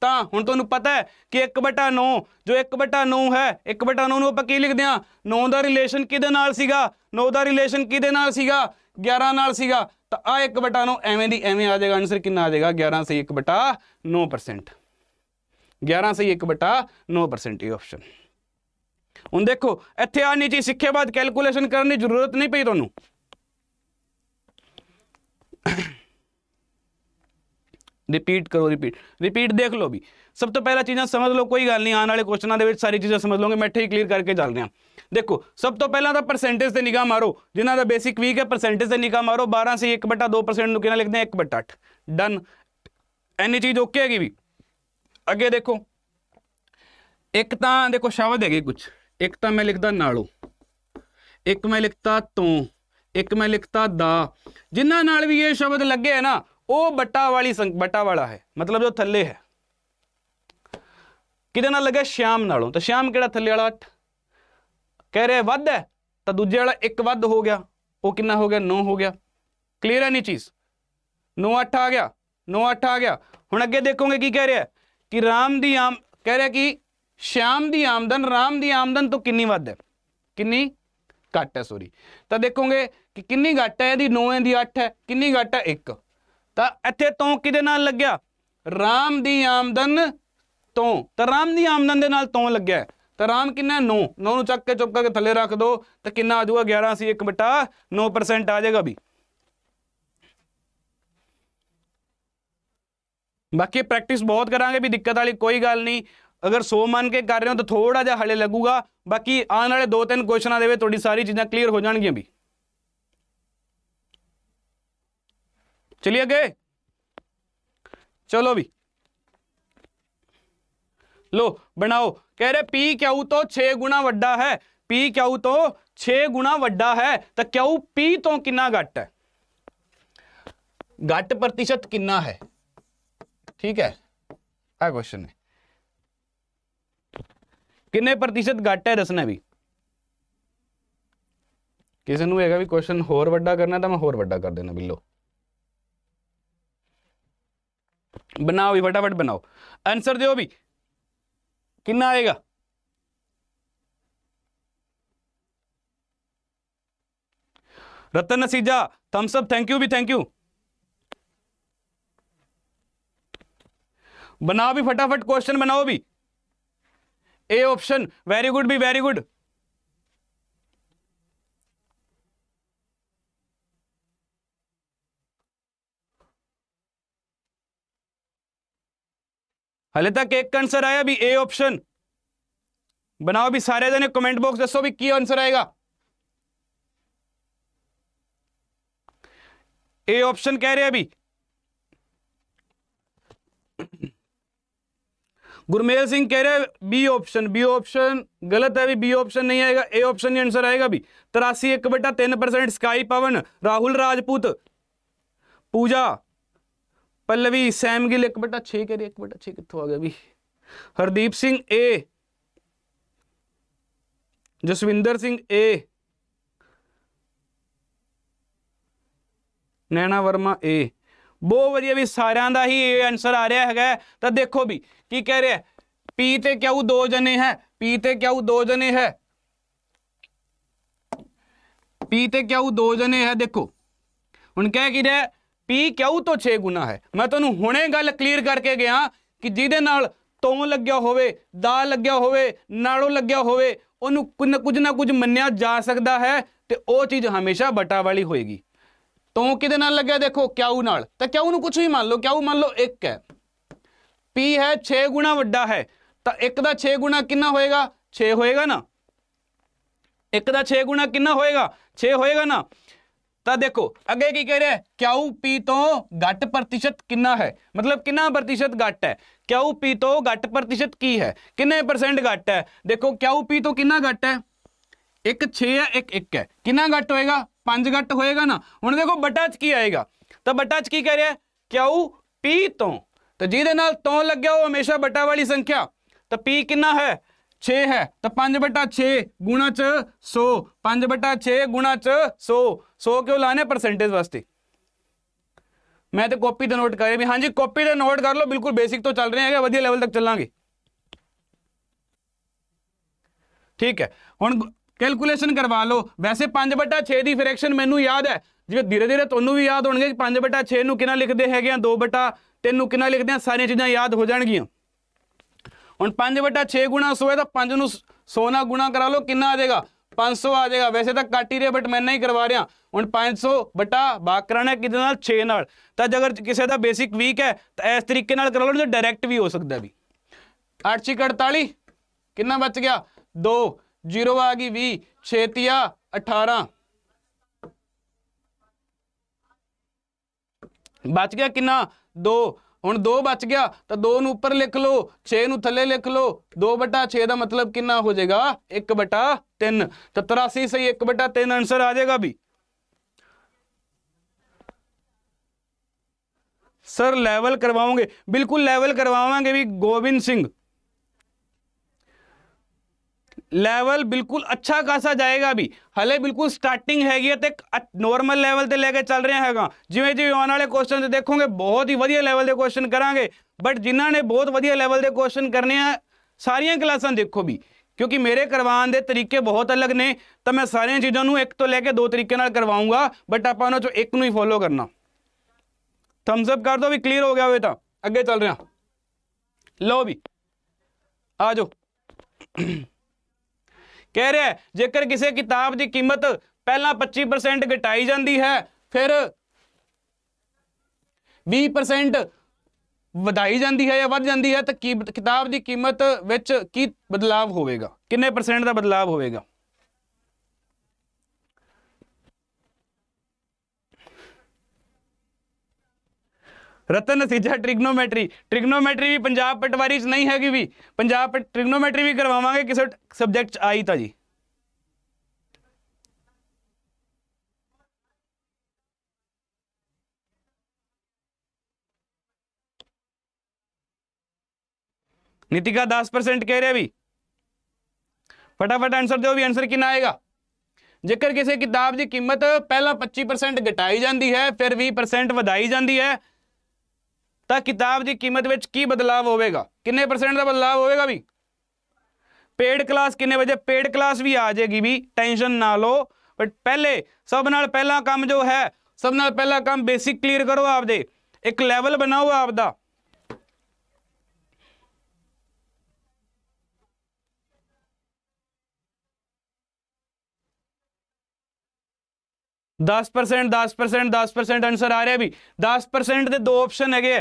ਤਾਂ ਹੁਣ ਤੁਹਾਨੂੰ ਪਤਾ ਹੈ ਕਿ 1/9 ਜੋ 1/9 ਹੈ 1/9 ਨੂੰ ਆਪਾਂ ਕੀ ਲਿਖਦੇ ਆਂ 9 ਦਾ ਰਿਲੇਸ਼ਨ ਕਿਹਦੇ ਨਾਲ ਸੀਗਾ 9 ਦਾ ਰਿਲੇਸ਼ਨ ਕਿਹਦੇ ਨਾਲ ਸੀਗਾ 11 ਨਾਲ ਸੀਗਾ ਤਾਂ ਆ 1/9 ਐਵੇਂ ਦੀ ਐਵੇਂ ਆ ਜਾਏਗਾ ਆਨਸਰ ਕਿੰਨਾ ਆ ਜਾਏਗਾ 11 ਸਹੀ 1/9% 11 ਸਹੀ 1/9% ਇਹ ਆਪਸ਼ਨ ਹੁਣ ਦੇਖੋ ਇੱਥੇ ਆ ਜੀ ਸਿੱਖੇ ਬਾਅਦ ਕੈਲਕੂਲੇਸ਼ਨ ਕਰਨ ਦੀ ਜ਼ਰੂਰਤ ਨਹੀਂ ਪਈ ਤੁਹਾਨੂੰ ਰਿਪੀਟ ਕਰੋ ਰਿਪੀਟ ਰਿਪੀਟ ਦੇਖ ਲਓ ਵੀ ਸਭ ਤੋਂ ਪਹਿਲਾਂ ਚੀਜ਼ਾਂ ਸਮਝ ਲਓ ਕੋਈ ਗੱਲ ਨਹੀਂ ਆਉਣ ਵਾਲੇ ਕੁਐਸਚਨਾਂ ਦੇ ਵਿੱਚ ਸਾਰੀ ਚੀਜ਼ਾਂ ਸਮਝ ਲਓਗੇ ਮੈਂ ਠੀਕ ਹੀ ਕਲੀਅਰ ਕਰਕੇ ਚੱਲ ਰਿਹਾ ਦੇਖੋ ਸਭ ਤੋਂ ਪਹਿਲਾਂ ਤਾਂ ਪਰਸੈਂਟੇਜ ਤੇ ਨਿਗਾਹ ਮਾਰੋ ਜਿਨ੍ਹਾਂ ਦਾ ਬੇਸਿਕ ਵੀਕ ਹੈ ਪਰਸੈਂਟੇਜ ਤੇ ਨਿਗਾਹ ਮਾਰੋ 12 ਸੇ 1/2% ਨੂੰ ਕਿਹਨਾਂ ਲਿਖਦੇ ਆ 1/8 ਡਨ ਐਨੀ ਚੀਜ਼ ਓਕੇ ਹੈਗੀ ਵੀ ਅੱਗੇ ਦੇਖੋ ਇੱਕ ਤਾਂ ਦੇਖੋ ਸ਼ਬਦ ਹੈਗੇ ਕੁਝ ਇੱਕ ਤਾਂ ਮੈਂ ਲਿਖਦਾ ਨਾਲੋਂ ਇੱਕ ਮੈਂ ਲਿਖਤਾ ਤੋਂ ਇੱਕ ਮੈਂ ਲਿਖਤਾ ਦਾ ਜਿਨ੍ਹਾਂ ਨਾਲ ਵੀ ਇਹ ਸ਼ਬਦ ਲੱਗੇ ਹੈ ਨਾ ਉਹ ਬਟਾ ਵਾਲੀ ਬਟਾ ਵਾਲਾ ਹੈ ਮਤਲਬ ਜੋ ਥੱਲੇ ਹੈ ਕਿਹਦੇ ਨਾਲ ਲੱਗਾ ਸ਼ਾਮ ਨਾਲੋਂ ਤਾਂ ਸ਼ਾਮ ਕਿਹੜਾ ਥੱਲੇ ਵਾਲਾ 8 ਕਹਿ ਰਿਹਾ ਵੱਧ ਹੈ ਤਾਂ ਦੂਜੇ ਵਾਲਾ ਇੱਕ ਵੱਧ ਹੋ ਗਿਆ ਉਹ ਕਿੰਨਾ ਹੋ ਗਿਆ 9 ਹੋ ਗਿਆ ਕਲੀਅਰ ਹੈ ਨਹੀਂ ਚੀਜ਼ 9 8 ਆ ਗਿਆ 9 8 ਆ ਗਿਆ ਹੁਣ ਅੱਗੇ ਦੇਖੋਗੇ ਕੀ ਕਹਿ ਰਿਹਾ ਕਿ ਰਾਮ ਦੀ ਆਮ ਕਹਿ ਰਿਹਾ ਕਿ ਸ਼ਾਮ ਦੀ ਆਮਦਨ ਰਾਮ ਦੀ ਆਮਦਨ ਤੋਂ ਕਿੰਨੀ ਵੱਧ ਹੈ ਕਿੰਨੀ ਘੱਟ ਹੈ ਸੋਰੀ ਤਾਂ ਦੇਖੋਗੇ ਕਿ ਕਿੰਨੀ ਘੱਟ ਹੈ ਇਹਦੀ 9 ਦੀ 8 ਹੈ ਕਿੰਨੀ ਘੱਟ ਹੈ 1 ਤਾਂ ਇੱਥੇ ਤੋਂ ਕਿਹਦੇ ਨਾਲ ਲੱਗਿਆ ਰਾਮ ਦੀ ਆਮਦਨ ਤੋਂ ਤਾਂ ਰਾਮ ਦੀ ਆਮਦਨ ਦੇ ਨਾਲ ਤੋਂ ਲੱਗਿਆ ਤਾਂ ਰਾਮ ਕਿੰਨਾ 9 9 ਨੂੰ ਚੱਕ ਕੇ ਚੁੱਕ ਕੇ ਥੱਲੇ ਰੱਖ ਦੋ ਤਾਂ ਕਿੰਨਾ ਆ ਜਾਊਗਾ 11 ਸੀ 1 ਬਟਾ 9% ਆ ਜਾਏਗਾ ਵੀ ਬਾਕੀ ਪ੍ਰੈਕਟਿਸ ਬਹੁਤ ਕਰਾਂਗੇ ਵੀ ਦਿੱਕਤ ਵਾਲੀ ਕੋਈ ਗੱਲ ਨਹੀਂ ਅਗਰ 100 ਮੰਨ ਕੇ ਕਰ ਰਹੇ ਹੋ ਤਾਂ ਥੋੜਾ ਜਿਹਾ ਹਲੇ ਲੱਗੂਗਾ ਬਾਕੀ ਆਉਣ ਵਾਲੇ 2-3 ਕੁਐਸਚਨਾਂ ਦੇ ਵਿੱਚ ਤੁਹਾਡੀ ਸਾਰੀ ਚੀਜ਼ਾਂ ਕਲੀਅਰ ਹੋ ਜਾਣਗੀਆਂ ਵੀ ਚਲਿਏ ਅੱਗੇ चलो भी लो बनाओ कह रहे पी क्यू तो छे गुना व्डा है पी क्यू तो छे गुना व्डा है तो क्यू पी तो कि घट है घट प्रतिशत कि है ठीक है आ क्वेश्चन है किन्ने प्रतिशत घट है दसना भी किसी हैगा भी क्वेश्चन होर व्डा करना तो मैं होर व्डा कर देना भी लो बनाओ भी फटाफट बनाओ आंसर दो भी कि आएगा Ratan Nasija thumbs up thank you भी थैंक यू बनाओ भी फटाफट क्वेश्चन बनाओ भी ए ऑप्शन वेरी गुड भी वेरी गुड हले तक एक आंसर आया भी ए ऑप्शन बनाओ भी सारे जने कमेंट बॉक्स दसो भी की आंसर आएगा ए ऑप्शन कह रहे हैं अभी गुरमेल सिंह कह रहे हैं बी ऑप्शन बी ऑप्शन गलत है अभी बी ऑप्शन नहीं आएगा ए ऑप्शन ही आंसर आएगा अभी तिरासी एक बटा तीन percent Sky Pawan Rahul Rajput Pooja Pallavi Sam Gill 1 6 ਕਰੀ 1 6 ਕਿੱਥੋਂ ਆ ਗਿਆ ਵੀ Hardeep Singh A Jaswinder Singh A Naina Verma A ਬਹੁਤ ਵਧੀਆ ਵੀ ਸਾਰਿਆਂ ਦਾ ਹੀ ਇਹ ਆਨਸਰ ਆ ਰਿਹਾ ਹੈਗਾ ਤਾਂ ਦੇਖੋ ਵੀ ਕੀ ਕਹਿ ਰਿਹਾ ਪੀ ਤੇ ਕਿਉਂ ਦੋ ਜਨੇ ਹੈ ਪੀ ਤੇ ਕਿਉਂ ਦੋ ਜਨੇ ਹੈ ਪੀ ਤੇ ਕਿਉਂ ਦੋ ਜਨੇ ਹੈ ਦੇਖੋ ਹੁਣ ਕਹਿ ਕੀ ਰਿਹਾ ਪੀ ਕਿਊ ਤੋਂ 6 ਗੁਣਾ ਹੈ ਮੈਂ ਤੁਹਾਨੂੰ ਹੁਣੇ ਗੱਲ ਕਲੀਅਰ ਕਰਕੇ ਗਿਆ ਕਿ ਜਿਹਦੇ ਨਾਲ ਤੋਂ ਲੱਗਿਆ ਹੋਵੇ ਦਾ ਲੱਗਿਆ ਹੋਵੇ ਨਾਲੋਂ ਲੱਗਿਆ ਹੋਵੇ ਉਹਨੂੰ ਕੁਝ ਨਾ ਕੁਝ ਮੰਨਿਆ ਜਾ ਸਕਦਾ ਹੈ ਤੇ ਉਹ ਚੀਜ਼ ਹਮੇਸ਼ਾ ਬਟਾ ਵਾਲੀ ਹੋਏਗੀ ਤੋਂ ਕਿਹਦੇ ਨਾਲ ਲੱਗਿਆ ਦੇਖੋ ਕਿਊ ਨਾਲ ਤਾਂ ਕਿਊ ਨੂੰ ਕੁਝ ਵੀ ਮੰਨ ਲਓ ਕਿਊ ਮੰਨ ਲਓ 1 ਹੈ p ਹੈ 6 ਗੁਣਾ ਵੱਡਾ ਹੈ ਤਾਂ 1 ਦਾ 6 ਗੁਣਾ ਕਿੰਨਾ ਹੋਏਗਾ 6 ਹੋਏਗਾ ਨਾ 1 ਦਾ 6 ਗੁਣਾ ਕਿੰਨਾ ਹੋਏਗਾ 6 ਹੋਏਗਾ ਨਾ ਤਾਂ ਦੇਖੋ ਅੱਗੇ ਕੀ ਕਹਿ ਰਿਹਾ ਕਿਉ ਪੀ ਤੋਂ ਘੱਟ ਪ੍ਰਤੀਸ਼ਤ ਕਿੰਨਾ ਹੈ ਮਤਲਬ ਕਿੰਨਾ ਪ੍ਰਤੀਸ਼ਤ ਘੱਟ ਹੈ ਕਿਉ ਪੀ ਤੋਂ ਘੱਟ ਪ੍ਰਤੀਸ਼ਤ ਕੀ ਹੈ ਕਿੰਨੇ ਪਰਸੈਂਟ ਘੱਟ ਹੈ ਦੇਖੋ ਕਿਉ ਪੀ ਤੋਂ ਕਿੰਨਾ ਘੱਟ ਹੈ ਇੱਕ 6 ਹੈ ਇੱਕ 1 ਹੈ ਕਿੰਨਾ ਘੱਟ ਹੋਏਗਾ 5 ਘੱਟ ਹੋਏਗਾ ਨਾ ਹੁਣ ਦੇਖੋ ਬਟਾ ਚ ਕੀ ਆਏਗਾ ਤਾਂ ਬਟਾ ਚ ਕੀ ਕਹਿ ਰਿਹਾ ਕਿਉ ਪੀ ਤੋਂ ਤਾਂ ਜਿਹਦੇ ਨਾਲ ਤੋਂ ਲੱਗਿਆ ਉਹ ਹਮੇਸ਼ਾ ਬਟਾ ਵਾਲੀ ਸੰਖਿਆ ਤਾਂ ਪੀ ਕਿੰਨਾ ਹੈ 6 ਹੈ ਤਾਂ 5 ਬਟਾ 6 ਗੁਣਾ ਚ 100 5 ਬਟਾ 6 ਗੁਣਾ ਚ 100 100 ਕਿਉਂ ਲਾਣੇ ਪਰਸੈਂਟੇਜ ਵਾਸਤੇ ਮੈਂ ਤੇ ਕਾਪੀ ਤੇ ਨੋਟ ਕਰੇ ਵੀ ਹਾਂਜੀ ਕਾਪੀ ਤੇ ਨੋਟ ਕਰ ਲਓ ਬਿਲਕੁਲ ਬੇਸਿਕ ਤੋਂ ਚੱਲ ਰਹੇ ਹੈਗੇ ਵਧੀਆ ਲੈਵਲ ਤੱਕ ਚੱਲਾਂਗੇ ਠੀਕ ਹੈ ਹੁਣ ਕੈਲਕੂਲੇਸ਼ਨ ਕਰਵਾ ਲਓ ਵੈਸੇ 5 ਬਟਾ 6 ਦੀ ਫ੍ਰੈਕਸ਼ਨ ਮੈਨੂੰ ਯਾਦ ਹੈ ਜਿਵੇਂ ਧੀਰੇ ਧੀਰੇ ਤੁਹਾਨੂੰ ਵੀ ਯਾਦ ਹੋਣਗੇ 5 ਬਟਾ 6 ਨੂੰ ਕਿੰਨਾ ਲਿਖਦੇ ਹੈਗੇ ਆ 2 ਬਟਾ 3 ਨੂੰ ਕਿੰਨਾ ਲਿਖਦੇ ਆ ਸਾਰੀਆਂ ਚੀਜ਼ਾਂ ਯਾਦ ਹੋ ਜਾਣਗੀਆਂ ਹੁਣ 5 6 ਗੁਣਾ 100 ਹੈ ਤਾਂ 5 ਨੂੰ 100 ਨਾਲ ਗੁਣਾ ਕਰਾ ਲਓ ਕਿੰਨਾ ਆ ਜਾਏਗਾ 500 ਆ ਜਾਏਗਾ ਵੈਸੇ ਤਾਂ ਕੱਟ ਹੀ ਰਿਹਾ ਬਟ ਮੈਂ ਨਹੀਂ ਕਰਵਾ ਰਿਹਾ ਹੁਣ 500 ਬਟਾ ਬਾਕ ਕਰਾਣਾ ਕਿਹਦੇ ਨਾਲ 6 ਨਾਲ ਤਾਂ ਜੇ ਅਗਰ ਕਿਸੇ ਦਾ ਬੇਸਿਕ ਵੀਕ ਹੈ ਤਾਂ ਇਸ ਤਰੀਕੇ ਨਾਲ ਕਰਾ ਲਓ ਤੇ ਡਾਇਰੈਕਟ ਵੀ ਹੋ ਸਕਦਾ ਵੀ 8 48 ਕਿੰਨਾ ਬਚ ਗਿਆ 2 0 ਆ ਗਈ 20 6 3 18 ਬਚ ਗਿਆ ਕਿੰਨਾ 2 ਹੁਣ 2 ਬਚ ਗਿਆ ਤਾਂ 2 ਨੂੰ ਉੱਪਰ ਲਿਖ ਲਓ 6 ਨੂੰ ਥੱਲੇ ਲਿਖ ਲਓ 2/6 ਦਾ ਮਤਲਬ ਕਿੰਨਾ ਹੋ ਜਾਏਗਾ 1/3 ਤਾਂ 83 ਸਹੀ 1/3 ਆਨਸਰ ਆ ਜਾਏਗਾ ਵੀ ਸਰ ਲੈਵਲ ਕਰਵਾਉਂਗੇ ਬਿਲਕੁਲ ਲੈਵਲ ਕਰਵਾਵਾਂਗੇ ਵੀ ਗੋਬਿੰਦ ਸਿੰਘ ਲੈਵਲ ਬਿਲਕੁਲ ਅੱਛਾ ਕਾਸਾ ਜਾਏਗਾ ਵੀ ਹਲੇ ਬਿਲਕੁਲ ਸਟਾਰਟਿੰਗ ਹੈਗੀ ਹੈ ਤੇ ਨੋਰਮਲ ਲੈਵਲ ਤੇ ਲੈ ਕੇ ਚੱਲ ਰਿਹਾ ਹੈਗਾ ਜਿਵੇਂ ਜਿਵੇਂ ਆਉਣ ਵਾਲੇ ਕੁਐਸਚਨ ਤੇ ਦੇਖੋਗੇ ਬਹੁਤ ਹੀ ਵਧੀਆ ਲੈਵਲ ਦੇ ਕੁਐਸਚਨ ਕਰਾਂਗੇ ਬਟ ਜਿਨ੍ਹਾਂ ਨੇ ਬਹੁਤ ਵਧੀਆ ਲੈਵਲ ਦੇ ਕੁਐਸਚਨ ਕਰਨੇ ਆ ਸਾਰੀਆਂ ਕਲਾਸਾਂ ਦੇਖੋ ਵੀ ਕਿਉਂਕਿ ਮੇਰੇ ਕਰਵਾਉਣ ਦੇ ਤਰੀਕੇ ਬਹੁਤ ਅਲੱਗ ਨੇ ਤਾਂ ਮੈਂ ਸਾਰੀਆਂ ਚੀਜ਼ਾਂ ਨੂੰ ਇੱਕ ਤੋਂ ਲੈ ਕੇ ਦੋ ਤਰੀਕੇ ਨਾਲ ਕਰਵਾਉਂਗਾ ਬਟ ਆਪਾਂ ਉਹਨਾਂ ਚੋਂ ਇੱਕ ਨੂੰ ਹੀ ਫੋਲੋ ਕਰਨਾ ਥੰਬਸ ਅਪ ਕਰ ਦੋ ਵੀ ਕਲੀਅਰ ਹੋ ਗਿਆ ਹੋਵੇ ਤਾਂ ਅੱਗੇ ਚੱਲ ਰਹੇ ਰਿਹਾ ਲਓ ਵੀ ਆ ਜਾਓ ਕਹਿ ਰਿਹਾ ਜੇਕਰ ਕਿਸੇ ਕਿਤਾਬ ਦੀ ਕੀਮਤ ਪਹਿਲਾਂ 25% ਘਟਾਈ ਜਾਂਦੀ ਹੈ ਫਿਰ 20% ਵਧਾਈ ਜਾਂਦੀ ਹੈ ਜਾਂ ਵੱਧ ਜਾਂਦੀ ਹੈ ਤਾਂ ਕਿਤਾਬ ਦੀ ਕੀਮਤ ਵਿੱਚ ਕੀ ਬਦਲਾਅ ਹੋਵੇਗਾ ਕਿੰਨੇ ਪਰਸੈਂਟ ਦਾ ਬਦਲਾਅ ਹੋਵੇਗਾ ਰਤਨ ਨਸੀਜਾ ਟ੍ਰਿਗਨੋਮੈਟਰੀ ਟ੍ਰਿਗਨੋਮੈਟਰੀ ਵੀ ਪੰਜਾਬ ਪਟਵਾਰੀ 'ਚ ਨਹੀਂ ਹੈਗੀ ਵੀ ਪੰਜਾਬ ਟ੍ਰਿਗਨੋਮੈਟਰੀ ਵੀ ਕਰਵਾਵਾਂਗੇ ਕਿਸੇ ਸਬਜੈਕਟ 'ਚ ਆਈ ਤਾਂ ਜੀ नितिका दस परसेंट कह रहे भी फटाफट आंसर दो भी आंसर कि आएगा जेकर किसी किताब की कीमत पहला पच्ची परसेंट घटाई जाती है फिर भी परसेंट ਵਧਾਈ ਜਾਂਦੀ है ਤਾਂ ਕਿਤਾਬ ਦੀ ਕੀਮਤ ਵਿੱਚ ਕੀ ਬਦਲਾਅ ਹੋਵੇਗਾ ਕਿੰਨੇ ਪਰਸੈਂਟ ਦਾ ਬਦਲਾਅ ਹੋਵੇਗਾ ਵੀ ਪੇਡ ਕਲਾਸ ਕਿੰਨੇ ਵਜੇ ਪੇਡ ਕਲਾਸ ਵੀ ਆ ਜਾਏਗੀ ਵੀ ਟੈਨਸ਼ਨ ਨਾ ਲਓ ਬਟ ਪਹਿਲੇ ਸਭ ਨਾਲ ਪਹਿਲਾ ਕੰਮ ਜੋ ਹੈ ਸਭ ਨਾਲ ਪਹਿਲਾ ਕੰਮ ਬੇਸਿਕ ਕਲੀਅਰ ਕਰੋ ਆਪਦੇ ਇੱਕ ਲੈਵਲ ਬਣਾਓ ਆਪਦਾ 10% 10% 10% ਆਨਸਰ ਆ ਰਿਹਾ ਵੀ 10% ਦੇ ਦੋ ਆਪਸ਼ਨ ਹੈਗੇ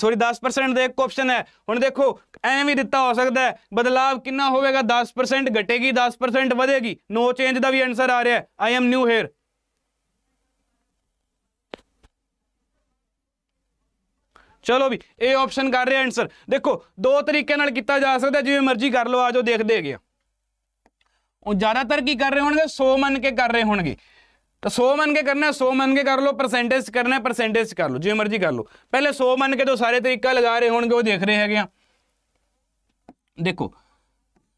ਸੌਰੀ 10% ਦੇ ਇੱਕ ਆਪਸ਼ਨ ਹੈ ਹੁਣ ਦੇਖੋ ਐਵੇਂ ਵੀ ਦਿੱਤਾ ਹੋ ਸਕਦਾ ਹੈ ਬਦਲਾਅ ਕਿੰਨਾ ਹੋਵੇਗਾ 10% ਘਟੇਗੀ 10% ਵਧੇਗੀ ਨੋ ਚੇਂਜ ਦਾ ਵੀ ਆਨਸਰ ਆ ਰਿਹਾ ਹੈ ਆਈ ਐਮ ਨਿਊ ਹੇਅਰ ਚਲੋ ਵੀ ਇਹ ਆਪਸ਼ਨ ਕਰ ਰਿਹਾ ਆਨਸਰ ਦੇਖੋ ਦੋ ਤਰੀਕੇ ਨਾਲ ਕੀਤਾ ਜਾ ਸਕਦਾ ਜਿਵੇਂ ਮਰਜ਼ੀ ਕਰ ਲਓ ਆਜੋ ਦੇਖਦੇ ਹੈਗੇ ਉਹ ਜ਼ਿਆਦਾਤਰ ਕੀ ਕਰ ਰਹੇ ਹੋਣਗੇ 100 ਮੰਨ ਕੇ ਕਰ ਰਹੇ ਹੋਣਗੇ ਤਾਂ 100 ਮੰਨ ਕੇ ਕਰਨਾ 100 ਮੰਨ ਕੇ ਕਰ ਲਓ ਪਰਸੈਂਟੇਜ ਕਰਨਾ ਪਰਸੈਂਟੇਜ ਕਰ ਲਓ ਜਿਵੇਂ ਮਰਜ਼ੀ ਕਰ ਲਓ ਪਹਿਲੇ 100 ਮੰਨ ਕੇ ਤੋਂ ਸਾਰੇ ਤਰੀਕਾ ਲਗਾ ਰਹੇ ਹੋਣਗੇ ਉਹ ਦੇਖ ਰਹੇ ਹੈਗੇ ਆ ਦੇਖੋ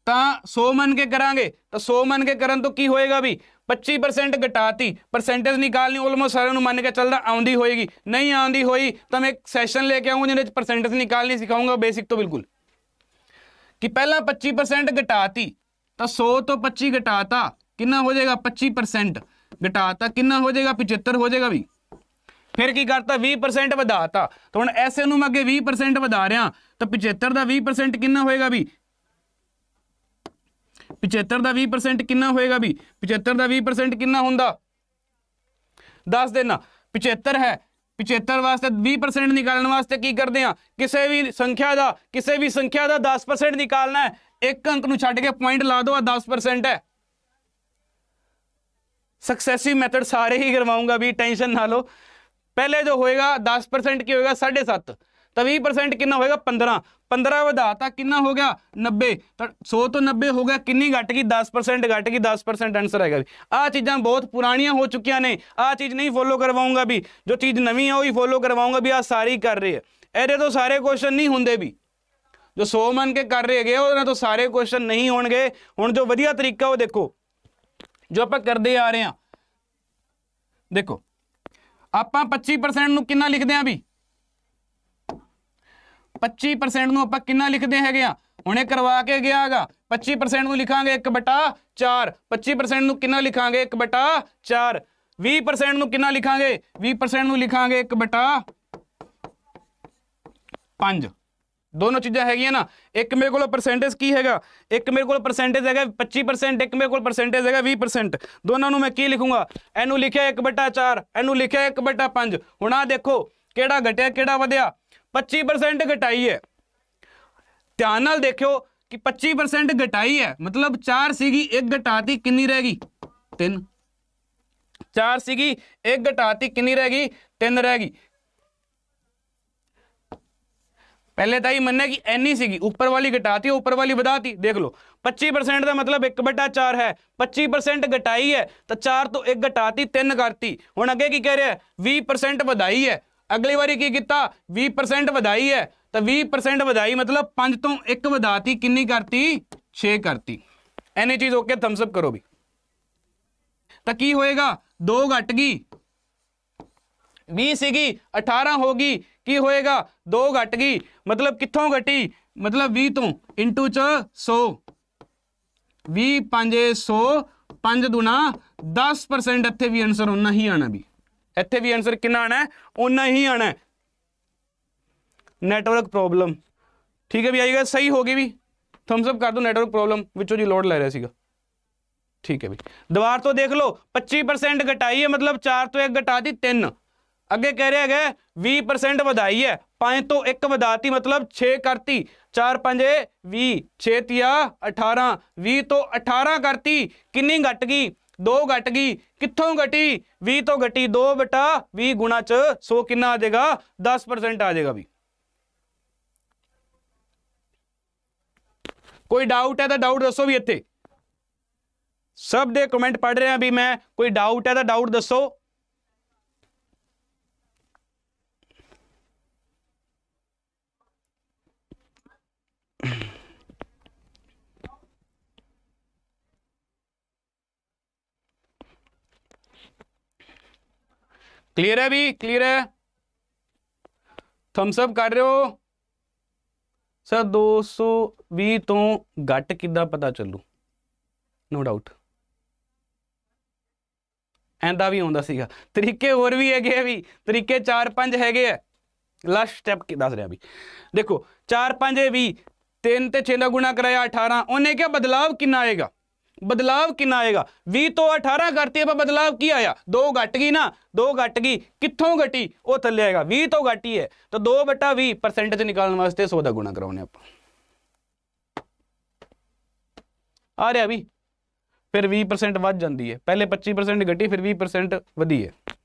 ਤਾਂ 100 ਮੰਨ ਕੇ ਕਰਾਂਗੇ ਤਾਂ 100 ਮੰਨ ਕੇ ਕਰਨ ਤੋਂ ਕੀ ਹੋਏਗਾ ਵੀ 25% ਘਟਾਤੀ ਪਰਸੈਂਟੇਜ ਨਿਕਾਲਣੀ ਆਲਮੋਸਟ ਸਾਰਿਆਂ ਨੂੰ ਮੰਨ ਕੇ ਚੱਲਦਾ ਆਉਂਦੀ ਹੋਏਗੀ ਨਹੀਂ ਆਉਂਦੀ ਹੋਈ ਤਾਂ ਮੈਂ ਇੱਕ ਸੈਸ਼ਨ ਲੈ ਕੇ ਆਉਂਗਾ ਜਿਹਦੇ ਵਿੱਚ ਪਰਸੈਂਟੇਜ ਨਿਕਾਲਣੀ ਸਿਖਾਉਂਗਾ ਬੇਸਿਕ ਤੋਂ ਬਿਲਕੁਲ ਕਿ ਪਹਿਲਾਂ 25% ਘਟਾਤੀ ਤਾਂ 100 ਤੋਂ 25 ਘਟਾਤਾ ਕਿੰਨਾ ਹੋ ਜਾਏਗਾ 25% ਘਟਾਤਾ ਕਿੰਨਾ ਹੋ ਜਾਏਗਾ 75 ਹੋ ਜਾਏਗਾ ਵੀ ਫਿਰ ਕੀ ਕਰਤਾ 20% ਵਧਾਤਾ ਤਾਂ ਹੁਣ ਐਸੇ ਨੂੰ ਮੈਂ ਅੱਗੇ 20% ਵਧਾ ਰਿਆਂ ਤਾਂ 75 ਦਾ 20% ਕਿੰਨਾ ਹੋਏਗਾ ਵੀ 75 ਦਾ 20% ਕਿੰਨਾ ਹੋਏਗਾ ਵੀ 75 ਦਾ 20% ਕਿੰਨਾ ਹੁੰਦਾ ਦੱਸ ਦੇਣਾ 75 ਹੈ 75 ਵਾਸਤੇ 20% ਨਿਕਾਲਣ ਵਾਸਤੇ ਕੀ ਕਰਦੇ ਆ ਕਿਸੇ ਵੀ ਸੰਖਿਆ ਦਾ ਕਿਸੇ ਵੀ ਸੰਖਿਆ ਦਾ 10% ਨਿਕਾਲਣਾ ਹੈ ਇੱਕ ਅੰਕ ਨੂੰ ਛੱਡ ਕੇ ਪੁਆਇੰਟ ਲਾ ਦਿਓ ਆ 10% ਹੈ ਸਕਸੈਸਿਵ ਮੈਥਡ ਸਾਰੇ ਹੀ ਕਰਵਾਉਂਗਾ ਵੀ ਟੈਨਸ਼ਨ ਨਾ ਲਓ ਪਹਿਲੇ ਜੋ ਹੋਏਗਾ 10% ਕੀ ਹੋਏਗਾ 7.5 ਤਾਂ 20% ਕਿੰਨਾ ਹੋਏਗਾ 15 15 ਵਧਾ ਤਾਂ ਵਧਾਤਾ ਕਿੰਨਾ ਹੋ ਗਿਆ 90 ਤਾਂ 100 ਤੋਂ 90 ਹੋ ਗਿਆ ਕਿੰਨੀ ਘਟ ਗਈ 10% ਘਟ ਗਈ 10% ਆਨਸਰ ਆਏਗਾ ਵੀ ਆ ਚੀਜ਼ਾਂ ਬਹੁਤ ਪੁਰਾਣੀਆਂ ਹੋ ਚੁੱਕੀਆਂ ਨੇ ਆ ਚੀਜ਼ ਨਹੀਂ ਫੋਲੋ ਕਰਵਾਉਂਗਾ ਵੀ ਜੋ ਚੀਜ਼ ਨਵੀਂ ਆ ਉਹ ਹੀ ਫੋਲੋ ਕਰਵਾਉਂਗਾ ਵੀ ਆ ਸਾਰੀ ਕਰ ਰਹੀ ਹੈ ਇਹਦੇ ਤੋਂ ਸਾਰੇ ਕੁਐਸਚਨ ਨਹੀਂ ਹੁੰਦੇ ਵੀ ਜੋ 100 ਮੰਨ ਕੇ ਕਰ ਰਹੇ ਹੈਗੇ ਉਹਨਾਂ ਤੋਂ ਸਾਰੇ ਕੁਐਸਚਨ ਨਹੀਂ ਹੋਣਗੇ ਹੁਣ ਜੋ ਵਧੀਆ ਤਰੀਕਾ ਉਹ ਦੇਖੋ ਜੋ ਆਪਾਂ ਕਰਦੇ ਆ ਰਹੇ ਹਾਂ ਦੇਖੋ ਆਪਾਂ 25% ਨੂੰ ਕਿੰਨਾ ਲਿਖਦੇ ਆ ਵੀ 25% ਨੂੰ ਆਪਾਂ ਕਿੰਨਾ ਲਿਖਦੇ ਹੈਗੇ ਆ ਹੁਣੇ ਕਰਵਾ ਕੇ ਗਿਆਗਾ 25% ਨੂੰ ਲਿਖਾਂਗੇ 1 ਬਟਾ 4 25% ਨੂੰ ਕਿੰਨਾ ਲਿਖਾਂਗੇ 1 ਬਟਾ 4 20% ਨੂੰ ਕਿੰਨਾ ਲਿਖਾਂਗੇ 20% ਨੂੰ ਲਿਖਾਂਗੇ 1 ਬਟਾ 5 ਦੋਨੋਂ ਚੀਜ਼ਾਂ ਹੈਗੀਆਂ ਨਾ ਇੱਕ ਮੇਰੇ ਕੋਲ ਪਰਸੈਂਟੇਜ ਕੀ ਹੈਗਾ ਇੱਕ ਮੇਰੇ ਕੋਲ ਪਰਸੈਂਟੇਜ ਹੈਗਾ 25% ਇੱਕ ਮੇਰੇ ਕੋਲ ਪਰਸੈਂਟੇਜ ਹੈਗਾ 20% ਦੋਨਾਂ ਨੂੰ ਮੈਂ ਕੀ ਲਿਖੂੰਗਾ ਇਹਨੂੰ ਲਿਖਿਆ 1/4 ਇਹਨੂੰ ਲਿਖਿਆ 1/5 ਹੁਣ ਆ ਦੇਖੋ ਕਿਹੜਾ ਘਟਿਆ ਕਿਹੜਾ ਵਧਿਆ 25% ਘਟਾਈ ਹੈ ਧਿਆਨ ਨਾਲ ਦੇਖਿਓ ਕਿ 25% ਘਟਾਈ ਹੈ ਮਤਲਬ 4 ਸੀਗੀ 1 ਘਟਾਤੀ ਕਿੰਨੀ ਰਹਿ ਗਈ 3 4 ਸੀਗੀ 1 ਘਟਾਤੀ ਕਿੰਨੀ ਰਹਿ ਗਈ 3 ਰਹਿ ਗਈ ਪਹਿਲੇ ਤਾਂ ਇਹ ਮੰਨਿਆ ਕਿ ਐਨੀ ਸੀਗੀ ਉੱਪਰ ਵਾਲੀ ਘਟਾਤੀ ਉੱਪਰ ਵਾਲੀ ਵਧਾਤੀ ਦੇਖ ਲਓ 25% ਦਾ ਮਤਲਬ 1/4 ਹੈ 25% ਘਟਾਈ ਹੈ ਤਾਂ 4 ਤੋਂ 1 ਘਟਾਤੀ 3 ਕਰਤੀ ਹੁਣ ਅੱਗੇ ਕੀ ਕਹਿ ਰਿਹਾ 20% ਵਧਾਈ ਹੈ ਅਗਲੀ ਵਾਰੀ ਕੀ ਕੀਤਾ 20% ਵਧਾਈ ਹੈ ਤਾਂ 20% ਵਧਾਈ ਮਤਲਬ 5 ਤੋਂ 1 ਵਧਾਤੀ ਕਿੰਨੀ ਕਰਤੀ 6 ਕਰਤੀ ਐਨੀ ਚੀਜ਼ ਓਕੇ ਥੰਬਸ ਅਪ ਕਰੋ ਵੀ ਤਾਂ ਕੀ ਹੋਏਗਾ 2 ਘਟ ਗਈ 20 ਸੀਗੀ 18 ਹੋ ਗਈ ਕੀ ਹੋਏਗਾ 2 ਘਟ ਗਈ ਮਤਲਬ ਕਿੱਥੋਂ ਘਟੀ ਮਤਲਬ 20 ਤੋਂ ਇੰਟੂ ਚ 100 20 500 100 5 ਦੁਨਾ 10% ਇੱਥੇ ਵੀ ਆਨਸਰ ਉਨਾ ਹੀ ਆਣਾ ਵੀ ਇੱਥੇ ਵੀ ਆਨਸਰ ਕਿੰਨਾ ਆਣਾ ਉਨਾ ਹੀ ਆਣਾ ਨੈਟਵਰਕ ਪ੍ਰੋਬਲਮ ਠੀਕ ਹੈ ਵੀ ਆਈਗਾ ਸਹੀ ਹੋ ਗਈ ਵੀ ਥੰਬਸ ਅਪ ਕਰ ਦੋ ਨੈਟਵਰਕ ਪ੍ਰੋਬਲਮ ਵਿੱਚੋਂ ਜੀ ਲੋਡ ਲੈ ਰਿਹਾ ਸੀਗਾ ਠੀਕ ਹੈ ਵੀ ਦੀਵਾਰ ਤੋਂ ਦੇਖ ਲਓ 25% ਘਟਾਈ ਹੈ ਮਤਲਬ 4 ਤੋਂ 1 ਘਟਾਤੀ 3 अगे कह रहे हैं भी प्रसेंट वधाई है पाँच तो एक बधाती मतलब छे करती चार पंजे भी छे तिया अठारह भी तो अठारह करती कि घट गई दो घट गई कितों घटी भी तो घटी दो बटा भी गुणा च सो कि आ जाएगा दस प्रसेंट आ जाएगा भी कोई डाउट है तो डाउट दसो भी इतने सब दे कमेंट पढ़ रहे हैं भी मैं कोई डाउट है तो डाउट दसो क्लियर है भी क्लियर है ਥੰਬਸ ਅਪ ਕਰ ਰਹੇ ਹੋ ਸਰ 220 ਤੋਂ ਘੱਟ ਕਿੱਦਾਂ ਪਤਾ ਚੱਲੂ ਨੋ ਡਾਊਟ ਐਂਦਾ ਵੀ ਆਉਂਦਾ ਸੀਗਾ ਤਰੀਕੇ ਹੋਰ ਵੀ ਹੈਗੇ ਆ ਵੀ ਤਰੀਕੇ 4-5 ਹੈਗੇ ਆ ਲਾਸਟ ਸਟੈਪ ਕੀ ਦੱਸ ਰਿਹਾ ਵੀ ਦੇਖੋ 4 5 ਵੀ 3 ਤੇ 6 ਦਾ ਗੁਣਾ ਕਰਾਇਆ 18 ਉਹਨੇ ਕਿਹਾ ਬਦਲਾਅ ਕਿੰਨਾ ਆਏਗਾ ਬਦਲਾਵ ਕਿੰਨਾ ਆਏਗਾ 20 ਤੋਂ 18 ਕਰਤੀ ਆਪਾਂ ਬਦਲਾਵ ਕੀ ਆਇਆ 2 ਘਟ ਗਈ ਨਾ 2 ਘਟ ਗਈ ਕਿੱਥੋਂ ਘਟੀ ਉਹ ਥੱਲੇ ਆਏਗਾ 20 ਤੋਂ ਘਟੀ ਹੈ ਤਾਂ 2 20 ਪਰਸੈਂਟੇਜ ਨਿਕਾਲਣ ਵਾਸਤੇ 100 ਦਾ ਗੁਣਾ ਕਰਾਉਨੇ ਆਪਾਂ ਆ ਰਿਹਾ ਵੀ ਫਿਰ 20% ਵੱਧ ਜਾਂਦੀ ਹੈ ਪਹਿਲੇ 25% ਘਟੀ ਫਿਰ 20% ਵਧੀ ਹੈ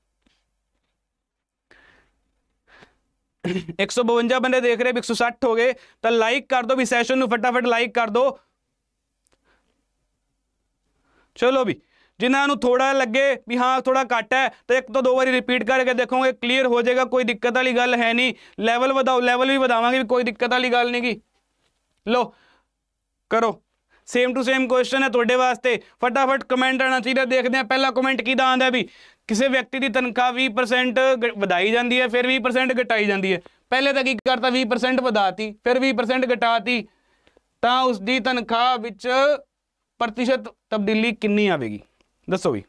152 ਬੰਦੇ ਦੇਖ ਰਹੇ 160 ਹੋ ਗਏ ਤਾਂ ਲਾਈਕ ਕਰ ਦਿਓ ਵੀ ਸੈਸ਼ਨ ਨੂੰ ਫਟਾਫਟ ਲਾਈਕ ਕਰ ਦਿਓ ਚਲੋ ਵੀ ਜਿਨ੍ਹਾਂ ਨੂੰ ਥੋੜਾ ਲੱਗੇ ਵੀ ਹਾਂ ਥੋੜਾ ਘੱਟ ਹੈ ਤੇ ਇੱਕ ਤੋਂ ਦੋ ਵਾਰੀ ਰਿਪੀਟ ਕਰਕੇ ਦੇਖੋਗੇ ਕਲੀਅਰ ਹੋ ਜਾਏਗਾ ਕੋਈ ਦਿੱਕਤ ਵਾਲੀ ਗੱਲ ਹੈ ਨਹੀਂ ਲੈਵਲ ਵਧਾਓ ਲੈਵਲ ਵੀ ਵਧਾਵਾਂਗੇ ਵੀ ਕੋਈ ਦਿੱਕਤ ਵਾਲੀ ਗੱਲ ਨਹੀਂਗੀ ਲੋ ਕਰੋ ਸੇਮ ਟੂ ਸੇਮ ਕੁਐਸਚਨ ਹੈ ਤੁਹਾਡੇ ਵਾਸਤੇ ਫਟਾਫਟ ਕਮੈਂਟ ਆਣਾ ਚਾਹੀਦਾ ਦੇਖਦੇ ਆ ਪਹਿਲਾ ਕਮੈਂਟ ਕਿਹਦਾ ਆਂਦਾ ਵੀ ਕਿਸੇ ਵਿਅਕਤੀ ਦੀ ਤਨਖਾਹ 20% ਵਧਾਈ ਜਾਂਦੀ ਹੈ ਫਿਰ 20% ਘਟਾਈ ਜਾਂਦੀ ਹੈ ਪਹਿਲੇ ਤਾਂ ਕੀ ਕਰਤਾ 20% ਵਧਾਤੀ ਫਿਰ 20% ਘਟਾਤੀ ਤਾਂ ਉਸ ਦੀ ਤਨਖਾਹ ਵਿੱਚ ਪ੍ਰਤੀਸ਼ਤ ਤਬਦੀਲੀ ਕਿੰਨੀ ਆਵੇਗੀ ਦੱਸੋ ਵੀ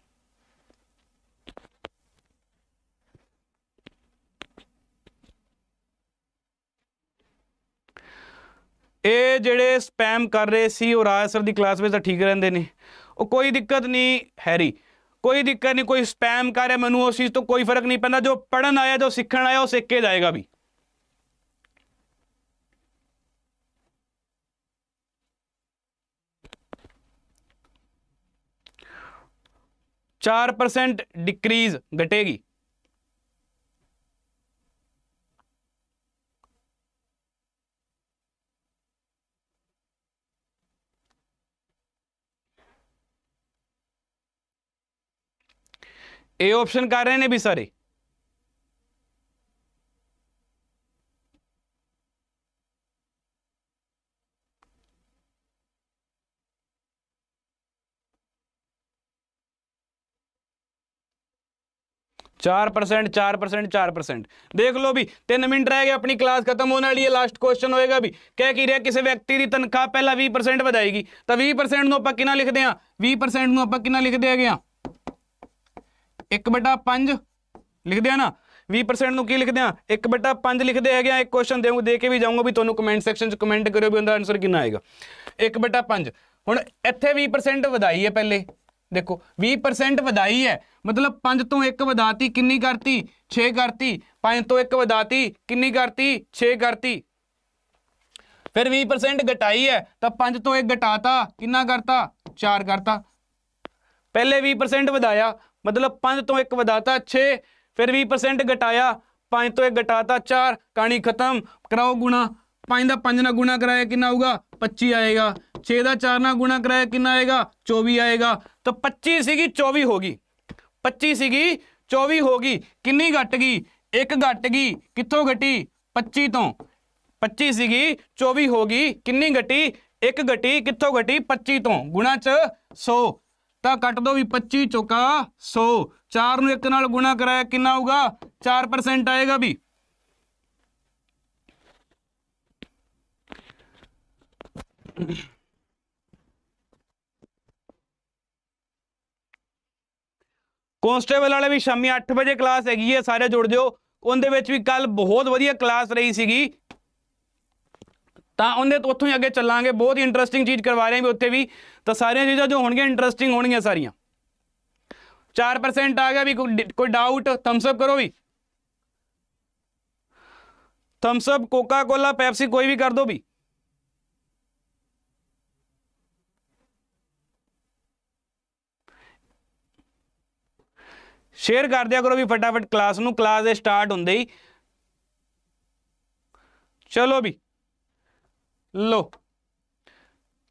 ਇਹ ਜਿਹੜੇ ਸਪੈਮ ਕਰ ਰਹੇ ਸੀ ਉਹ ਰਾਜ ਸਰ ਦੀ ਕਲਾਸ ਵਿੱਚ ਤਾਂ ਠੀਕ ਰਹਿੰਦੇ ਨੇ ਉਹ ਕੋਈ ਦਿੱਕਤ ਨਹੀਂ ਹੈਰੀ ਕੋਈ ਦਿੱਕਤ ਨਹੀਂ ਕੋਈ ਸਪੈਮ ਕਰ ਰਿਹਾ ਮੈਨੂੰ ਉਸ ਚੀਜ਼ ਤੋਂ ਕੋਈ ਫਰਕ ਨਹੀਂ ਪੈਂਦਾ ਜੋ ਪੜਨ ਆਇਆ ਜੋ ਸਿੱਖਣ ਆਇਆ ਉਹ ਸਿੱਖ ਕੇ ਜਾਏਗਾ ਵੀ चार परसेंट डिक्रीज घटेगी ए ऑप्शन कर रहे हैं भी सारे 4% 4% 4% ਦੇਖ ਲਓ ਵੀ 3 ਮਿੰਟ ਰਹਿ ਗਏ ਆਪਣੀ ਕਲਾਸ ਖਤਮ ਹੋਣ ਵਾਲੀ ਹੈ ਲਾਸਟ ਕੁਐਸਚਨ ਹੋਏਗਾ ਵੀ ਕਹਿ ਕੀ ਰਿਹਾ ਕਿਸੇ ਵਿਅਕਤੀ ਦੀ ਤਨਖਾਹ ਪਹਿਲਾਂ 20% ਵਧਾਏਗੀ ਤਾਂ 20% ਨੂੰ ਆਪਾਂ ਕਿੰਨਾ ਲਿਖਦੇ ਆ 20% ਨੂੰ ਆਪਾਂ ਕਿੰਨਾ ਲਿਖਦੇ ਹੈਗੇ ਆ 1/5 ਲਿਖਦੇ ਆ ਨਾ 20% ਨੂੰ ਕੀ ਲਿਖਦੇ ਆ 1/5 ਲਿਖਦੇ ਹੈਗੇ ਆ ਇੱਕ ਕੁਐਸਚਨ ਦੇ ਦੇ ਕੇ ਵੀ ਜਾਊਂਗਾ ਵੀ ਤੁਹਾਨੂੰ ਕਮੈਂਟ ਸੈਕਸ਼ਨ 'ਚ ਕਮੈਂਟ ਕਰਿਓ ਵੀ ਉਹਦਾ ਆਨਸਰ ਕਿੰਨਾ ਆਏਗਾ 1/5 ਹੁਣ ਇੱਥੇ 20% ਵਧਾਈ ਹੈ ਪਹਿਲੇ ਦੇਖੋ 20% ਵਧਾਈ ਹੈ ਮਤਲਬ 5 ਤੋਂ 1 ਵਧਾਤੀ ਕਿੰਨੀ ਕਰਤੀ 6 ਕਰਤੀ 5 ਤੋਂ 1 ਵਧਾਤੀ ਕਿੰਨੀ ਕਰਤੀ 6 ਕਰਤੀ ਫਿਰ 20% ਘਟਾਈ ਹੈ ਤਾਂ 5 ਤੋਂ 1 ਘਟਾਤਾ ਕਿੰਨਾ ਕਰਤਾ 4 ਕਰਤਾ ਪਹਿਲੇ 20% ਵਧਾਇਆ ਮਤਲਬ 5 ਤੋਂ 1 ਵਧਾਤਾ 6 ਫਿਰ 20% ਘਟਾਇਆ 5 ਤੋਂ 1 ਘਟਾਤਾ 4 ਕਹਾਣੀ ਖਤਮ ਕਰਾਓ ਗੁਣਾ 5 ਦਾ 5 ਨਾਲ ਗੁਣਾ ਕਰਾਇਆ ਕਿੰਨਾ ਆਊਗਾ 25 ਆਏਗਾ 6 ਦਾ 4 ਨਾਲ ਗੁਣਾ ਕਰਾਇਆ ਕਿੰਨਾ ਆਏਗਾ 24 ਆਏਗਾ ਤਾਂ 25 ਸੀਗੀ 24 ਹੋ ਗਈ 25 ਸੀਗੀ 24 ਹੋ ਗਈ ਕਿੰਨੀ ਘਟ ਗਈ ਇੱਕ ਘਟ ਗਈ ਕਿੱਥੋਂ ਘਟੀ 25 ਤੋਂ 25 ਸੀਗੀ 24 ਹੋ ਗਈ ਕਿੰਨੀ ਘਟੀ ਇੱਕ ਘਟੀ ਕਿੱਥੋਂ ਘਟੀ 25 ਤੋਂ ਗੁਣਾ ਚ 100 ਤਾਂ ਕੱਟ ਦੋ ਵੀ 25 ਚੁਕਾ 100 4 ਨੂੰ 1 ਨਾਲ ਗੁਣਾ ਕਰਾਇਆ ਕਿੰਨਾ ਆਊਗਾ 4% ਆਏਗਾ ਵੀ mm ਕਨਸਟੇਬਲ ਵਾਲੇ ਵੀ ਸ਼ਾਮੀ 8 ਵਜੇ ਕਲਾਸ ਹੈਗੀ ਹੈ ਸਾਰੇ ਜੁੜ ਜਿਓ ਉਹਦੇ ਵਿੱਚ ਵੀ ਕੱਲ ਬਹੁਤ ਵਧੀਆ ਕਲਾਸ ਰਹੀ ਸੀਗੀ ਤਾਂ ਉਹਦੇ ਤੋਂ ਉੱਥੋਂ ਹੀ ਅੱਗੇ ਚੱਲਾਂਗੇ ਬਹੁਤ ਹੀ ਇੰਟਰਸਟਿੰਗ ਚੀਜ਼ ਕਰਵਾ ਰਹੇ ਹਾਂ ਵੀ ਉੱਥੇ ਵੀ ਤਾਂ ਸਾਰੀਆਂ ਚੀਜ਼ਾਂ ਜੋ ਹੋਣਗੀਆਂ ਇੰਟਰਸਟਿੰਗ ਹੋਣਗੀਆਂ ਸਾਰੀਆਂ 4% ਆ ਗਿਆ ਵੀ ਕੋਈ ਡਾਊਟ ਥੰਬਸ ਅਪ ਕਰੋ ਵੀ thumbs up Coca Cola Pepsi ਕੋਈ ਵੀ ਕਰ ਦੋ ਵੀ ਸ਼ੇਅਰ ਕਰ ਦਿਆ ਕਰੋ ਵੀ ਫਟਾਫਟ ਕਲਾਸ ਨੂੰ ਕਲਾਸ ਦੇ ਸਟਾਰਟ ਹੁੰਦੇ ਹੀ ਚਲੋ ਵੀ ਲੋ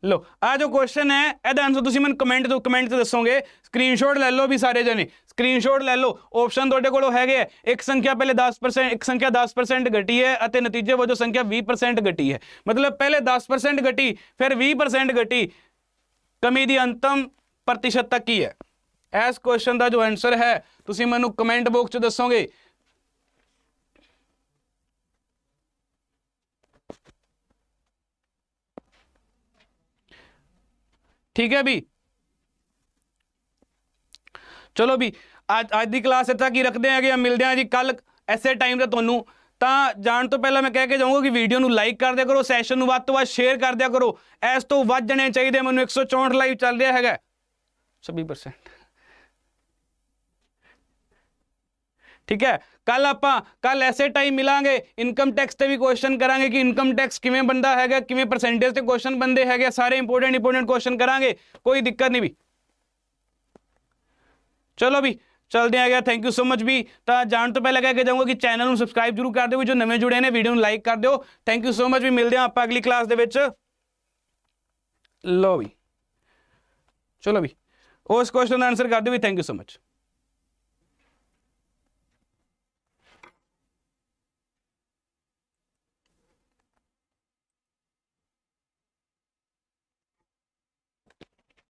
ਲੋ ਆ ਜੋ ਕੁਐਸਚਨ ਹੈ ਇਹਦਾ ਆਨਸਰ ਤੁਸੀਂ ਮੈਨੂੰ ਕਮੈਂਟ ਤੋਂ ਕਮੈਂਟ ਤੇ ਦੱਸੋਗੇ ਸਕਰੀਨਸ਼ਾਟ ਲੈ ਲਓ ਵੀ ਸਾਰੇ ਜਣੇ ਸਕਰੀਨਸ਼ਾਟ ਲੈ ਲਓ ਆਪਸ਼ਨ ਤੁਹਾਡੇ ਕੋਲ ਹੈਗੇ ਆ ਇੱਕ ਸੰਖਿਆ ਪਹਿਲੇ 10% ਇੱਕ ਸੰਖਿਆ 10% ਘਟੀ ਹੈ ਅਤੇ ਨਤੀਜੇ ਵਜੋਂ ਸੰਖਿਆ 20% ਘਟੀ ਹੈ ਮਤਲਬ ਪਹਿਲੇ 10% ਘਟੀ ਫਿਰ 20% ਘਟੀ ਕਮੀ ਦੀ ਅੰਤਮ ਪ੍ਰਤੀਸ਼ਤ ਤੱਕ ਹੀ ਹੈ ਇਸ ਕੁਐਸਚਨ ਦਾ ਜੋ ਆਨਸਰ ਹੈ ਤੁਸੀਂ ਮੈਨੂੰ ਕਮੈਂਟ ਬਾਕਸ 'ਚ ਦੱਸੋਗੇ ਠੀਕ ਹੈ ਵੀ ਚਲੋ ਵੀ ਅੱਜ ਅੱਜ ਦੀ ਕਲਾਸ ਇੱਥੇ ਕੀ ਰੱਖਦੇ ਆਂਗੇ ਮਿਲਦੇ ਆਂ ਜੀ ਕੱਲ ਐਸੇ ਟਾਈਮ ਤੇ ਤੁਹਾਨੂੰ ਤਾਂ ਜਾਣ ਤੋਂ ਪਹਿਲਾਂ ਮੈਂ ਕਹਿ ਕੇ ਜਾਊਂਗਾ ਕਿ ਵੀਡੀਓ ਨੂੰ ਲਾਈਕ ਕਰ ਦਿਆ ਕਰੋ ਸੈਸ਼ਨ ਨੂੰ ਵੱਧ ਤੋਂ ਵੱਧ ਸ਼ੇਅਰ ਕਰ ਦਿਆ ਕਰੋ ਇਸ ਤੋਂ ਵੱਧ ਜਣੇ ਚਾਹੀਦੇ ਮੈਨੂੰ 164 ਲਾਈਵ ਚੱਲ ਰਿਹਾ ਹੈਗਾ 26% ठीक है कल आप कल ऐसे टाइम मिलेंगे इनकम टैक्स से भी क्वेश्चन करा कि इनकम टैक्स किए बनता है किमें परसेंटेज से क्वेश्चन बनते हैं सारे इंपोर्टेंट इंपोर्टेंट क्वेश्चन करा कोई दिक्कत नहीं भी चलो भी चलते हैं गया थैंक यू सो मच भी तो जान तो पहले कहकर जाऊंगा कि चैनल में सबसक्राइब जरूर कर दो जो नवे जुड़े हैं वीडियो लाइक कर दो थैंक यू सो मच भी मिलते हैं आप अगली क्लास के लो भी चलो भी उस क्वेश्चन का आंसर कर दो भी थैंक यू सो मच